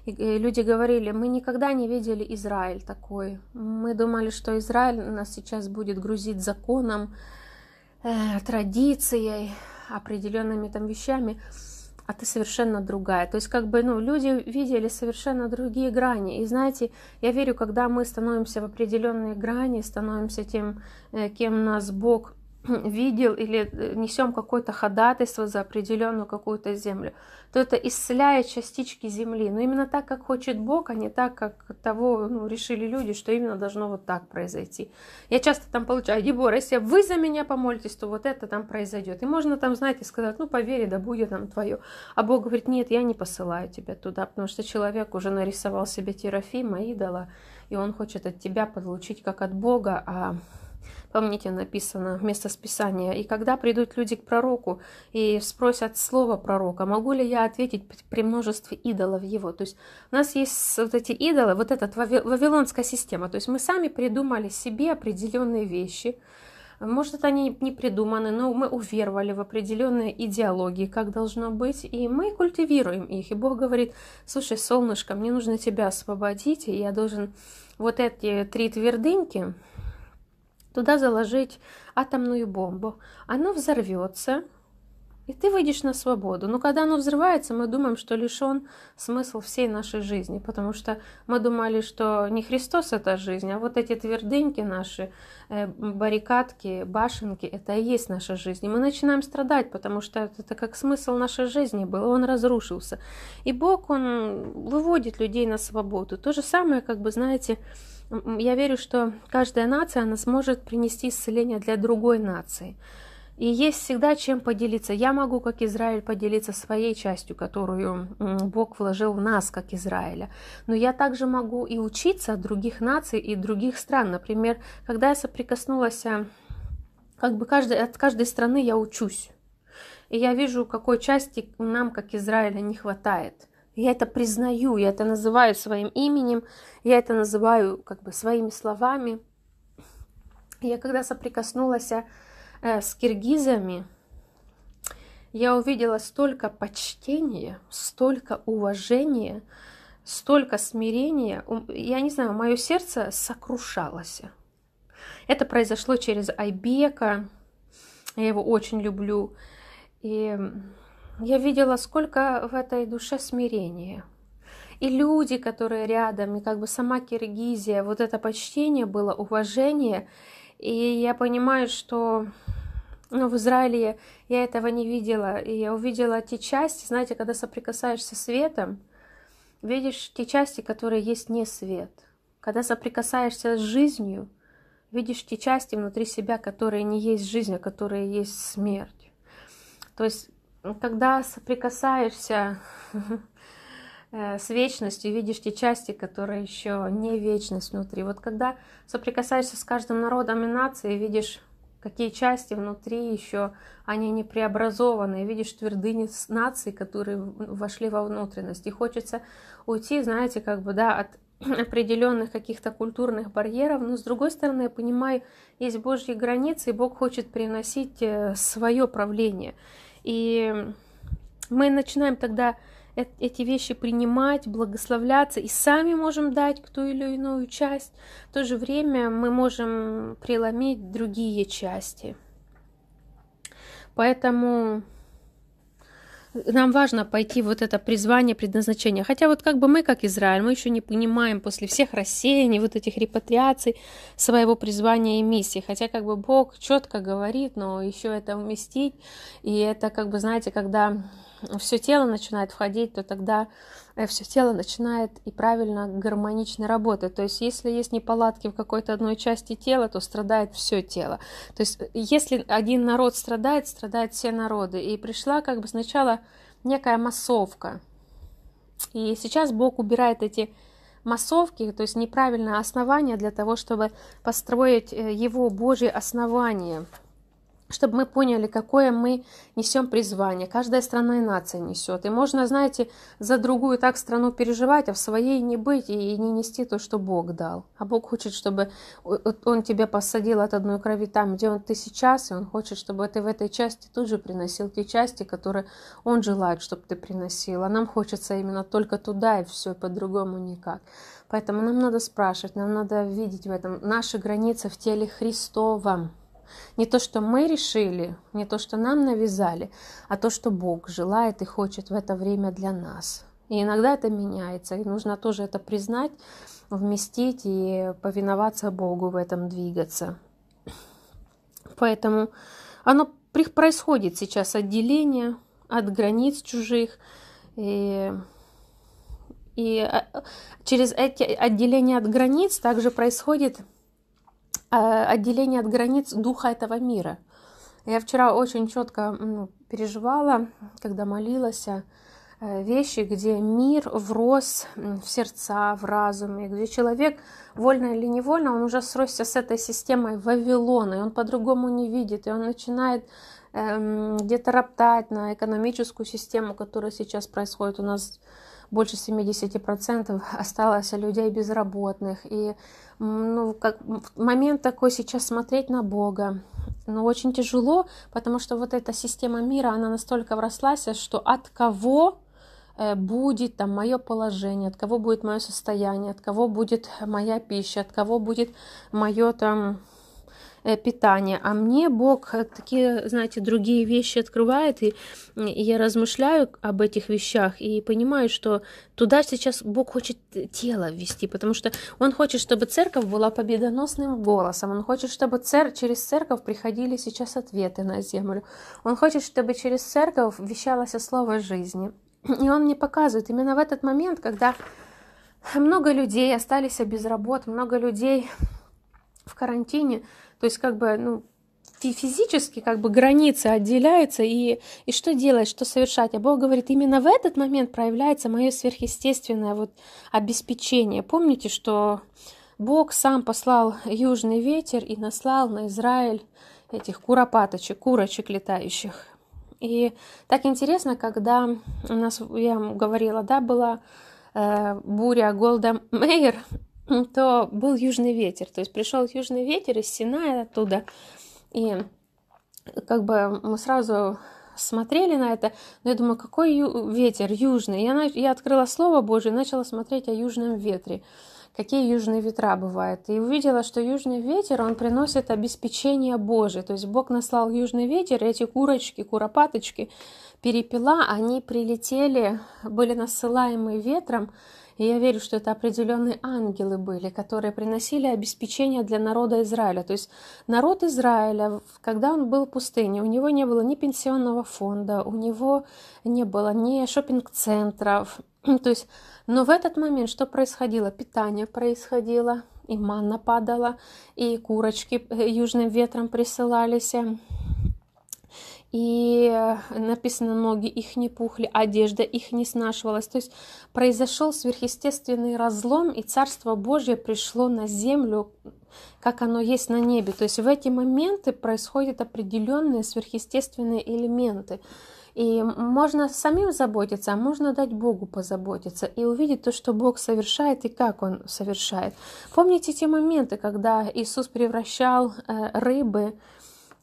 и люди говорили, мы никогда не видели Израиль такой. Мы думали, что Израиль нас сейчас будет грузить законом, э, традицией, определенными там вещами а ты совершенно другая. То есть как бы ну, люди видели совершенно другие грани. И знаете, я верю, когда мы становимся в определенные грани, становимся тем, э, кем нас Бог видел или э, несем какое-то ходатайство за определенную какую-то землю, то это исцеляя частички земли. Но именно так, как хочет Бог, а не так, как того ну, решили люди, что именно должно вот так произойти. Я часто там получаю, Дебора, если вы за меня помолитесь, то вот это там произойдет. И можно там, знаете, сказать, ну поверь, да будет там твое. А Бог говорит, нет, я не посылаю тебя туда, потому что человек уже нарисовал себе Терафима, идола, и он хочет от тебя получить как от Бога, а Помните, написано вместо списания. «И когда придут люди к пророку и спросят слово пророка, могу ли я ответить при множестве идолов его?» То есть у нас есть вот эти идолы, вот эта вавилонская система. То есть мы сами придумали себе определенные вещи, может, они не придуманы, но мы уверовали в определенные идеологии, как должно быть, и мы культивируем их. И Бог говорит, слушай, солнышко, мне нужно тебя освободить, и я должен вот эти три твердынки, туда заложить атомную бомбу. Оно взорвется, и ты выйдешь на свободу. Но когда оно взрывается, мы думаем, что лишен смысл всей нашей жизни, потому что мы думали, что не Христос это жизнь, а вот эти твердыньки наши, э, баррикадки, башенки, это и есть наша жизнь. И мы начинаем страдать, потому что это как смысл нашей жизни был, он разрушился. И Бог, он выводит людей на свободу. То же самое, как бы, знаете, я верю, что каждая нация, она сможет принести исцеление для другой нации. И есть всегда чем поделиться. Я могу, как Израиль, поделиться своей частью, которую Бог вложил в нас, как Израиля. Но я также могу и учиться от других наций и других стран. Например, когда я соприкоснулась, э, как бы каждый, от каждой страны я учусь. И я вижу, какой части нам, как Израиля, не хватает – я это признаю, я это называю своим именем, я это называю как бы своими словами. Я когда соприкоснулась э, с киргизами, я увидела столько почтения, столько уважения, столько смирения. Я не знаю, мое сердце сокрушалось. Это произошло через Айбека. Я его очень люблю. И я видела, сколько в этой душе смирения. И люди, которые рядом, и как бы сама Киргизия, вот это почтение было, уважение. И я понимаю, что ну, в Израиле я этого не видела. И я увидела те части, знаете, когда соприкасаешься с светом, видишь те части, которые есть не свет. Когда соприкасаешься с жизнью, видишь те части внутри себя, которые не есть жизнь, а которые есть смерть. То есть когда соприкасаешься э, с вечностью, видишь те части, которые еще не вечность внутри. Вот когда соприкасаешься с каждым народом и нацией, видишь, какие части внутри еще, они не преобразованы, видишь твердыни наций, которые вошли во внутренность. И хочется уйти, знаете, как бы, да, от определенных каких-то культурных барьеров, но с другой стороны, я понимаю, есть Божьи границы, и Бог хочет приносить э, свое правление. И мы начинаем тогда э-, эти вещи принимать, благословляться, и сами можем дать ту или иную часть. В то же время мы можем преломить другие части. Поэтому нам важно пойти вот это призвание, предназначение. Хотя вот как бы мы, как Израиль, мы еще не понимаем после всех рассеяний, вот этих репатриаций своего призвания и миссии. Хотя как бы Бог четко говорит, но еще это уместить И это как бы, знаете, когда все тело начинает входить, то тогда Э, все тело начинает и правильно гармонично работать. То есть, если есть неполадки в какой-то одной части тела, то страдает все тело. То есть, э, если один народ страдает, страдают все народы. И пришла как бы сначала некая массовка. И сейчас Бог убирает эти массовки, то есть неправильное основание для того, чтобы построить э, его Божье основание – чтобы мы поняли, какое мы несем призвание. Каждая страна и нация несет. И можно, знаете, за другую так страну переживать, а в своей не быть и не нести то, что Бог дал. А Бог хочет, чтобы Он тебя посадил от одной крови там, где он, ты сейчас, и Он хочет, чтобы ты в этой части тут же приносил те части, которые Он желает, чтобы ты приносил. А нам хочется именно только туда и все, и по-другому никак. Поэтому нам надо спрашивать, нам надо видеть в этом наши границы в теле Христовом. Не то, что мы решили, не то, что нам навязали, а то, что Бог желает и хочет в это время для нас. И иногда это меняется, и нужно тоже это признать, вместить и повиноваться Богу в этом двигаться. Поэтому оно происходит сейчас отделение от границ чужих, и и а, через эти отделения от границ также происходит Э, отделение от границ духа этого мира. Я вчера очень четко переживала, когда молилась, э, вещи, где мир врос в сердца, в разум, и где человек, вольно или невольно, он уже сросся с этой системой Вавилона, и он по-другому не видит, и он начинает эм, где-то роптать на экономическую систему, которая сейчас происходит у нас больше 70% осталось людей безработных. И ну, как, момент такой сейчас смотреть на Бога. Но ну, очень тяжело, потому что вот эта система мира, она настолько врослась, что от кого э, будет там мое положение, от кого будет мое состояние, от кого будет моя пища, от кого будет мое там Э, питание, А мне Бог э, такие, знаете, другие вещи открывает, и, и я размышляю об этих вещах и понимаю, что туда сейчас Бог хочет э, тело ввести, потому что Он хочет, чтобы церковь была победоносным голосом, Он хочет, чтобы цер- через церковь приходили сейчас ответы на землю, Он хочет, чтобы через церковь вещалось слово жизни. И Он мне показывает именно в этот момент, когда много людей остались без работ, много людей в карантине, то есть как бы, ну, физически как бы границы отделяются, и, и что делать, что совершать. А Бог говорит, именно в этот момент проявляется мое сверхъестественное вот обеспечение. Помните, что Бог сам послал южный ветер и наслал на Израиль этих куропаточек, курочек летающих. И так интересно, когда у нас, я говорила, да, была э, буря Голда Мейер, то был южный ветер. То есть пришел южный ветер из Синая оттуда, и э, как бы мы сразу смотрели на это, но я думаю, какой ю- ветер южный. Я, я открыла Слово Божие и начала смотреть о южном ветре, какие южные ветра бывают. И увидела, что южный ветер, он приносит обеспечение Божие. То есть Бог наслал южный ветер, и эти курочки, куропаточки, перепела, они прилетели, были насылаемы ветром, и я верю, что это определенные ангелы были, которые приносили обеспечение для народа Израиля. То есть народ Израиля, когда он был в пустыне, у него не было ни пенсионного фонда, у него не было ни шопинг-центров. То есть, но в этот момент что происходило? Питание происходило, и манна падала, и курочки э, южным ветром присылались, и э, написано, ноги их не пухли, одежда их не снашивалась. То есть произошел сверхъестественный разлом, и Царство Божье пришло на землю, как оно есть на небе. То есть в эти моменты происходят определенные сверхъестественные элементы. И можно самим заботиться, а можно дать Богу позаботиться и увидеть то, что Бог совершает и как Он совершает. Помните те моменты, когда Иисус превращал э, рыбы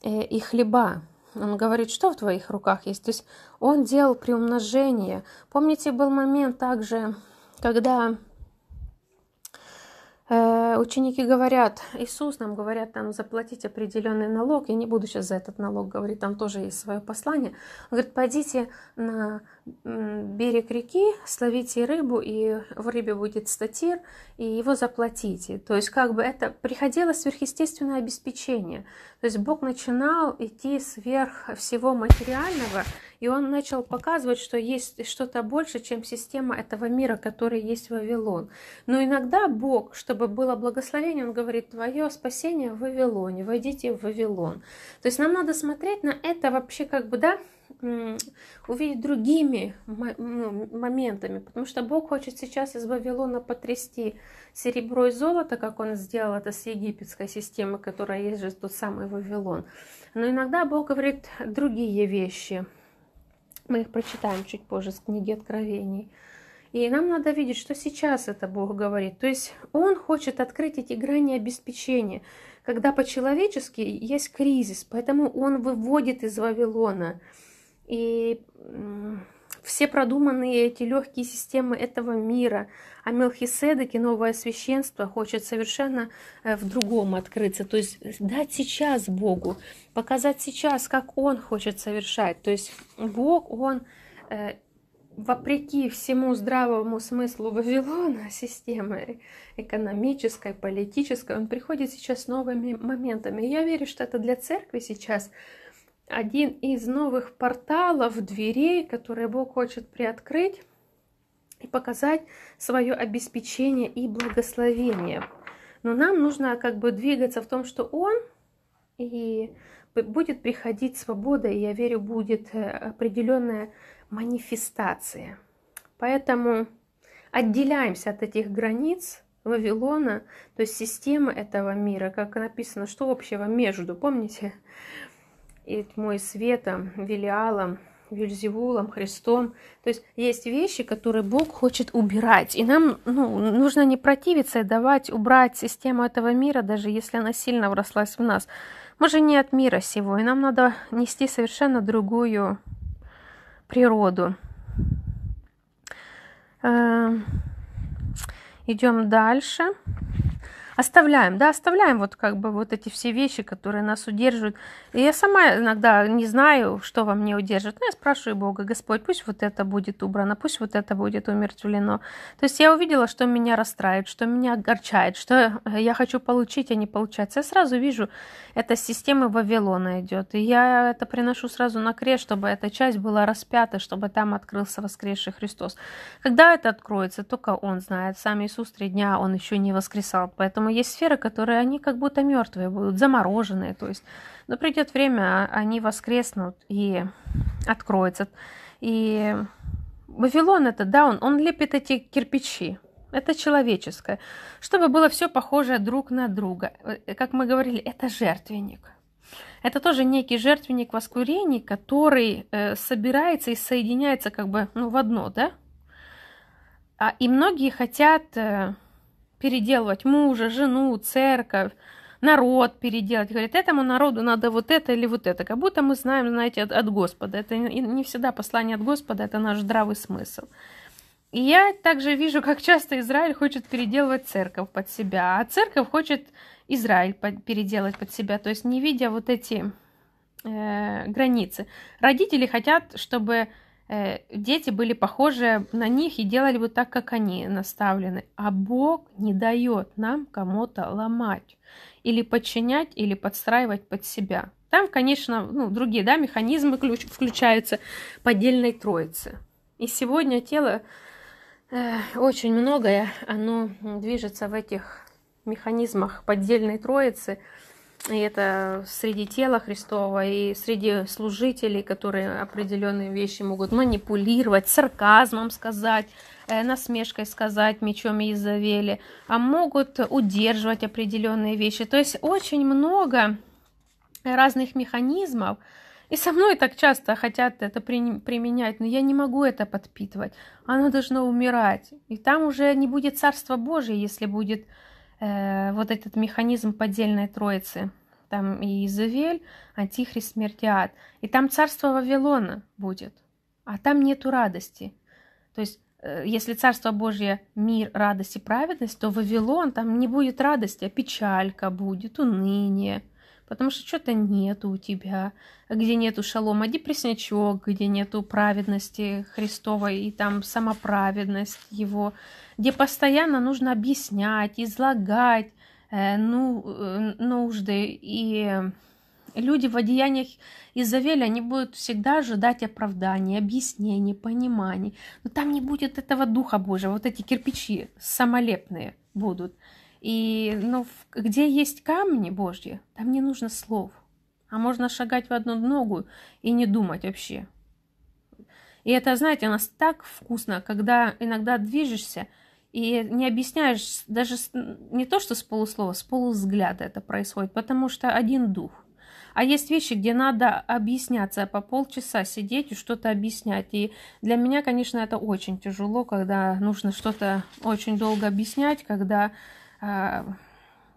э, и хлеба он говорит, что в твоих руках есть. То есть он делал приумножение. Помните, был момент также, когда э, ученики говорят, Иисус нам говорят, там заплатить определенный налог. Я не буду сейчас за этот налог говорить, там тоже есть свое послание. Он говорит, пойдите на берег реки, словите рыбу, и в рыбе будет статир, и его заплатите. То есть как бы это приходило сверхъестественное обеспечение. То есть Бог начинал идти сверх всего материального, и он начал показывать, что есть что-то больше, чем система этого мира, который есть Вавилон. Но иногда Бог, чтобы было благословение, он говорит, твое спасение в Вавилоне, войдите в Вавилон. То есть нам надо смотреть на это вообще как бы, да, увидеть другими ну, моментами, потому что Бог хочет сейчас из Вавилона потрясти серебро и золото, как Он сделал это с египетской системой, которая есть же тот самый Вавилон. Но иногда Бог говорит другие вещи. Мы их прочитаем чуть позже с книги Откровений. И нам надо видеть, что сейчас это Бог говорит. То есть Он хочет открыть эти грани обеспечения, когда по-человечески есть кризис, поэтому Он выводит из Вавилона – и все продуманные эти легкие системы этого мира. А Мелхиседек и новое священство хочет совершенно э, в другом открыться. То есть э, дать сейчас Богу, показать сейчас, как Он хочет совершать. То есть Бог, Он э, вопреки всему здравому смыслу Вавилона, системы экономической, политической, он приходит сейчас с новыми моментами. И я верю, что это для церкви сейчас – один из новых порталов, дверей, которые Бог хочет приоткрыть и показать свое обеспечение и благословение. Но нам нужно как бы двигаться в том, что Он и будет приходить свобода, и я верю, будет э, определенная манифестация. Поэтому отделяемся от этих границ Вавилона, то есть системы этого мира, как написано, что общего между, помните? и тьмой светом, Велиалом, Вильзевулом, Христом. То есть есть вещи, которые Бог хочет убирать. И нам ну, нужно не противиться и давать убрать систему этого мира, даже если она сильно врослась в нас. Мы же не от мира сего, и нам надо нести совершенно другую природу. Э, идем дальше. Оставляем, да, оставляем вот как бы вот эти все вещи, которые нас удерживают. И я сама иногда не знаю, что во мне удерживает. Но я спрашиваю Бога, Господь, пусть вот это будет убрано, пусть вот это будет умертвлено. То есть я увидела, что меня расстраивает, что меня огорчает, что я хочу получить, а не получается. Я сразу вижу, эта система системы Вавилона идет. И я это приношу сразу на крест, чтобы эта часть была распята, чтобы там открылся воскресший Христос. Когда это откроется, только Он знает. Сам Иисус три дня, Он еще не воскресал. Поэтому Поэтому есть сферы, которые они как будто мертвые будут, замороженные. То есть, но придет время, а, они воскреснут и откроются. И Вавилон это, да, он, он лепит эти кирпичи. Это человеческое. Чтобы было все похоже друг на друга. Э, как мы говорили, это жертвенник. Это тоже некий жертвенник воскурений, который э, собирается и соединяется как бы ну, в одно, да? А, и многие хотят э, переделывать мужа, жену, церковь, народ переделать. Говорит, этому народу надо вот это или вот это. Как будто мы знаем, знаете, от, от Господа. Это не всегда послание от Господа, это наш здравый смысл. И я также вижу, как часто Израиль хочет переделывать церковь под себя, а церковь хочет Израиль под, переделать под себя. То есть не видя вот эти э, границы. Родители хотят, чтобы Э, дети были похожи на них и делали бы так, как они наставлены. А Бог не дает нам кому-то ломать или подчинять, или подстраивать под себя. Там, конечно, ну, другие да, механизмы ключ, включаются поддельной троицы. И сегодня тело э, очень многое, оно движется в этих механизмах поддельной троицы – и это среди тела Христова и среди служителей, которые определенные вещи могут манипулировать, сарказмом сказать, э, насмешкой сказать, мечом Иезавели, а могут удерживать определенные вещи. То есть очень много разных механизмов, и со мной так часто хотят это применять, но я не могу это подпитывать. Оно должно умирать. И там уже не будет Царства Божия, если будет Э, вот этот механизм поддельной троицы. Там и Изавель, Антихрист, Смерть и Ад. И там царство Вавилона будет, а там нету радости. То есть э, если Царство Божье – мир, радость и праведность, то Вавилон там не будет радости, а печалька будет, уныние. Потому что что-то нету у тебя, где нету шалома, депреснячок, где нету праведности Христовой, и там самоправедность его где постоянно нужно объяснять, излагать э, ну, э, нужды. И люди в одеяниях Изавеля, они будут всегда ожидать оправданий, объяснений, пониманий. Но там не будет этого Духа Божьего, вот эти кирпичи самолепные будут. И, ну в, где есть камни Божьи, там не нужно слов. А можно шагать в одну ногу и не думать вообще. И это, знаете, у нас так вкусно, когда иногда движешься – и не объясняешь даже не то, что с полуслова, с полузгляда это происходит, потому что один дух. А есть вещи, где надо объясняться, по полчаса сидеть и что-то объяснять. И для меня, конечно, это очень тяжело, когда нужно что-то очень долго объяснять, когда э,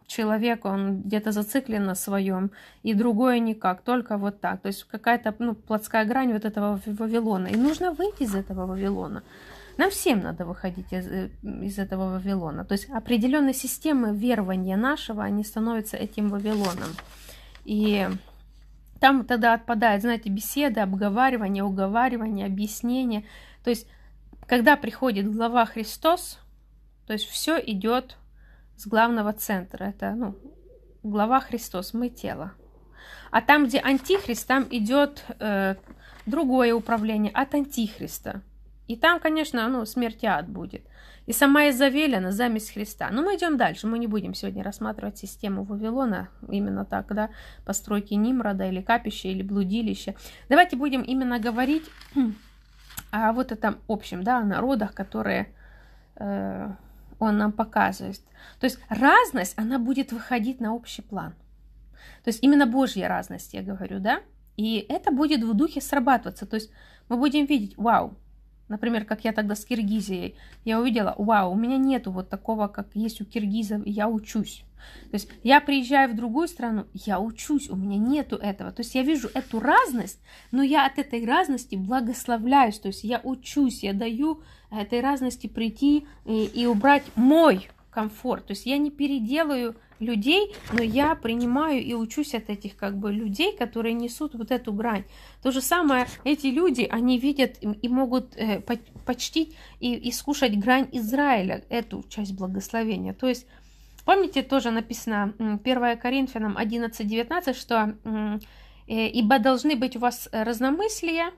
человек, он где-то зациклен на своем, и другое никак, только вот так. То есть какая-то ну, плотская грань вот этого Вавилона. И нужно выйти из этого Вавилона. Нам всем надо выходить из, э, из этого Вавилона. То есть определенные системы верования нашего, они становятся этим Вавилоном. И там тогда отпадает, знаете, беседа, обговаривание, уговаривание, объяснение. То есть, когда приходит глава Христос, то есть все идет с главного центра. Это ну, глава Христос, мы тело. А там, где антихрист, там идет э, другое управление от антихриста. И там, конечно, ну, смерть и ад будет. И сама Изавель, она замесь Христа. Но ну, мы идем дальше, мы не будем сегодня рассматривать систему Вавилона, именно так, да, постройки Нимрода или капища, или блудилища. Давайте будем именно говорить о вот этом общем, да, о народах, которые э, он нам показывает. То есть разность, она будет выходить на общий план. То есть именно Божья разность, я говорю, да? И это будет в духе срабатываться. То есть мы будем видеть, вау, Например, как я тогда с Киргизией. Я увидела, вау, у меня нету вот такого, как есть у киргизов, и я учусь. То есть я приезжаю в другую страну, я учусь, у меня нету этого. То есть я вижу эту разность, но я от этой разности благословляюсь. То есть я учусь, я даю этой разности прийти и, и убрать мой комфорт. То есть я не переделаю людей, но я принимаю и учусь от этих как бы людей, которые несут вот эту грань. То же самое эти люди, они видят и могут э, почтить и, и скушать грань Израиля, эту часть благословения. То есть Помните, тоже написано 1 Коринфянам 11.19, что э, «Ибо должны быть у вас разномыслия,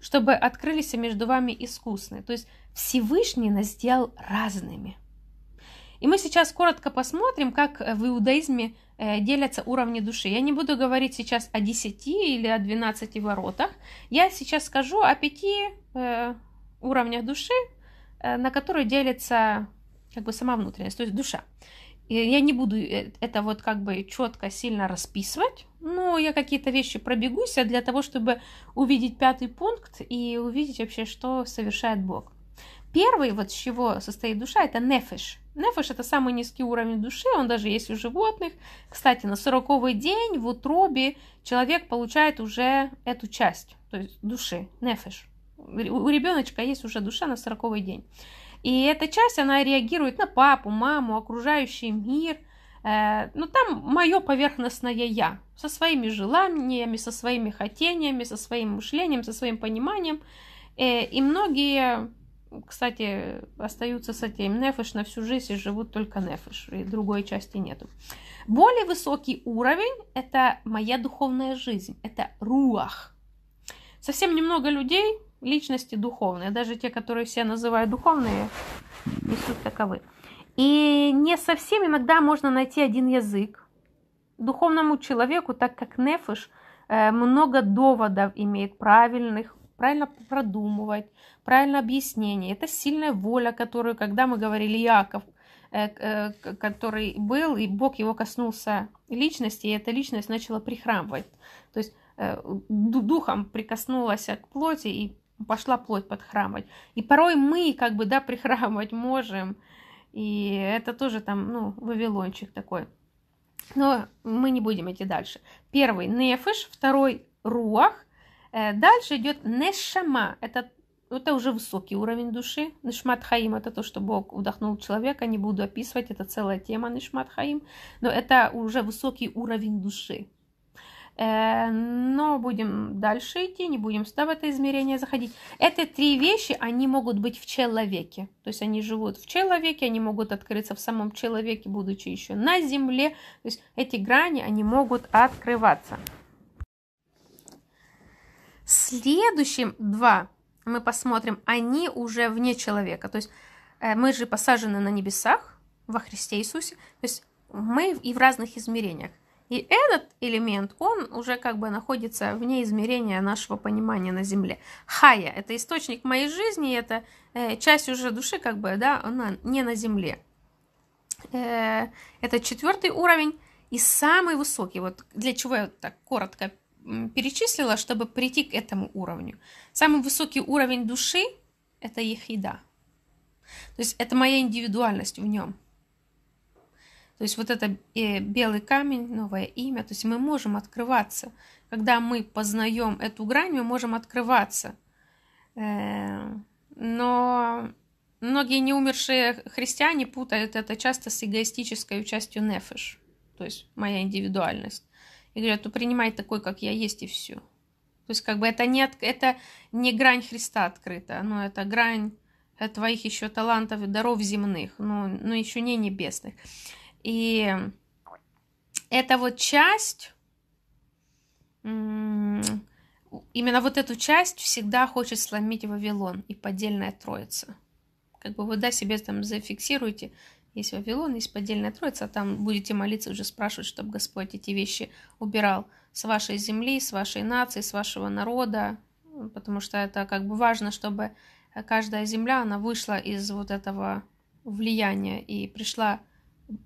чтобы открылись между вами искусные». То есть Всевышний нас сделал разными – и мы сейчас коротко посмотрим, как в иудаизме э, делятся уровни души. Я не буду говорить сейчас о 10 или о 12 воротах. Я сейчас скажу о 5 э, уровнях души, э, на которые делится как бы сама внутренность, то есть душа. Я не буду это вот как бы четко, сильно расписывать, но я какие-то вещи пробегусь а для того, чтобы увидеть пятый пункт и увидеть вообще, что совершает Бог. Первый, вот с чего состоит душа, это нефиш – Нефиш – это самый низкий уровень души, он даже есть у животных. Кстати, на сороковый день в утробе человек получает уже эту часть, то есть души, нефиш. У ребеночка есть уже душа на сороковый день. И эта часть, она реагирует на папу, маму, окружающий мир. Э, ну, там мое поверхностное «я» со своими желаниями, со своими хотениями, со своим мышлением, со своим пониманием. Э, и многие кстати, остаются сатеем нефиш на всю жизнь и живут только нефиш, и другой части нету. Более высокий уровень – это моя духовная жизнь, это руах. Совсем немного людей, личности духовные, даже те, которые все называют духовные, несут таковы. И не совсем иногда можно найти один язык. Духовному человеку, так как нефиш, э, много доводов имеет правильных, правильно продумывать, правильно объяснение. Это сильная воля, которую, когда мы говорили Яков, э, э, который был, и Бог его коснулся личности, и эта личность начала прихрамывать. То есть э, духом прикоснулась к плоти и пошла плоть подхрамывать. И порой мы как бы, да, прихрамывать можем. И это тоже там, ну, вавилончик такой. Но мы не будем идти дальше. Первый – нефиш, второй – руах, Э, дальше идет нешама. Это, это уже высокий уровень души. Нишмат хаим – это то, что Бог вдохнул в человека. Не буду описывать, это целая тема нишмат хаим. Но это уже высокий уровень души. Э, но будем дальше идти, не будем сюда в это измерение заходить. Это три вещи, они могут быть в человеке. То есть они живут в человеке, они могут открыться в самом человеке, будучи еще на земле. То есть эти грани, они могут открываться следующем два мы посмотрим, они уже вне человека. То есть э, мы же посажены на небесах во Христе Иисусе. То есть мы и в разных измерениях. И этот элемент, он уже как бы находится вне измерения нашего понимания на Земле. Хая – это источник моей жизни, это э, часть уже души, как бы, да, она не на Земле. Э, это четвертый уровень и самый высокий. Вот для чего я так коротко перечислила, чтобы прийти к этому уровню. Самый высокий уровень души – это их еда, То есть это моя индивидуальность в нем. То есть вот это э, белый камень, новое имя. То есть мы можем открываться. Когда мы познаем эту грань, мы можем открываться. Э, но многие неумершие христиане путают это часто с эгоистической частью нефиш. То есть моя индивидуальность. И говорят, ну принимай такой, как я есть, и все. То есть как бы это не, это не грань Христа открыта, но это грань э, твоих еще талантов и даров земных, но, но еще не небесных. И это вот часть, именно вот эту часть всегда хочет сломить Вавилон и поддельная троица. Как бы вы, да, себе там зафиксируете, есть Вавилон, есть поддельная Троица, а там будете молиться уже спрашивать, чтобы Господь эти вещи убирал с вашей земли, с вашей нации, с вашего народа, потому что это как бы важно, чтобы каждая земля, она вышла из вот этого влияния и пришла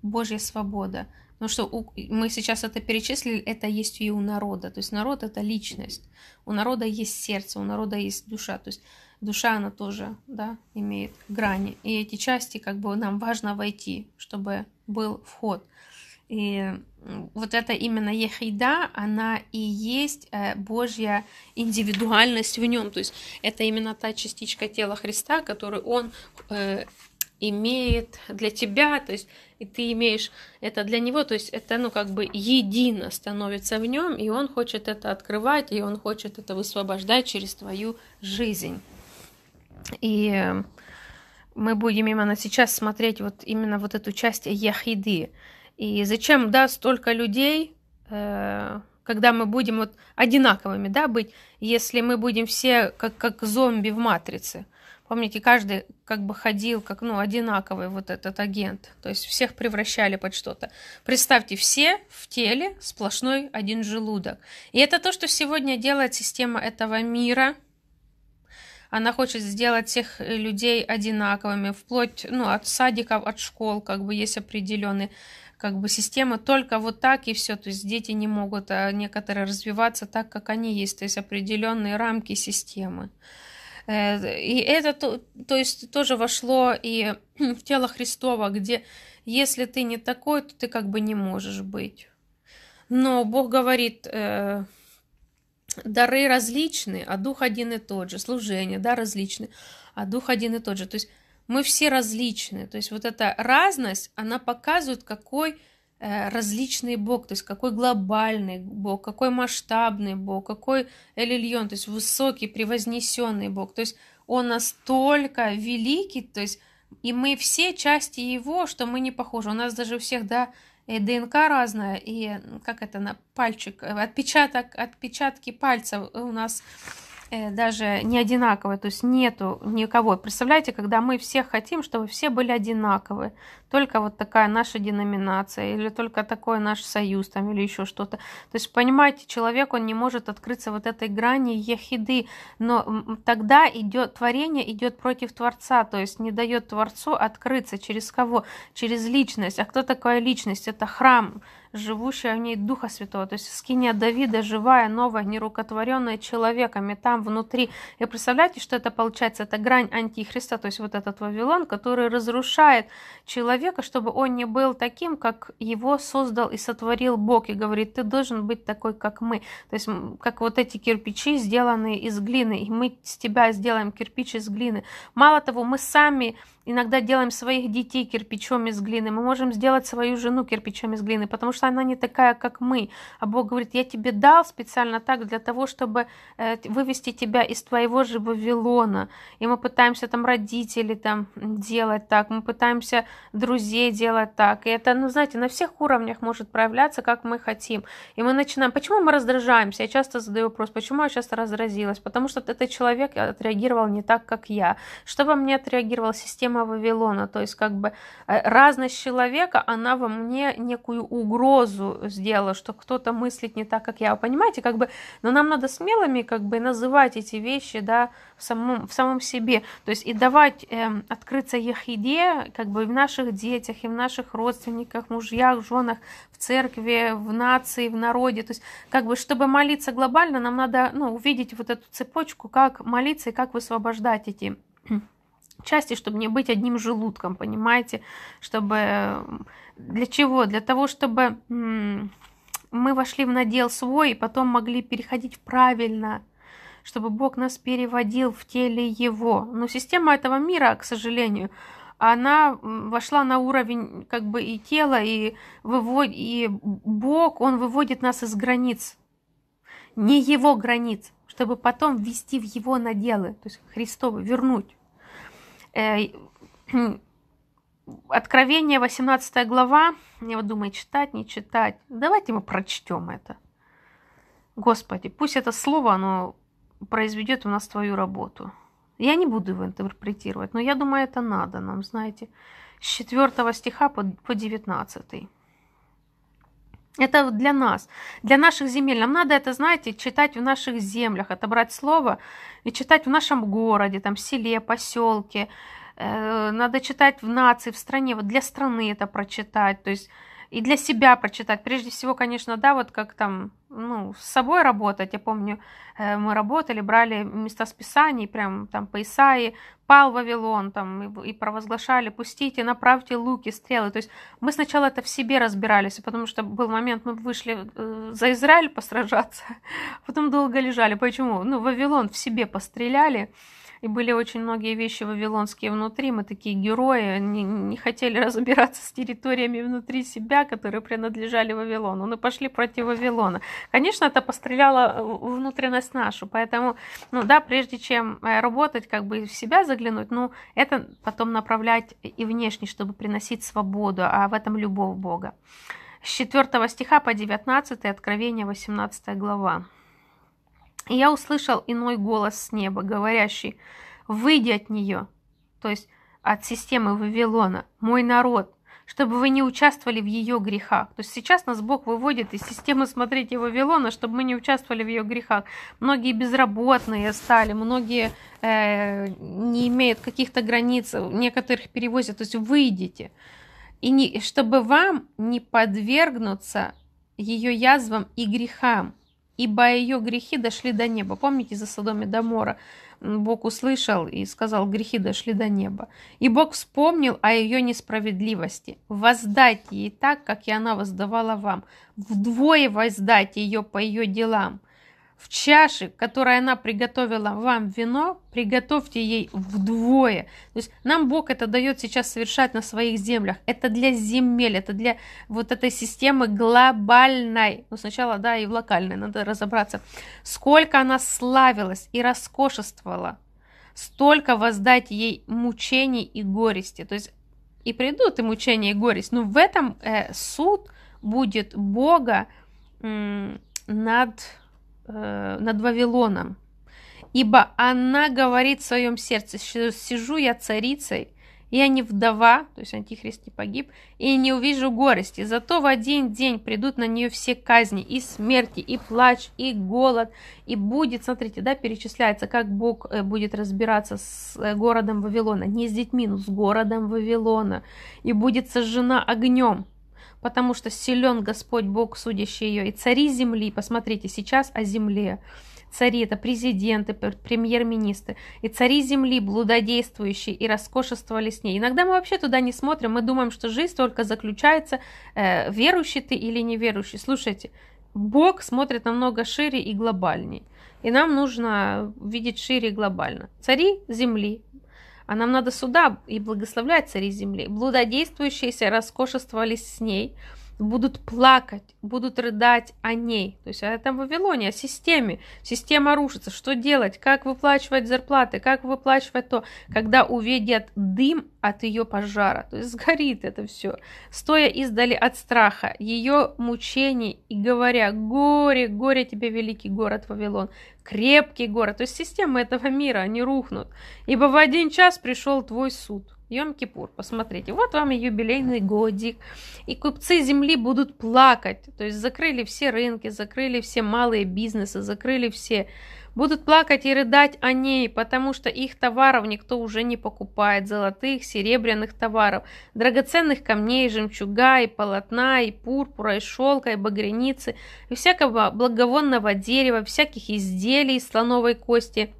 Божья свобода. Ну что у, мы сейчас это перечислили, это есть и у народа. То есть народ это личность. У народа есть сердце, у народа есть душа. То есть душа, она тоже, да, имеет грани. И эти части, как бы, нам важно войти, чтобы был вход. И вот это именно ехида, она и есть э, Божья индивидуальность в нем. То есть это именно та частичка тела Христа, которую он э, имеет для тебя, то есть и ты имеешь это для него, то есть это, ну, как бы едино становится в нем, и он хочет это открывать, и он хочет это высвобождать через твою жизнь. И мы будем именно сейчас смотреть вот именно вот эту часть Яхиды. И зачем, да, столько людей, э, когда мы будем вот одинаковыми, да, быть, если мы будем все как, как зомби в матрице. Помните, каждый как бы ходил как, ну, одинаковый вот этот агент. То есть всех превращали под что-то. Представьте, все в теле сплошной один желудок. И это то, что сегодня делает система этого мира – она хочет сделать всех э, людей одинаковыми, вплоть ну, от садиков, от школ, как бы есть определенные как бы системы только вот так и все, то есть дети не могут а некоторые развиваться так, как они есть, то есть определенные рамки системы. Э, и это, то, то есть, тоже вошло и в тело Христова, где если ты не такой, то ты как бы не можешь быть. Но Бог говорит, э, дары различны, а дух один и тот же, служение, да, различны, а дух один и тот же. То есть мы все различны. То есть вот эта разность, она показывает, какой э, различный Бог, то есть какой глобальный Бог, какой масштабный Бог, какой элильон, то есть высокий, превознесенный Бог. То есть он настолько великий, то есть и мы все части его, что мы не похожи. У нас даже у всех, да, и ДНК разная, и как это на пальчик, э, отпечаток, отпечатки пальцев у нас Э, даже не одинаковые, то есть нету никого. Представляете, когда мы все хотим, чтобы все были одинаковые, только вот такая наша деноминация, или только такой наш союз, там, или еще что-то. То есть, понимаете, человек, он не может открыться вот этой грани ехиды, но тогда идет, творение идет против Творца, то есть не дает Творцу открыться через кого? Через личность. А кто такая личность? Это храм, живущая в ней Духа Святого. То есть скиния Давида, живая, новая, нерукотворенная человеками там внутри. И представляете, что это получается? Это грань антихриста, то есть вот этот Вавилон, который разрушает человека, чтобы он не был таким, как его создал и сотворил Бог. И говорит, ты должен быть такой, как мы. То есть как вот эти кирпичи, сделанные из глины. И мы с тебя сделаем кирпич из глины. Мало того, мы сами иногда делаем своих детей кирпичом из глины, мы можем сделать свою жену кирпичом из глины, потому что она не такая, как мы. А Бог говорит, я тебе дал специально так для того, чтобы э, вывести тебя из твоего же Вавилона. И мы пытаемся там родителей там делать так, мы пытаемся друзей делать так. И это, ну, знаете, на всех уровнях может проявляться, как мы хотим. И мы начинаем... Почему мы раздражаемся? Я часто задаю вопрос, почему я часто разразилась? Потому что этот человек отреагировал не так, как я. Чтобы мне отреагировал система тема Вавилона. То есть как бы э, разность человека, она во мне некую угрозу сделала, что кто-то мыслит не так, как я. Понимаете, как бы, но нам надо смелыми как бы называть эти вещи, да, в самом, в самом себе. То есть и давать э, открыться Яхиде, как бы в наших детях, и в наших родственниках, мужьях, женах, в церкви, в нации, в народе. То есть как бы, чтобы молиться глобально, нам надо ну, увидеть вот эту цепочку, как молиться и как высвобождать эти части, чтобы не быть одним желудком, понимаете? Чтобы... Для чего? Для того, чтобы мы вошли в надел свой и потом могли переходить правильно, чтобы Бог нас переводил в теле Его. Но система этого мира, к сожалению, она вошла на уровень как бы и тела, и, вывод... и Бог, Он выводит нас из границ, не Его границ, чтобы потом ввести в Его наделы, то есть Христовы, вернуть. Э, Откровение, 18 глава. Я вот думаю, читать, не читать. Давайте мы прочтем это. Господи, пусть это слово, оно произведет у нас твою работу. Я не буду его интерпретировать, но я думаю, это надо нам, знаете, с 4 стиха по 19. Это для нас, для наших земель. Нам надо это, знаете, читать в наших землях, отобрать слово и читать в нашем городе, там, селе, поселке. Э, надо читать в нации, в стране, вот для страны это прочитать. То есть и для себя прочитать. Прежде всего, конечно, да, вот как там, ну, с собой работать. Я помню, э, мы работали, брали места списаний, прям там по Исаии, пал Вавилон, там, и, провозглашали, пустите, направьте луки, стрелы. То есть мы сначала это в себе разбирались, потому что был момент, мы вышли э, за Израиль посражаться, потом долго лежали. Почему? Ну, Вавилон в себе постреляли, и были очень многие вещи вавилонские внутри, мы такие герои, не, не хотели разбираться с территориями внутри себя, которые принадлежали Вавилону, но ну, пошли против Вавилона. Конечно, это постреляло э, внутренность нашу, поэтому, ну да, прежде чем э, работать, как бы в себя заглянуть, ну это потом направлять и внешне, чтобы приносить свободу, а в этом любовь Бога. С 4 стиха по 19 Откровение 18 глава. И я услышал иной голос с неба, говорящий, «Выйди от нее», то есть от системы Вавилона, мой народ, чтобы вы не участвовали в ее грехах. То есть сейчас нас Бог выводит из системы «Смотрите Вавилона», чтобы мы не участвовали в ее грехах. Многие безработные стали, многие э, не имеют каких-то границ, некоторых перевозят, то есть выйдите. И не, чтобы вам не подвергнуться ее язвам и грехам ибо ее грехи дошли до неба. Помните за Содом и Дамора? Бог услышал и сказал, грехи дошли до неба. И Бог вспомнил о ее несправедливости. Воздайте ей так, как и она воздавала вам. Вдвое воздайте ее по ее делам. В чаше, в которой она приготовила вам вино, приготовьте ей вдвое. То есть нам Бог это дает сейчас совершать на своих землях. Это для земель, это для вот этой системы глобальной. Ну, сначала, да, и в локальной, надо разобраться. Сколько она славилась и роскошествовала, столько воздать ей мучений и горести. То есть и придут и мучения, и горесть. Но в этом э, суд будет Бога э, над э, над Вавилоном, ибо она говорит в своем сердце, что сижу я царицей, я не вдова, то есть антихрист не погиб, и не увижу горести. Зато в один день придут на нее все казни, и смерти, и плач, и голод, и будет, смотрите, да, перечисляется, как Бог э, будет разбираться с э, городом Вавилона, не с детьми, но с городом Вавилона, и будет сожжена огнем потому что силен Господь Бог, судящий ее, и цари земли, посмотрите, сейчас о земле, цари – это президенты, премьер-министры, и цари земли, блудодействующие, и роскошествовали с ней. Иногда мы вообще туда не смотрим, мы думаем, что жизнь только заключается, э, верующий ты или неверующий. Слушайте, Бог смотрит намного шире и глобальней, И нам нужно видеть шире и глобально. Цари земли, а нам надо сюда и благословлять царей земли. Блудодействующиеся роскошествовали с ней, будут плакать, будут рыдать о ней. То есть о этом Вавилоне, о системе. Система рушится. Что делать? Как выплачивать зарплаты? Как выплачивать то, когда увидят дым от ее пожара? То есть сгорит это все. Стоя издали от страха, ее мучений и говоря, горе, горе тебе, великий город Вавилон, крепкий город. То есть системы этого мира, они рухнут. Ибо в один час пришел твой суд. Йом-Кипур, посмотрите, вот вам и юбилейный годик. И купцы земли будут плакать. То есть закрыли все рынки, закрыли все малые бизнесы, закрыли все. Будут плакать и рыдать о ней, потому что их товаров никто уже не покупает. Золотых, серебряных товаров, драгоценных камней, жемчуга, и полотна, и пурпура, и шелка, и багряницы, и всякого благовонного дерева, всяких изделий из слоновой кости –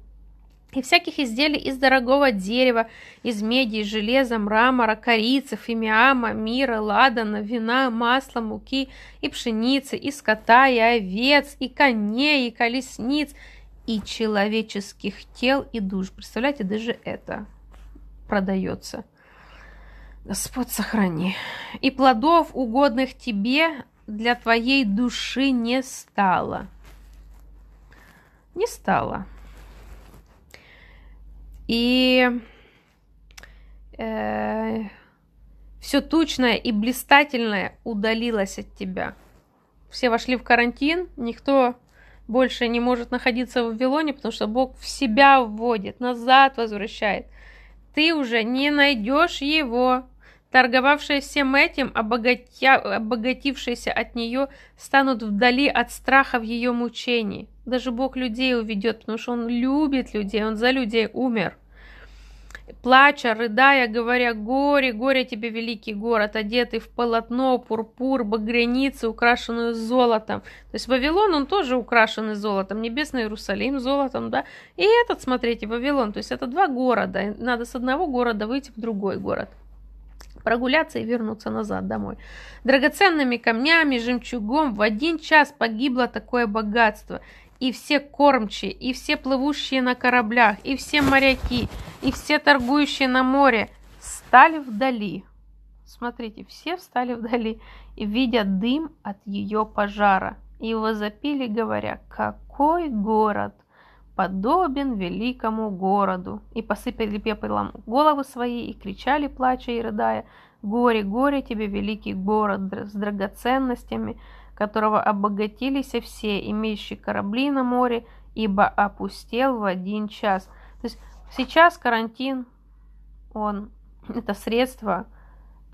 и всяких изделий из дорогого дерева, из меди, железа, мрамора, корицев, фимиама, мира, ладана, вина, масла, муки и пшеницы, и скота, и овец, и коней, и колесниц, и человеческих тел и душ. Представляете, даже это продается. Господь, сохрани. И плодов, угодных тебе, для твоей души не стало. Не стало и э, все тучное и блистательное удалилось от тебя. Все вошли в карантин, никто больше не может находиться в Вавилоне, потому что Бог в себя вводит, назад возвращает. Ты уже не найдешь его, торговавшие всем этим, обогатя... обогатившиеся от нее, станут вдали от страха в ее мучении. Даже Бог людей уведет, потому что Он любит людей, Он за людей умер. Плача, рыдая, говоря, горе, горе тебе, великий город, одетый в полотно, пурпур, багряницу, украшенную золотом. То есть Вавилон, он тоже украшен золотом, небесный Иерусалим золотом, да, и этот, смотрите, Вавилон, то есть это два города, надо с одного города выйти в другой город прогуляться и вернуться назад домой. Драгоценными камнями, жемчугом в один час погибло такое богатство. И все кормчие, и все плывущие на кораблях, и все моряки, и все торгующие на море стали вдали. Смотрите, все встали вдали, видя дым от ее пожара, и возопили, говоря, какой город, подобен великому городу!» И посыпали пеплом головы свои, и кричали, плача и рыдая, «Горе, горе тебе, великий город с драгоценностями, которого обогатились все, имеющие корабли на море, ибо опустел в один час». То есть сейчас карантин, он это средство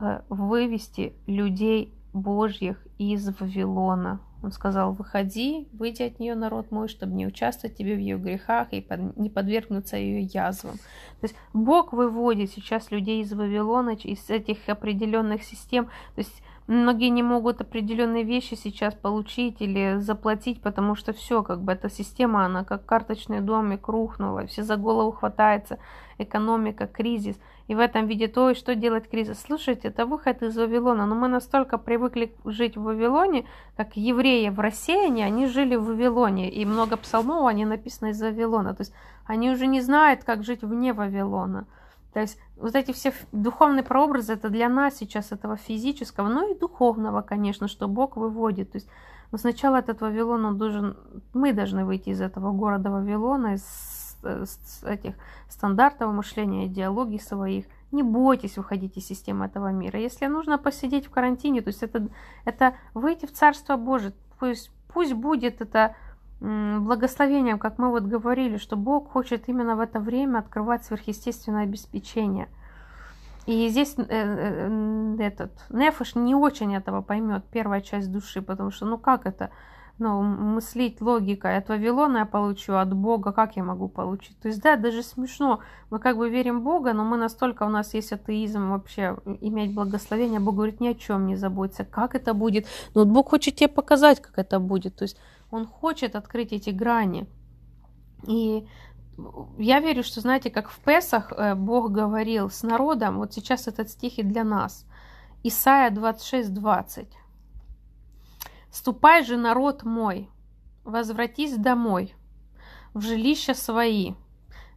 э, вывести людей Божьих из Вавилона. Он сказал, выходи, выйди от нее, народ мой, чтобы не участвовать тебе в ее грехах и не подвергнуться ее язвам. То есть Бог выводит сейчас людей из Вавилона, из этих определенных систем. То есть многие не могут определенные вещи сейчас получить или заплатить, потому что все, как бы эта система, она как карточный домик рухнула, все за голову хватается, экономика, кризис. И в этом виде то, что делать кризис. Слушайте, это выход из Вавилона. Но мы настолько привыкли жить в Вавилоне, как евреи в рассеянии, они жили в Вавилоне. И много псалмов, они написаны из Вавилона. То есть они уже не знают, как жить вне Вавилона. То есть вот эти все духовные прообразы, это для нас сейчас этого физического, ну и духовного, конечно, что Бог выводит. То есть но ну, сначала этот Вавилон, он должен, мы должны выйти из этого города Вавилона, из Э, этих стандартов мышления, идеологий своих. Не бойтесь выходить из системы этого мира. Если нужно посидеть в карантине, то есть это, это выйти в Царство Божие. Пусть, пусть будет это благословением, как мы вот говорили, что Бог хочет именно в это время открывать сверхъестественное обеспечение. И здесь э, э, этот Нефиш не очень этого поймет, первая часть души, потому что ну как это? ну, мыслить логикой. От Вавилона я получу, от Бога как я могу получить? То есть, да, даже смешно. Мы как бы верим в Бога, но мы настолько, у нас есть атеизм вообще, э, иметь благословение. Бог говорит, ни о чем не заботиться. Как это будет? Но ну, вот Бог хочет тебе показать, как это будет. То есть, Он хочет открыть эти грани. И э, я верю, что, знаете, как в Песах э, Бог говорил с народом, вот сейчас этот стих и для нас. Исайя 26, 20. Ступай же, народ мой, возвратись домой, в жилища свои,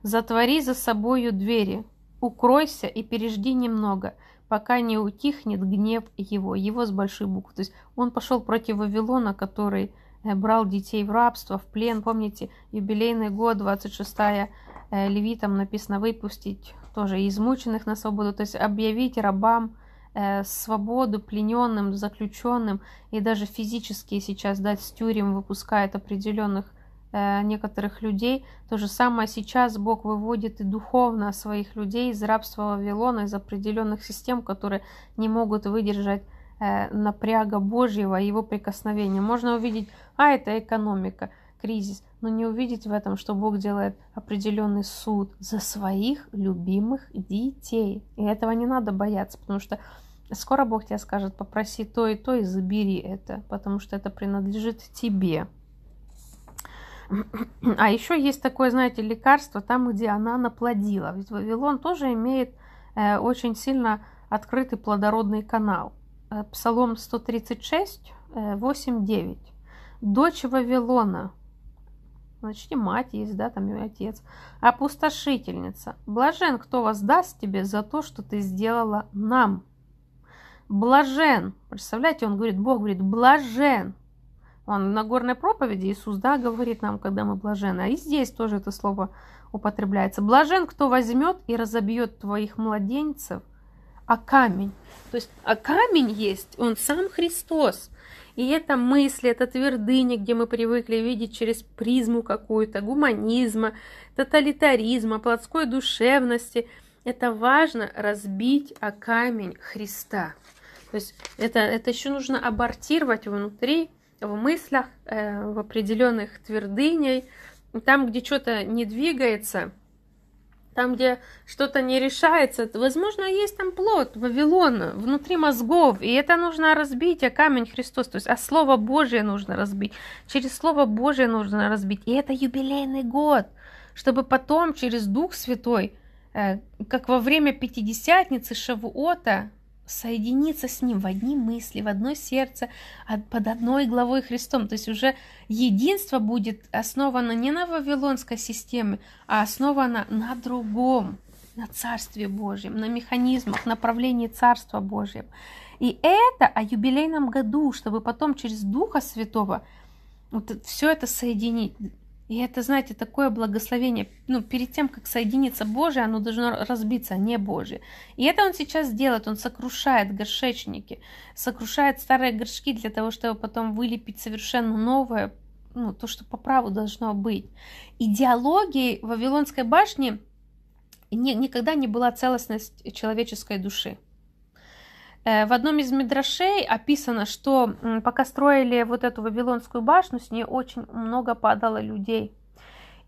затвори за собою двери, укройся и пережди немного, пока не утихнет гнев его, его с большой буквы. То есть он пошел против Вавилона, который э, брал детей в рабство, в плен. Помните, юбилейный год, 26 э, левитам написано выпустить тоже измученных на свободу, то есть объявить рабам Э, свободу плененным, заключенным и даже физически сейчас дать тюрем выпускает определенных э, некоторых людей. То же самое сейчас Бог выводит и духовно своих людей из рабства Вавилона, из определенных систем, которые не могут выдержать э, напряга Божьего его прикосновения. Можно увидеть, а это экономика, кризис, но не увидеть в этом, что Бог делает определенный суд за своих любимых детей. И этого не надо бояться, потому что Скоро Бог тебе скажет, попроси то и то и забери это, потому что это принадлежит тебе. А еще есть такое, знаете, лекарство там, где она наплодила. Ведь Вавилон тоже имеет э, очень сильно открытый плодородный канал. Э, Псалом 136, 8, 9. Дочь Вавилона, значит и мать есть, да, там и отец, опустошительница. Блажен, кто воздаст тебе за то, что ты сделала нам, блажен. Представляете, он говорит, Бог говорит, блажен. Он на горной проповеди Иисус, да, говорит нам, когда мы блажены. А и здесь тоже это слово употребляется. Блажен, кто возьмет и разобьет твоих младенцев, а камень. То есть, а камень есть, он сам Христос. И это мысли, это твердыни, где мы привыкли видеть через призму какую-то гуманизма, тоталитаризма, плотской душевности. Это важно разбить о камень Христа. То есть это, это еще нужно абортировать внутри, в мыслях, э, в определенных твердыней. Там, где что-то не двигается, там, где что-то не решается, возможно, есть там плод, Вавилона внутри мозгов, и это нужно разбить, а камень Христос, то есть, а Слово Божие нужно разбить, через Слово Божие нужно разбить, и это юбилейный год, чтобы потом через Дух Святой, э, как во время Пятидесятницы Шавуота, соединиться с Ним в одни мысли, в одно сердце, под одной главой Христом. То есть уже единство будет основано не на вавилонской системе, а основано на другом, на Царстве Божьем, на механизмах, направлении Царства Божьего. И это о юбилейном году, чтобы потом через Духа Святого вот все это соединить. И это, знаете, такое благословение. Ну, перед тем, как соединится Божие, оно должно разбиться, а не Божие. И это он сейчас делает. Он сокрушает горшечники, сокрушает старые горшки для того, чтобы потом вылепить совершенно новое, ну, то, что по праву должно быть. Идеологией Вавилонской башни никогда не была целостность человеческой души. Э, в одном из мидрашей описано, что пока строили вот эту Вавилонскую башню, с ней очень много падало людей.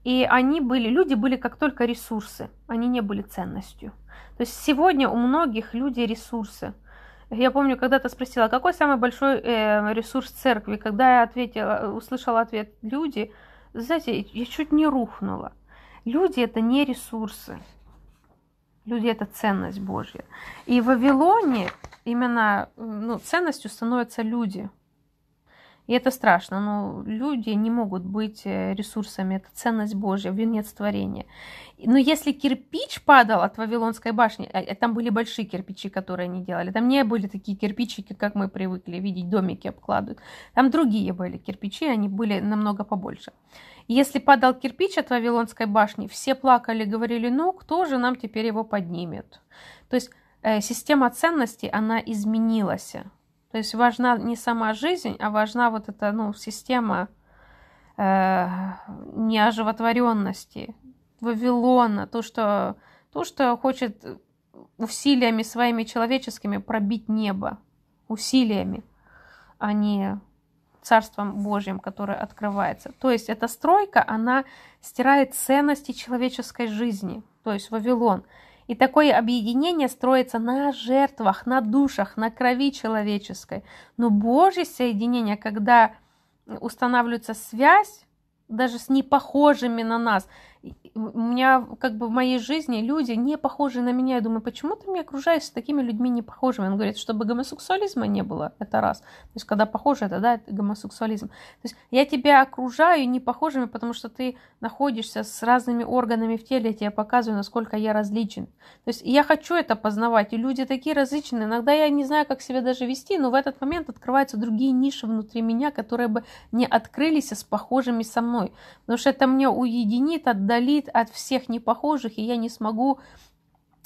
И они были, люди были как только ресурсы, они не были ценностью. То есть сегодня у многих люди ресурсы. Я помню, когда-то спросила, «А какой самый большой э, ресурс церкви, когда я ответила, э, услышала ответ «люди», знаете, я чуть не рухнула. Люди – это не ресурсы. Люди — это ценность Божья. И в Вавилоне именно ну, ценностью становятся люди. И это страшно, но люди не могут быть э, ресурсами, это ценность Божья, венец творения. Но если кирпич падал от Вавилонской башни, а, э, там были большие кирпичи, которые они делали, там не были такие кирпичики, как мы привыкли видеть, домики обкладывают, там другие были кирпичи, они были намного побольше. Если падал кирпич от Вавилонской башни, все плакали, говорили, ну, кто же нам теперь его поднимет? То есть э, система ценностей, она изменилась. То есть важна не сама жизнь, а важна вот эта, ну, система э, неоживотворенности, Вавилона, то, что, то, что хочет усилиями своими человеческими пробить небо, усилиями, а не Царством Божьим, которое открывается. То есть эта стройка, она стирает ценности человеческой жизни, то есть Вавилон. И такое объединение строится на жертвах, на душах, на крови человеческой. Но Божье соединение, когда устанавливается связь, даже с непохожими на нас у меня как бы в моей жизни люди не похожи на меня. Я думаю, почему ты меня окружаешь с такими людьми не похожими? Он говорит, чтобы гомосексуализма не было, это раз. То есть, когда похоже, это да, это гомосексуализм. То есть, я тебя окружаю не похожими, потому что ты находишься с разными органами в теле, я тебе показываю, насколько я различен. То есть, я хочу это познавать, и люди такие различные. Иногда я не знаю, как себя даже вести, но в этот момент открываются другие ниши внутри меня, которые бы не открылись с похожими со мной. Потому что это мне уединит от отдалит от всех непохожих, и я не смогу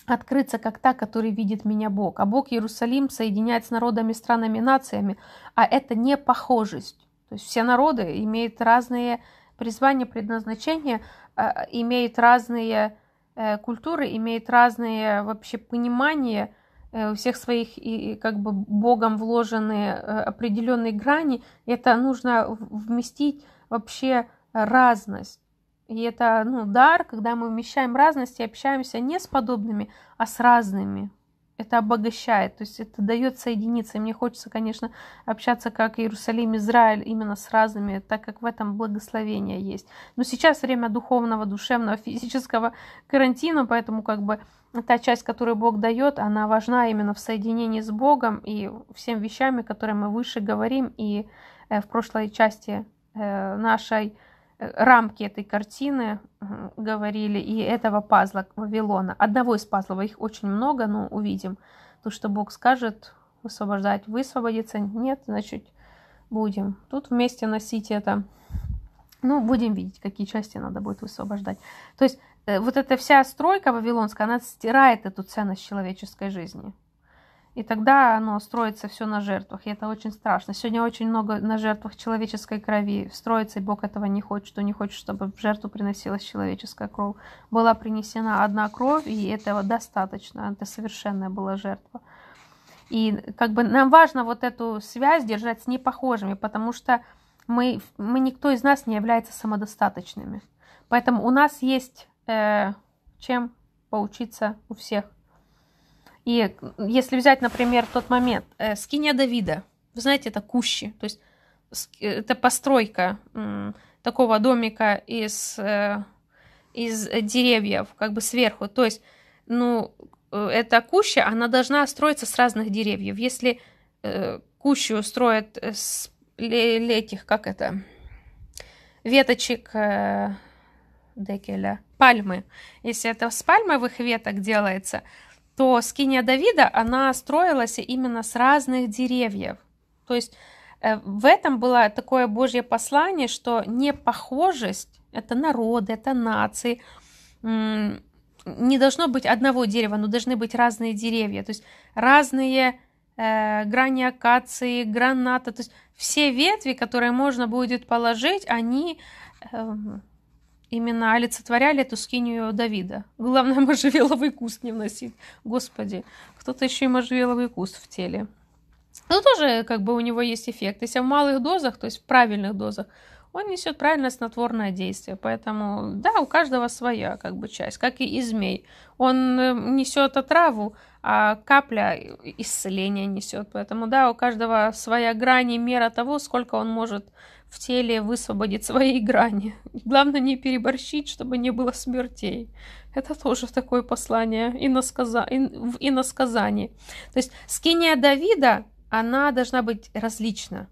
открыться как та, который видит меня Бог. А Бог Иерусалим соединяет с народами, странами, нациями, а это не похожесть. То есть все народы имеют разные призвания, предназначения, а, имеют разные э, культуры, имеют разные вообще понимания э, у всех своих и как бы Богом вложенные э, определенные грани, это нужно вместить вообще разность. И это ну, дар, когда мы вмещаем разность и общаемся не с подобными, а с разными. Это обогащает, то есть это дает соединиться. И мне хочется, конечно, общаться как Иерусалим, Израиль, именно с разными, так как в этом благословение есть. Но сейчас время духовного, душевного, физического карантина, поэтому как бы та часть, которую Бог дает, она важна именно в соединении с Богом и всем вещами, которые мы выше говорим и э, в прошлой части э, нашей рамки этой картины э, говорили и этого пазла Вавилона. Одного из пазлов, их очень много, но увидим. То, что Бог скажет, высвобождать, высвободиться, нет, значит, будем. Тут вместе носить это. Ну, будем видеть, какие части надо будет высвобождать. То есть э, вот эта вся стройка вавилонская, она стирает эту ценность человеческой жизни. И тогда оно строится все на жертвах, и это очень страшно. Сегодня очень много на жертвах человеческой крови строится, и Бог этого не хочет. Он не хочет, чтобы в жертву приносилась человеческая кровь. Была принесена одна кровь, и этого достаточно. Это совершенная была жертва. И как бы нам важно вот эту связь держать с непохожими, потому что мы, мы никто из нас не является самодостаточными. Поэтому у нас есть э, чем поучиться у всех и если взять, например, тот момент, э, скиня Давида, вы знаете, это кущи, то есть э, это постройка э, такого домика из, э, из деревьев, как бы сверху. То есть, ну, э, эта куща, она должна строиться с разных деревьев. Если э, кущу строят э, с этих, как это, веточек э, декеля, пальмы. Если это с пальмовых веток делается, то скиния Давида, она строилась именно с разных деревьев. То есть э, в этом было такое Божье послание, что непохожесть – это народы, это нации, не должно быть одного дерева, но должны быть разные деревья, то есть разные э, грани акации, граната, то есть все ветви, которые можно будет положить, они эм, именно олицетворяли эту скинию Давида. Главное, можжевеловый куст не вносить. Господи, кто-то еще и можжевеловый куст в теле. Ну, тоже как бы у него есть эффект. Если в малых дозах, то есть в правильных дозах, он несет правильное снотворное действие. Поэтому, да, у каждого своя как бы часть, как и, и змей. Он э, несет отраву, а капля исцеления несет. Поэтому, да, у каждого своя грань и мера того, сколько он может в теле высвободит свои грани. Главное не переборщить, чтобы не было смертей. Это тоже такое послание иносказа... в иносказании. То есть скиния Давида, она должна быть различна.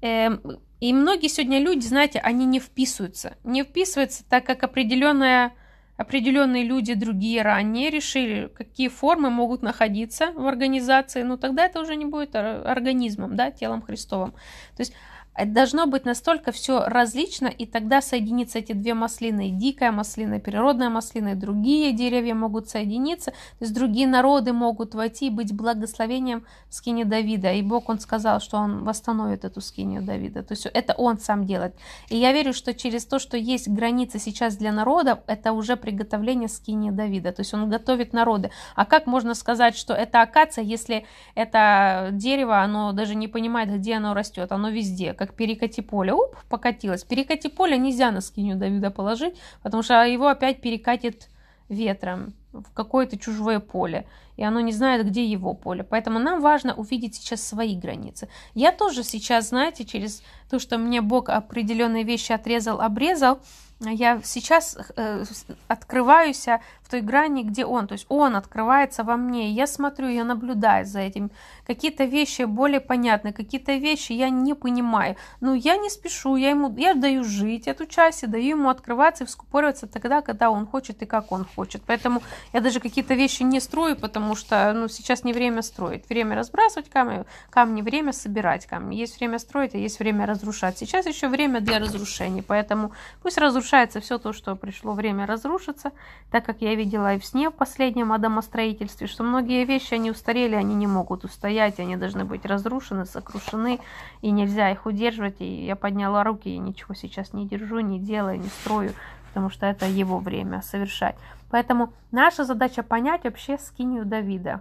Эм, и многие сегодня люди, знаете, они не вписываются. Не вписываются, так как определенная определенные люди другие ранее решили, какие формы могут находиться в организации, но ну, тогда это уже не будет организмом, да, телом Христовым. То есть это должно быть настолько все различно, и тогда соединятся эти две маслины, дикая маслина, природная маслина, и другие деревья могут соединиться, то есть другие народы могут войти и быть благословением в скине Давида. И Бог, Он сказал, что Он восстановит эту скинию Давида. То есть это Он сам делает. И я верю, что через то, что есть границы сейчас для народов, это уже приготовление скинии Давида. То есть Он готовит народы. А как можно сказать, что это акация, если это дерево, оно даже не понимает, где оно растет, оно везде как перекати поле. Оп, покатилась. Перекати поле нельзя на скиню Давида положить, потому что его опять перекатит ветром в какое-то чужое поле, и оно не знает, где его поле. Поэтому нам важно увидеть сейчас свои границы. Я тоже сейчас, знаете, через то, что мне Бог определенные вещи отрезал, обрезал, я сейчас э, открываюсь а той грани, где он. То есть он открывается во мне, я смотрю, я наблюдаю за этим. Какие-то вещи более понятны, какие-то вещи я не понимаю. Но ну, я не спешу, я ему, я даю жить эту часть, я даю ему открываться и вскупориваться тогда, когда он хочет и как он хочет. Поэтому я даже какие-то вещи не строю, потому что ну, сейчас не время строить. Время разбрасывать камни, камни, время собирать камни. Есть время строить, а есть время разрушать. Сейчас еще время для разрушения, поэтому пусть разрушается все то, что пришло время разрушиться, так как я видела и в сне в последнем о домостроительстве, что многие вещи, они устарели, они не могут устоять, они должны быть разрушены, сокрушены, и нельзя их удерживать. И я подняла руки, я ничего сейчас не держу, не делаю, не строю, потому что это его время совершать. Поэтому наша задача понять вообще скинию Давида.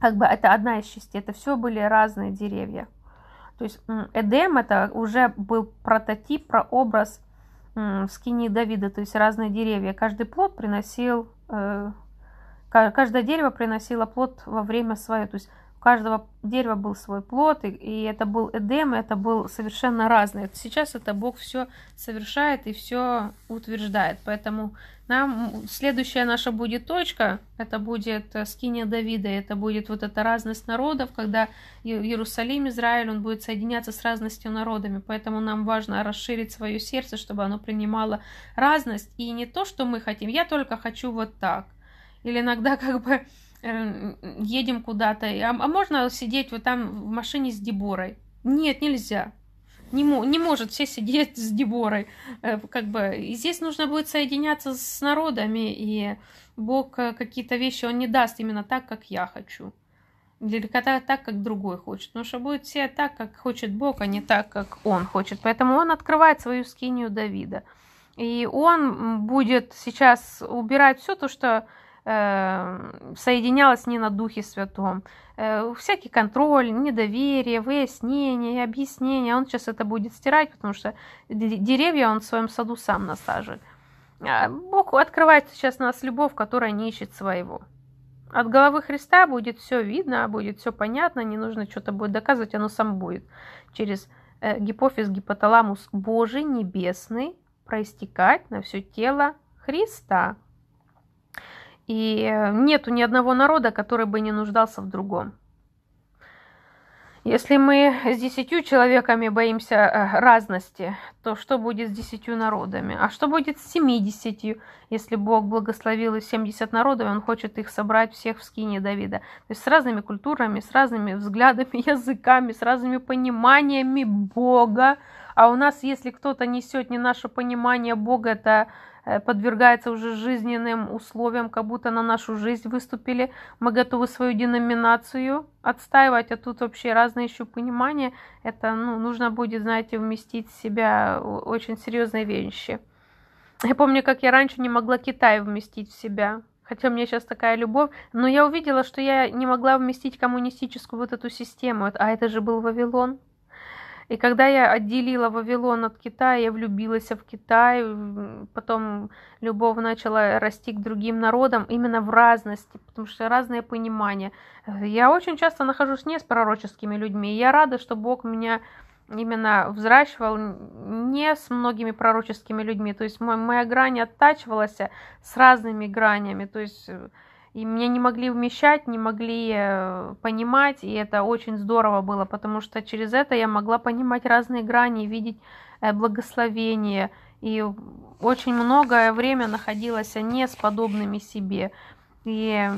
Как бы это одна из частей, это все были разные деревья. То есть Эдем это уже был прототип, прообраз в скине Давида, то есть разные деревья. Каждый плод приносил, э, каждое дерево приносило плод во время свое. То есть каждого дерева был свой плод, и, и это был Эдем, и это был совершенно разный. Сейчас это Бог все совершает и все утверждает. Поэтому нам следующая наша будет точка, это будет э, скиния Давида, это будет вот эта разность народов, когда Иерусалим, Израиль, он будет соединяться с разностью народами. Поэтому нам важно расширить свое сердце, чтобы оно принимало разность. И не то, что мы хотим, я только хочу вот так. Или иногда как бы Э, едем куда-то, а, а можно сидеть вот там в машине с Деборой? Нет, нельзя. Не, не может все сидеть с Деборой. Э, как бы и здесь нужно будет соединяться с народами, и Бог э, какие-то вещи он не даст именно так, как я хочу. Или так, как другой хочет. Потому что будет все так, как хочет Бог, а не так, как он хочет. Поэтому он открывает свою скинию Давида. И он будет сейчас убирать все то, что Э, соединялась не на Духе Святом. Э, всякий контроль, недоверие, выяснение, объяснение. Он сейчас это будет стирать, потому что деревья он в своем саду сам насажит. Э, Бог открывает сейчас нас любовь, которая не ищет своего. От головы Христа будет все видно, будет все понятно, не нужно что-то будет доказывать, оно сам будет. Через гипофиз, гипоталамус Божий, небесный, проистекать на все тело Христа. И э, нету ни одного народа, который бы не нуждался в другом. Если мы с десятью человеками боимся э, разности, то что будет с десятью народами? А что будет с семидесятью, если Бог благословил и 70 народов, и Он хочет их собрать всех в скине Давида? То есть с разными культурами, с разными взглядами, языками, с разными пониманиями Бога. А у нас, если кто-то несет не наше понимание Бога, это Э, подвергается уже жизненным условиям, как будто на нашу жизнь выступили. Мы готовы свою деноминацию отстаивать, а тут вообще разные еще понимания. Это ну, нужно будет, знаете, вместить в себя очень серьезные вещи. Я помню, как я раньше не могла Китай вместить в себя. Хотя у меня сейчас такая любовь, но я увидела, что я не могла вместить коммунистическую вот эту систему, а это же был Вавилон. И когда я отделила Вавилон от Китая, я влюбилась в Китай, потом любовь начала расти к другим народам именно в разности, потому что разное понимание. Я очень часто нахожусь не с пророческими людьми, и я рада, что Бог меня именно взращивал не с многими пророческими людьми, то есть моя грань оттачивалась с разными гранями, то есть э, и меня не могли вмещать, не могли э, понимать, и это очень здорово было, потому что через это я могла понимать разные грани, видеть э, благословение, и очень многое время находилась а, не с подобными себе. И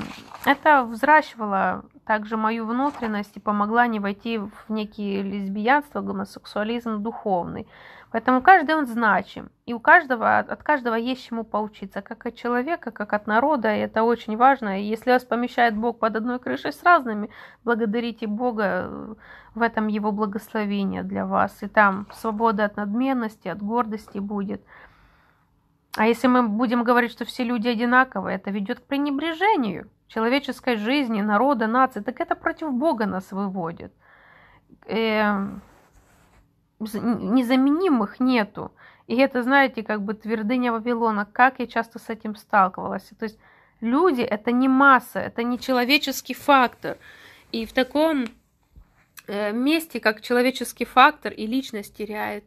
это взращивало также мою внутренность и помогла не войти в некие лесбиянство, гомосексуализм духовный. Поэтому каждый он значим, и у каждого, от каждого есть чему поучиться, как от человека, как от народа, и это очень важно. И если вас помещает Бог под одной крышей с разными, благодарите Бога, э, в этом Его благословение для вас. И там свобода от надменности, от гордости будет. А если мы будем говорить, что все люди одинаковые, это ведет к пренебрежению человеческой жизни, народа, нации, так это против Бога нас выводит. И эм, незаменимых нету. И это, знаете, как бы твердыня Вавилона, как я часто с этим сталкивалась. То есть люди – это не масса, это не человеческий фактор. И в таком э, месте, как человеческий фактор, и личность теряет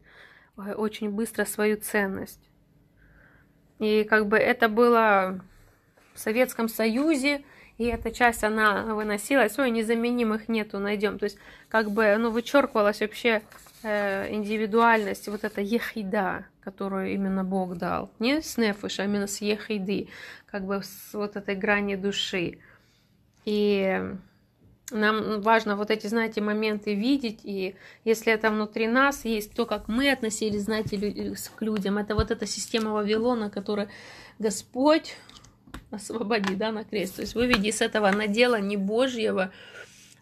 э, очень быстро свою ценность. И как бы это было в Советском Союзе, и эта часть, она выносилась, ой, незаменимых нету, найдем. То есть как бы, ну, вычеркивалась вообще Э, индивидуальность, вот эта ехида, которую именно Бог дал. Не с нефыш, а именно с ехиды, как бы с вот этой грани души. И нам важно вот эти, знаете, моменты видеть, и если это внутри нас есть, то, как мы относились, знаете, э, к людям, это вот эта система Вавилона, которая Господь освободи, да, на крест, то есть выведи с этого надела не Божьего,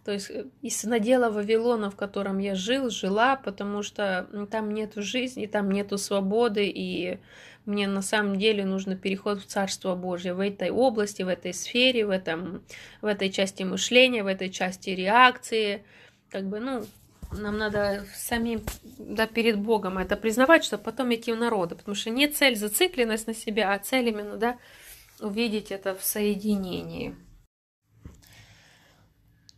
то есть э, из надела Вавилона, в котором я жил, жила, потому что там нету жизни, там нету свободы, и мне на самом деле нужен переход в Царство Божье в этой области, в этой сфере, в, этом, в этой части мышления, в этой части реакции. Как бы, ну, нам надо самим да, перед Богом это признавать, чтобы потом идти в народы, потому что не цель зацикленность на себя, а цель именно, да, увидеть это в соединении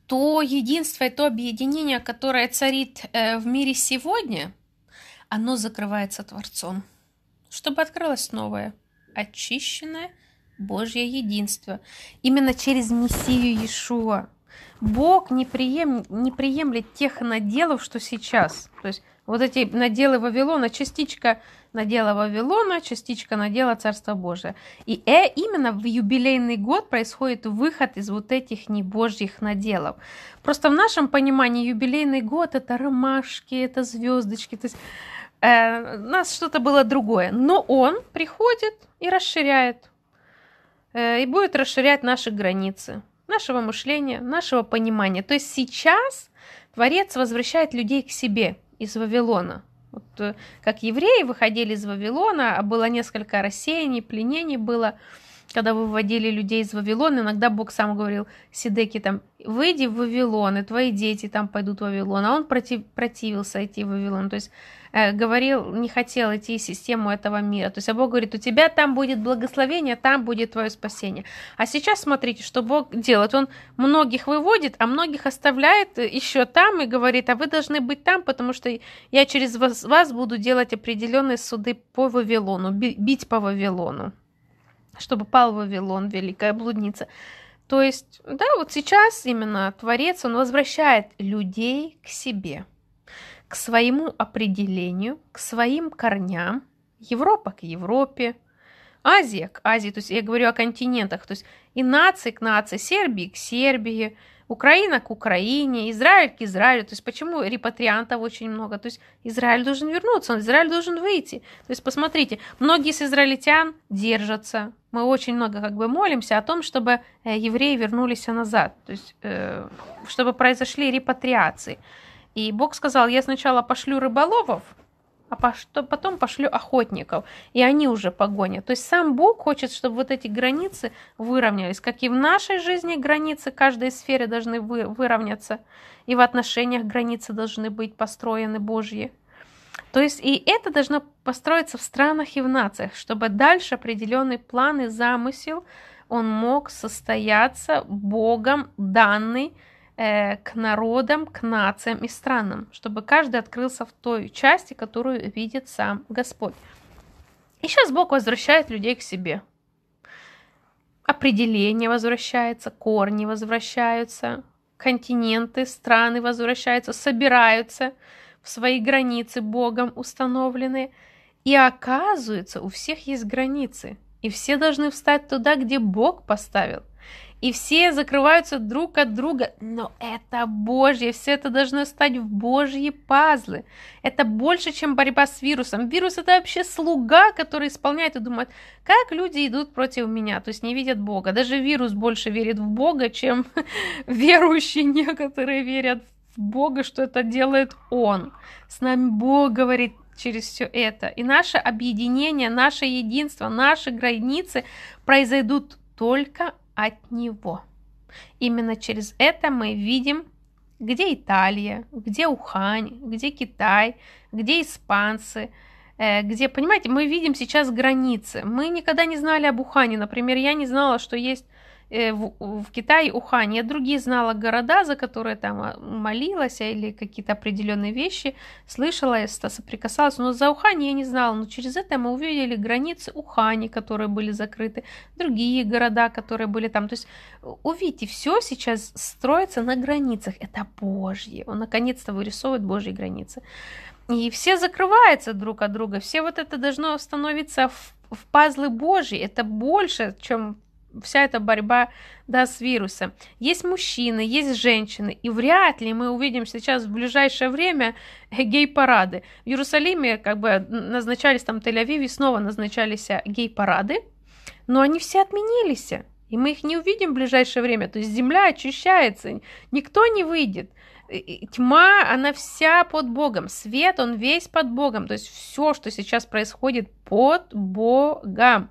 то единство и то объединение, которое царит э, в мире сегодня, оно закрывается Творцом, чтобы открылось новое, очищенное Божье единство. Именно через Мессию Иешуа. Бог не, прием, не приемлет тех наделов, что сейчас. То есть вот эти наделы Вавилона, частичка – надела Вавилона, частичка надела Царство Божие. И э, именно в юбилейный год происходит выход из вот этих небожьих наделов. Просто в нашем понимании юбилейный год это ромашки, это звездочки, то есть э, у нас что-то было другое. Но он приходит и расширяет, э, и будет расширять наши границы, нашего мышления, нашего понимания. То есть сейчас Творец возвращает людей к себе из Вавилона. Вот, э, как евреи выходили из Вавилона, а было несколько рассеяний, пленений было, когда выводили людей из Вавилона, иногда Бог сам говорил Сидеки там, выйди в Вавилон, и твои дети там пойдут в Вавилон, а он против, противился идти в Вавилон. То есть Э, говорил, не хотел идти в систему этого мира. То есть, а Бог говорит, у тебя там будет благословение, там будет твое спасение. А сейчас смотрите, что Бог делает. Он многих выводит, а многих оставляет еще там и говорит, а вы должны быть там, потому что я через вас, вас буду делать определенные суды по Вавилону, бить по Вавилону, чтобы пал Вавилон, великая блудница. То есть, да, вот сейчас именно Творец, он возвращает людей к себе к своему определению, к своим корням, Европа к Европе, Азия к Азии, то есть я говорю о континентах, то есть и нации к нации, Сербии к Сербии, Украина к Украине, Израиль к Израилю. То есть почему репатриантов очень много? То есть Израиль должен вернуться, Израиль должен выйти. То есть посмотрите, многие из израильтян держатся. Мы очень много как бы молимся о том, чтобы э, евреи вернулись назад, то есть э, чтобы произошли репатриации. И Бог сказал, я сначала пошлю рыболовов, а потом пошлю охотников, и они уже погонят. То есть сам Бог хочет, чтобы вот эти границы выровнялись, как и в нашей жизни границы каждой сферы должны выровняться, и в отношениях границы должны быть построены Божьи. То есть и это должно построиться в странах и в нациях, чтобы дальше определенный план и замысел, он мог состояться Богом данный, э, к народам, к нациям и странам, чтобы каждый открылся в той части, которую видит сам Господь. И сейчас Бог возвращает людей к себе. Определение возвращается, корни возвращаются, континенты, страны возвращаются, собираются в свои границы Богом установленные. И оказывается, у всех есть границы, и все должны встать туда, где Бог поставил и все закрываются друг от друга. Но это Божье, все это должно стать в Божьи пазлы. Это больше, чем борьба с вирусом. Вирус это вообще слуга, который исполняет и думает, как люди идут против меня, то есть не видят Бога. Даже вирус больше верит в Бога, чем верующие некоторые верят в Бога, что это делает Он. С нами Бог говорит, через все это. И наше объединение, наше единство, наши границы произойдут только от него. Именно через это мы видим, где Италия, где Ухань, где Китай, где испанцы, э, где, понимаете, мы видим сейчас границы. Мы никогда не знали об Ухане, например, я не знала, что есть Э, в, в Китае Ухань. Я другие знала города, за которые там а, молилась а, или какие-то определенные вещи слышала, соприкасалась. Но за Ухань я не знала. Но через это мы увидели границы Ухани, которые были закрыты, другие города, которые были там. То есть увидите, все сейчас строится на границах. Это Божье. Он наконец-то вырисовывает Божьи границы. И все закрываются друг от друга. Все вот это должно становиться в в пазлы Божьи. Это больше, чем вся эта борьба да, с вирусом. Есть мужчины, есть женщины, и вряд ли мы увидим сейчас в ближайшее время гей-парады. В Иерусалиме как бы назначались там Тель-Авиве, снова назначались а, гей-парады, но они все отменились. И мы их не увидим в ближайшее время. То есть земля очищается, никто не выйдет. Тьма, она вся под Богом. Свет, он весь под Богом. То есть все, что сейчас происходит под Богом.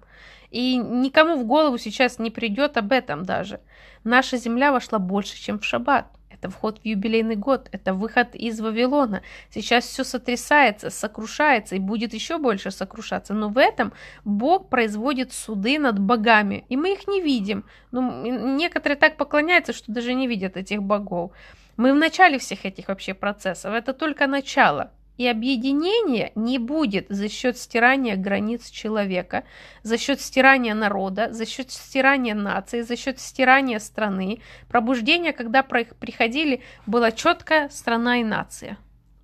И никому в голову сейчас не придет об этом даже. Наша земля вошла больше, чем в шаббат. Это вход в юбилейный год, это выход из Вавилона. Сейчас все сотрясается, сокрушается и будет еще больше сокрушаться. Но в этом Бог производит суды над богами, и мы их не видим. Ну, некоторые так поклоняются, что даже не видят этих богов. Мы в начале всех этих вообще процессов, это только начало. И объединение не будет за счет стирания границ человека, за счет стирания народа, за счет стирания нации, за счет стирания страны. Пробуждение, когда приходили, была четкая страна и нация.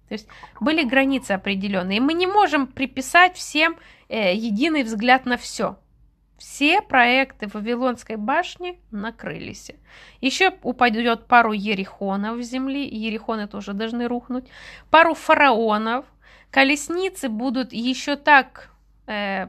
То есть были границы определенные. И мы не можем приписать всем э, единый взгляд на все. Все проекты Вавилонской башни накрылись. Еще упадет пару ерихонов в земли, ерихоны тоже должны рухнуть, пару фараонов, колесницы будут еще так э,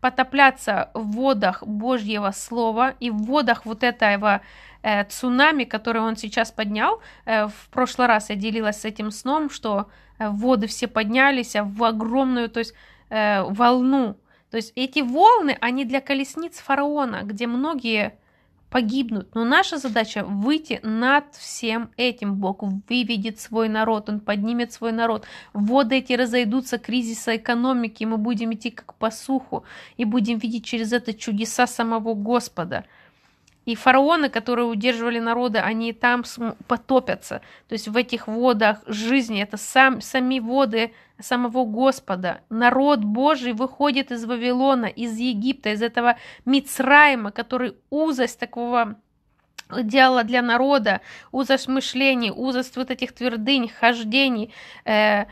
потопляться в водах Божьего Слова и в водах вот этого э, цунами, который он сейчас поднял. Э, в прошлый раз я делилась с этим сном, что э, воды все поднялись в огромную, то есть э, волну то есть эти волны, они для колесниц фараона, где многие погибнут. Но наша задача выйти над всем этим. Бог выведет свой народ, Он поднимет свой народ. Воды эти разойдутся, кризиса экономики, мы будем идти как по суху и будем видеть через это чудеса самого Господа. И фараоны, которые удерживали народы, они там потопятся. То есть в этих водах жизни, это сам, сами воды самого Господа. Народ Божий выходит из Вавилона, из Египта, из этого Мицраима, который узость такого делала для народа, узость мышлений, узость вот этих твердынь, хождений, э,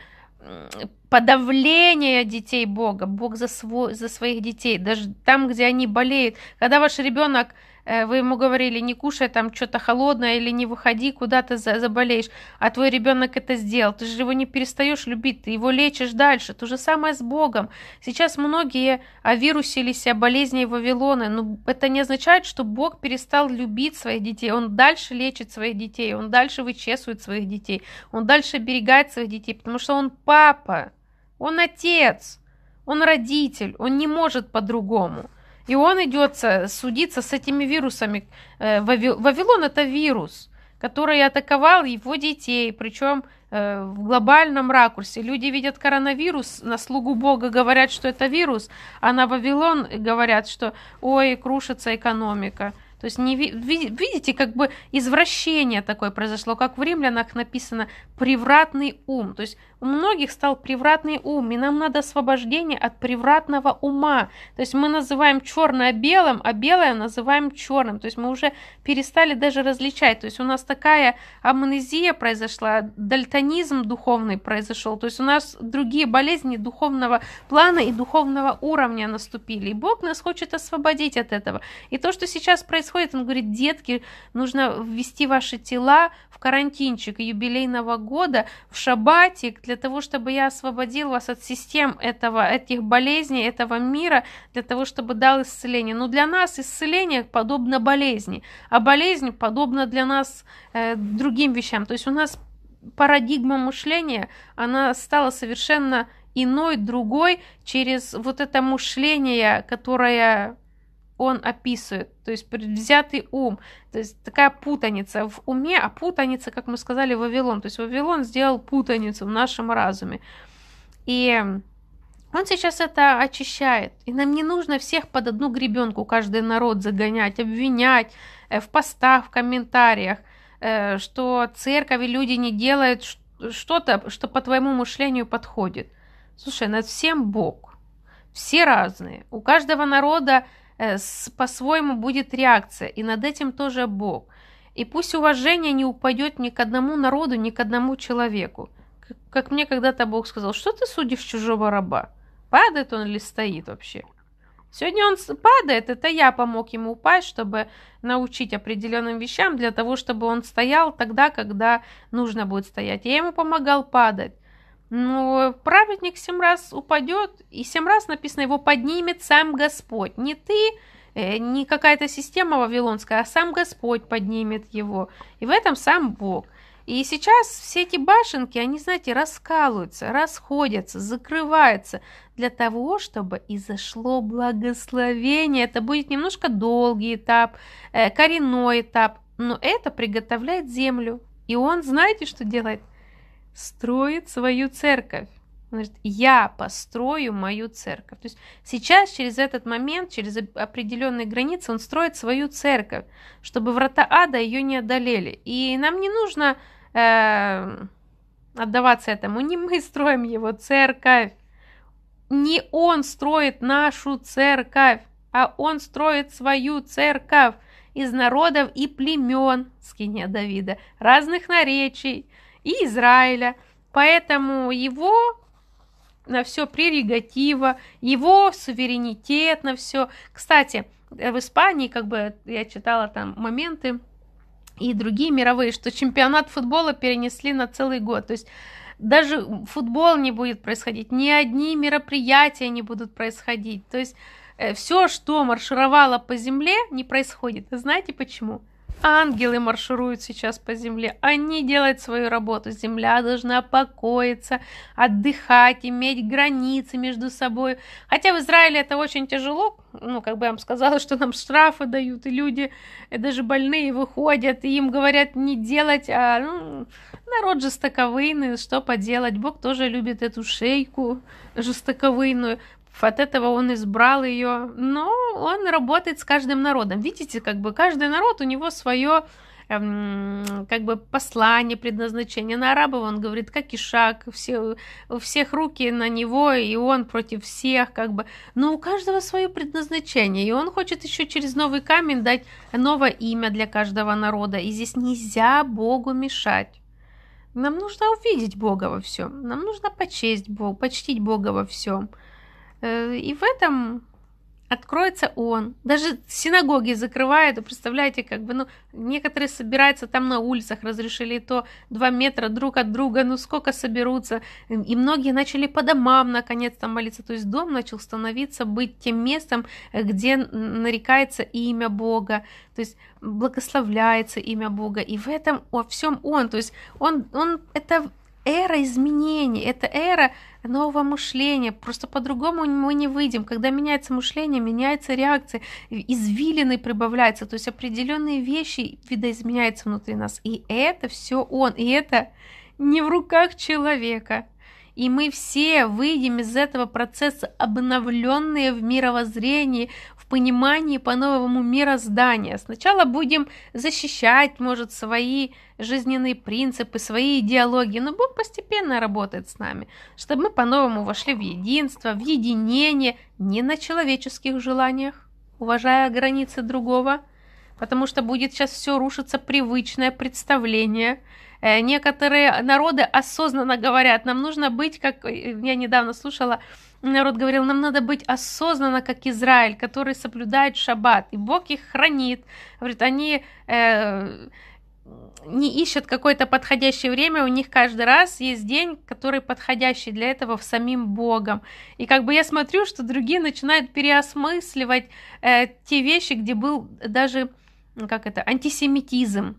подавление детей Бога, Бог за, свой, за своих детей, даже там, где они болеют. Когда ваш ребенок Э, вы ему говорили, не кушай там что-то холодное или не выходи, куда ты заболеешь, а твой ребенок это сделал, ты же его не перестаешь любить, ты его лечишь дальше. То же самое с Богом. Сейчас многие овирусились о болезни Вавилона, но ну, это не означает, что Бог перестал любить своих детей, он дальше лечит своих детей, он дальше вычесывает своих детей, он дальше оберегает своих детей, потому что он папа, он отец, он родитель, он не может по-другому. И он идет судиться с этими вирусами. Э, Вавилон это вирус, который атаковал его детей, причем э, в глобальном ракурсе. Люди видят коронавирус, на слугу Бога говорят, что это вирус, а на Вавилон говорят, что ой, крушится экономика. То есть не ви видите, как бы извращение такое произошло, как в римлянах написано «превратный ум». То есть у многих стал превратный ум, и нам надо освобождение от превратного ума. То есть мы называем черное белым, а белое называем черным. То есть мы уже перестали даже различать. То есть у нас такая амнезия произошла, дальтонизм духовный произошел. То есть у нас другие болезни духовного плана и духовного уровня наступили. И Бог нас хочет освободить от этого. И то, что сейчас происходит, происходит? Он говорит, детки, нужно ввести ваши тела в карантинчик юбилейного года, в шабатик, для того, чтобы я освободил вас от систем этого, этих болезней, этого мира, для того, чтобы дал исцеление. Но ну, для нас исцеление подобно болезни, а болезнь подобна для нас э, другим вещам. То есть у нас парадигма мышления, она стала совершенно иной, другой через вот это мышление, которое он описывает, то есть предвзятый ум, то есть такая путаница в уме, а путаница, как мы сказали, Вавилон, то есть Вавилон сделал путаницу в нашем разуме. И он сейчас это очищает, и нам не нужно всех под одну гребенку, каждый народ загонять, обвинять э, в постах, в комментариях, э, что церковь и люди не делают что-то, что по твоему мышлению подходит. Слушай, над всем Бог. Все разные. У каждого народа Э, по-своему будет реакция, и над этим тоже Бог. И пусть уважение не упадет ни к одному народу, ни к одному человеку. Как мне когда-то Бог сказал, что ты судишь чужого раба? Падает он или стоит вообще? Сегодня он падает, это я помог ему упасть, чтобы научить определенным вещам, для того, чтобы он стоял тогда, когда нужно будет стоять. Я ему помогал падать. Но ну, праведник семь раз упадет, и семь раз написано, его поднимет сам Господь. Не ты, э, не какая-то система вавилонская, а сам Господь поднимет его. И в этом сам Бог. И сейчас все эти башенки, они, знаете, раскалываются, расходятся, закрываются для того, чтобы и зашло благословение. Это будет немножко долгий этап, э, коренной этап, но это приготовляет землю. И он, знаете, что делает? – строит свою церковь. Он говорит, я построю мою церковь. То есть сейчас через этот момент, через определенные границы он строит свою церковь, чтобы врата ада ее не одолели. И нам не нужно э, отдаваться этому. Не мы строим его церковь. Не он строит нашу церковь, а он строит свою церковь из народов и племен, скиния Давида, разных наречий, и Израиля. Поэтому его на все прерогатива, его суверенитет на все. Кстати, э, в Испании, как бы я читала там моменты и другие мировые, что чемпионат футбола перенесли на целый год. То есть даже футбол не будет происходить, ни одни мероприятия не будут происходить. То есть э, все, что маршировало по земле, не происходит. Знаете почему? Ангелы маршируют сейчас по земле. Они делают свою работу. Земля должна покоиться, отдыхать, иметь границы между собой. Хотя в Израиле это очень тяжело. Ну, как бы я вам сказала, что нам штрафы дают, и люди, и э, даже больные выходят, и им говорят не делать, а ну, народ жестоковыйный, что поделать. Бог тоже любит эту шейку жестоковыйную. От этого он избрал ее, но он работает с каждым народом. Видите, как бы каждый народ у него свое эм, как бы послание, предназначение. На арабов он говорит, как Ишак, все, у всех руки на него, и он против всех, как бы. Но у каждого свое предназначение, и он хочет еще через новый камень дать новое имя для каждого народа. И здесь нельзя Богу мешать. Нам нужно увидеть Бога во всем, нам нужно почесть Бога, почтить Бога во всем – Э, и в этом откроется он. Даже синагоги закрывают, представляете, как бы, ну, некоторые собираются там на улицах, разрешили то два метра друг от друга, ну, сколько соберутся. И многие начали по домам, наконец, то молиться. То есть дом начал становиться, быть тем местом, э, где нарекается имя Бога, то есть благословляется имя Бога. И в этом во всем он, то есть он, он, это эра изменений, это эра нового мышления. Просто по-другому мы не выйдем. Когда меняется мышление, меняется реакция, извилины прибавляются, то есть определенные вещи видоизменяются внутри нас. И это все он, и это не в руках человека. И мы все выйдем из этого процесса обновленные в мировоззрении, в понимании по-новому мироздания. Сначала будем защищать, может, свои жизненные принципы, свои идеологии, но Бог постепенно работает с нами, чтобы мы по-новому вошли в единство, в единение, не на человеческих желаниях, уважая границы другого, потому что будет сейчас все рушиться привычное представление. Э, некоторые народы осознанно говорят, нам нужно быть, как э, я недавно слушала, народ говорил, нам надо быть осознанно, как Израиль, который соблюдает шаббат, и Бог их хранит. Говорит, они э, не ищут какое-то подходящее время, у них каждый раз есть день, который подходящий для этого в самим Богом. И как бы я смотрю, что другие начинают переосмысливать э, те вещи, где был даже как это, антисемитизм.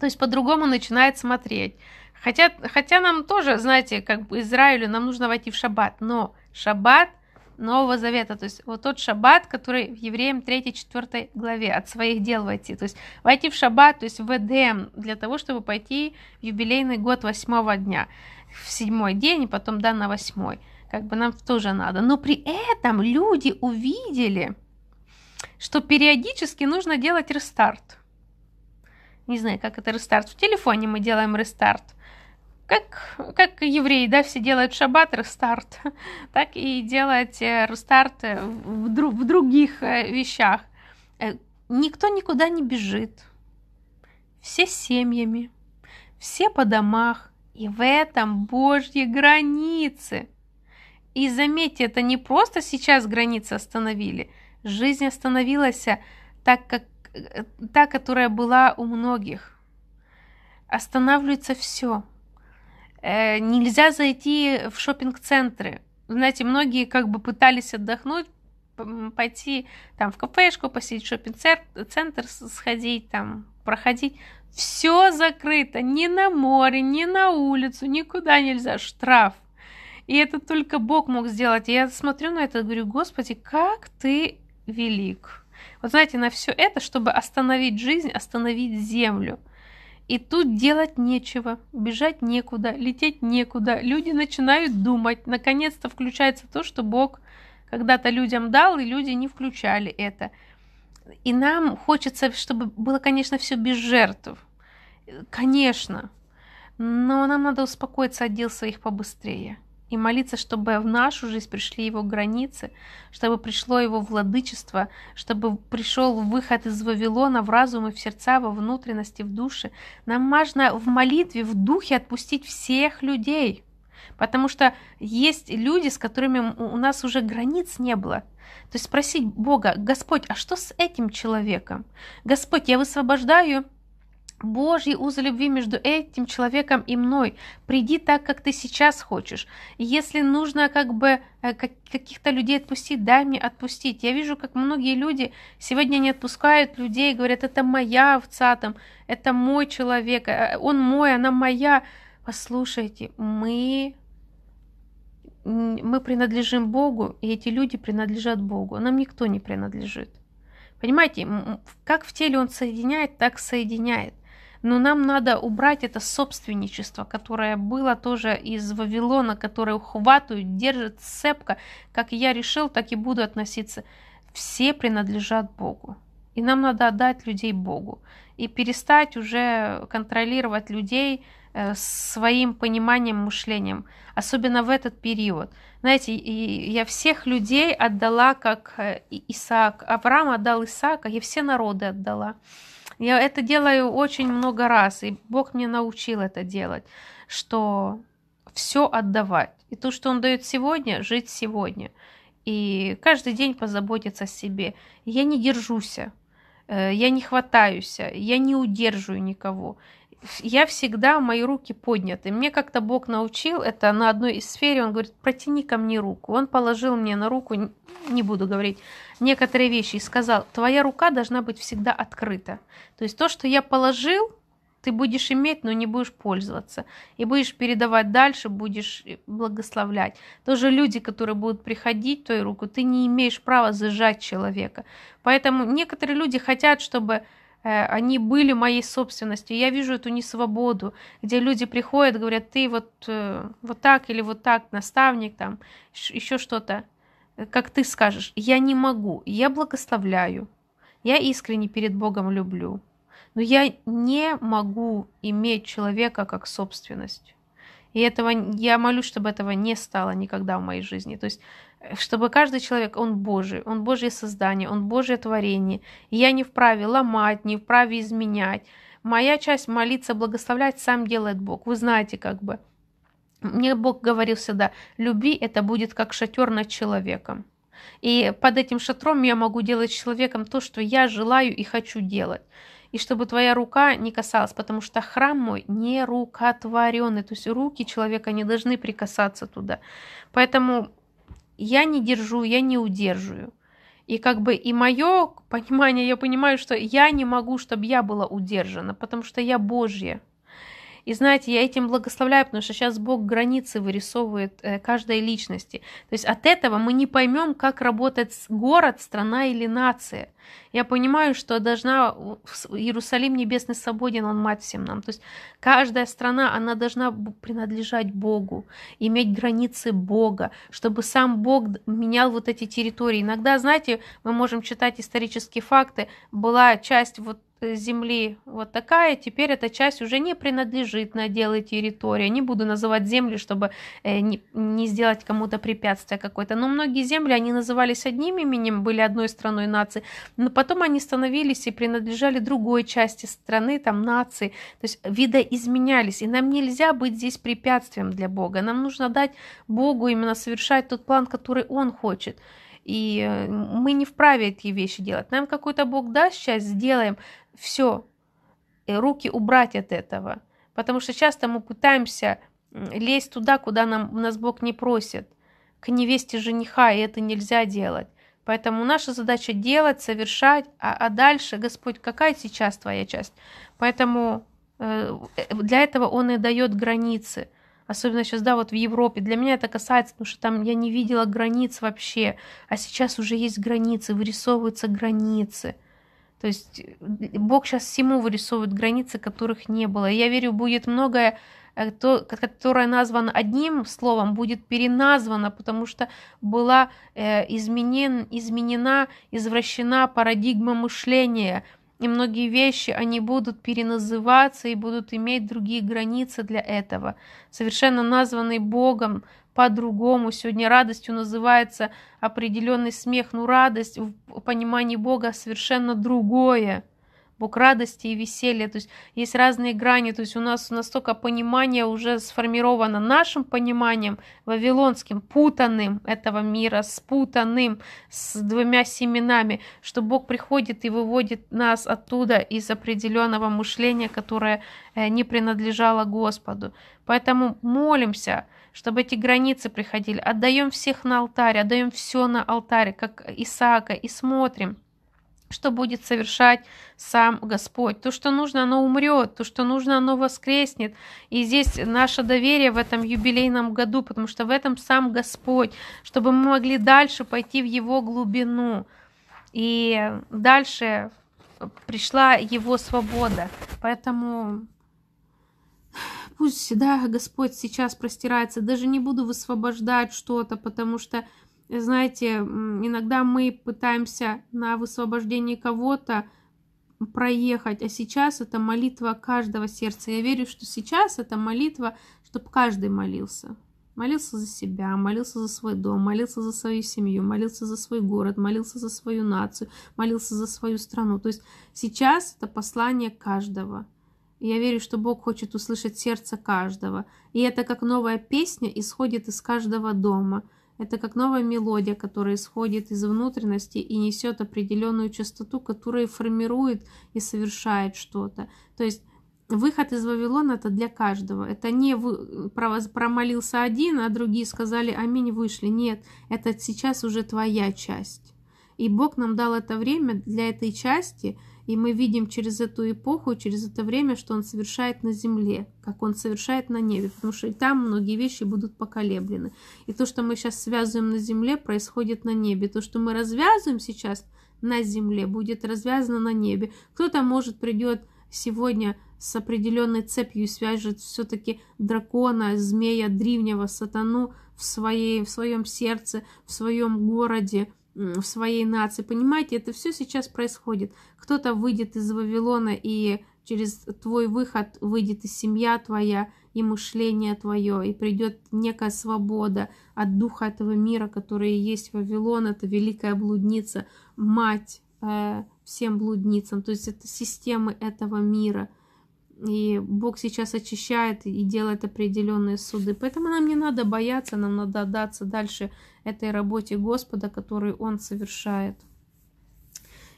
То есть по-другому начинает смотреть. Хотя, хотя нам тоже, знаете, как бы Израилю нам нужно войти в шаббат, но шаббат Нового Завета, то есть вот тот шаббат, который в Евреям 3-4 главе от своих дел войти, то есть войти в шаббат, то есть в Эдем, для того, чтобы пойти в юбилейный год восьмого дня, в седьмой день, и потом, да, на восьмой, как бы нам тоже надо. Но при этом люди увидели, что периодически нужно делать рестарт. Не знаю, как это рестарт. В телефоне мы делаем рестарт. Как, как евреи, да, все делают шаббат, рестарт, так и делать э, рестарт э, в, друг в других э, вещах. Никто никуда не бежит. Все семьями, все по домах. И в этом Божьи границы. И заметьте, это не просто сейчас границы остановили – Жизнь остановилась так, как та, которая была у многих. Останавливается все. Э, нельзя зайти в шопинг-центры. Знаете, многие как бы пытались отдохнуть, пойти там в кафешку, посетить шопинг-центр, сходить там, проходить. Все закрыто. Ни на море, ни на улицу, никуда нельзя. Штраф. И это только Бог мог сделать. я смотрю на это и говорю, Господи, как ты велик. Вот знаете, на все это, чтобы остановить жизнь, остановить землю. И тут делать нечего, бежать некуда, лететь некуда. Люди начинают думать. Наконец-то включается то, что Бог когда-то людям дал, и люди не включали это. И нам хочется, чтобы было, конечно, все без жертв. Конечно. Но нам надо успокоиться от дел своих побыстрее и молиться, чтобы в нашу жизнь пришли его границы, чтобы пришло его владычество, чтобы пришел выход из Вавилона в разум и в сердца, во внутренности, в душе. Нам важно в молитве, в духе отпустить всех людей, потому что есть люди, с которыми у нас уже границ не было. То есть спросить Бога, Господь, а что с этим человеком? Господь, я высвобождаю Божьи узы любви между этим человеком и мной. Приди так, как ты сейчас хочешь. Если нужно как бы э, как, каких-то людей отпустить, дай мне отпустить. Я вижу, как многие люди сегодня не отпускают людей, говорят, это моя овца, там, это мой человек, э, он мой, она моя. Послушайте, мы мы принадлежим Богу, и эти люди принадлежат Богу. А нам никто не принадлежит. Понимаете, как в теле он соединяет, так соединяет но нам надо убрать это собственничество, которое было тоже из Вавилона, которое ухватывают, держит цепко. Как я решил, так и буду относиться. Все принадлежат Богу. И нам надо отдать людей Богу. И перестать уже контролировать людей э, своим пониманием, мышлением. Особенно в этот период. Знаете, я всех людей отдала, как э, Исаак. Авраам отдал Исаака, я все народы отдала. Я это делаю очень много раз, и Бог мне научил это делать, что все отдавать. И то, что Он дает сегодня, жить сегодня. И каждый день позаботиться о себе. Я не держусь, э, я не хватаюсь, я не удерживаю никого я всегда, мои руки подняты. Мне как-то Бог научил это на одной из сфере. Он говорит, протяни ко мне руку. Он положил мне на руку, не буду говорить, некоторые вещи и сказал, твоя рука должна быть всегда открыта. То есть то, что я положил, ты будешь иметь, но не будешь пользоваться. И будешь передавать дальше, будешь благословлять. Тоже люди, которые будут приходить в твою руку, ты не имеешь права зажать человека. Поэтому некоторые люди хотят, чтобы Э, они были моей собственностью. Я вижу эту несвободу, где люди приходят, говорят, ты вот, э, вот так или вот так, наставник, там, еще что-то, э, как ты скажешь. Я не могу, я благословляю, я искренне перед Богом люблю, но я не могу иметь человека как собственность. И этого, я молюсь, чтобы этого не стало никогда в моей жизни. То есть чтобы каждый человек, он Божий, он Божье создание, он Божье творение. я не вправе ломать, не вправе изменять. Моя часть молиться, благословлять, сам делает Бог. Вы знаете, как бы. Мне Бог говорил всегда, люби, это будет как шатер над человеком. И под этим шатром я могу делать человеком то, что я желаю и хочу делать и чтобы твоя рука не касалась, потому что храм мой не рукотворенный, то есть руки человека не должны прикасаться туда. Поэтому я не держу, я не удерживаю. И как бы и мое понимание, я понимаю, что я не могу, чтобы я была удержана, потому что я Божья. И знаете, я этим благословляю, потому что сейчас Бог границы вырисовывает э, каждой личности. То есть от этого мы не поймем, как работает город, страна или нация. Я понимаю, что должна Иерусалим Небесный свободен, он мать всем нам. То есть каждая страна, она должна принадлежать Богу, иметь границы Бога, чтобы сам Бог менял вот эти территории. Иногда, знаете, мы можем читать исторические факты, была часть вот земли вот такая, теперь эта часть уже не принадлежит на дело территории. Не буду называть земли, чтобы э, не, не сделать кому-то препятствие какое-то. Но многие земли, они назывались одним именем, были одной страной нации, но потом они становились и принадлежали другой части страны, там, нации. То есть видоизменялись, и нам нельзя быть здесь препятствием для Бога. Нам нужно дать Богу именно совершать тот план, который Он хочет. И э, мы не вправе эти вещи делать. Нам какой-то Бог даст, сейчас сделаем, все, э, руки убрать от этого. Потому что часто мы пытаемся лезть туда, куда нам, нас Бог не просит, к невесте жениха, и это нельзя делать. Поэтому наша задача делать, совершать, а, а дальше, Господь, какая сейчас твоя часть? Поэтому э, э, для этого Он и дает границы. Особенно сейчас, да, вот в Европе. Для меня это касается, потому что там я не видела границ вообще. А сейчас уже есть границы, вырисовываются границы. То есть э, Бог сейчас всему вырисовывает границы, которых не было. И я верю, будет многое, э, которое названо одним словом, будет переназвано, потому что была э, изменен, изменена, извращена парадигма мышления. И многие вещи, они будут переназываться и будут иметь другие границы для этого. Совершенно названный Богом по-другому. Сегодня радостью называется определенный смех, но ну, радость в понимании Бога совершенно другое. Бог радости и веселья. То есть есть разные грани. То есть у нас настолько понимание уже сформировано нашим пониманием, вавилонским, путанным этого мира, спутанным с двумя семенами, что Бог приходит и выводит нас оттуда из определенного мышления, которое э, не принадлежало Господу. Поэтому молимся чтобы эти границы приходили. Отдаем всех на алтарь, отдаем все на алтарь, как Исаака, и смотрим, что будет совершать сам Господь. То, что нужно, оно умрет, то, что нужно, оно воскреснет. И здесь наше доверие в этом юбилейном году, потому что в этом сам Господь, чтобы мы могли дальше пойти в Его глубину. И дальше пришла Его свобода. Поэтому Пусть, да, Господь сейчас простирается, даже не буду высвобождать что-то, потому что, знаете, иногда мы пытаемся на высвобождении кого-то проехать, а сейчас это молитва каждого сердца. Я верю, что сейчас это молитва, чтобы каждый молился. Молился за себя, молился за свой дом, молился за свою семью, молился за свой город, молился за свою нацию, молился за свою страну. То есть сейчас это послание каждого – я верю, что Бог хочет услышать сердце каждого. И это как новая песня исходит из каждого дома. Это как новая мелодия, которая исходит из внутренности и несет определенную частоту, которая формирует и совершает что-то. То есть выход из Вавилона это для каждого. Это не вы, промолился один, а другие сказали «Аминь» вышли. Нет, это сейчас уже твоя часть. И Бог нам дал это время для этой части – и мы видим через эту эпоху, через это время, что он совершает на земле, как он совершает на небе, потому что и там многие вещи будут поколеблены. И то, что мы сейчас связываем на земле, происходит на небе. То, что мы развязываем сейчас на земле, будет развязано на небе. Кто-то, может, придет сегодня с определенной цепью и свяжет все-таки дракона, змея, древнего, сатану в, своей, в своем сердце, в своем городе, в своей нации. Понимаете, это все сейчас происходит. Кто-то выйдет из Вавилона, и через твой выход выйдет и семья твоя, и мышление твое, и придет некая свобода от духа этого мира, который есть Вавилон, это великая блудница, мать э, всем блудницам. То есть это системы этого мира – и Бог сейчас очищает и делает определенные суды. Поэтому нам не надо бояться, нам надо отдаться дальше этой работе Господа, которую Он совершает.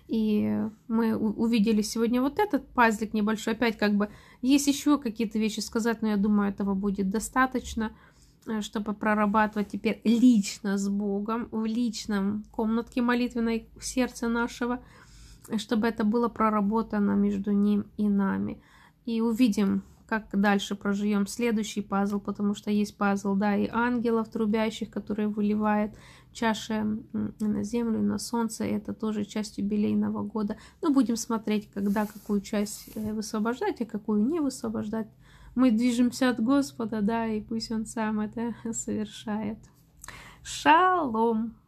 И мы увидели сегодня вот этот пазлик небольшой. Опять как бы есть еще какие-то вещи сказать, но я думаю, этого будет достаточно, э, чтобы прорабатывать теперь лично с Богом, в личном комнатке молитвенной в сердце нашего, чтобы это было проработано между Ним и нами. И увидим, как дальше проживем следующий пазл, потому что есть пазл, да, и ангелов трубящих, которые выливает чаши на землю, на солнце, это тоже часть юбилейного года. Но будем смотреть, когда какую часть э, высвобождать, а какую не высвобождать. Мы движемся от Господа, да, и пусть Он сам это совершает. Шалом!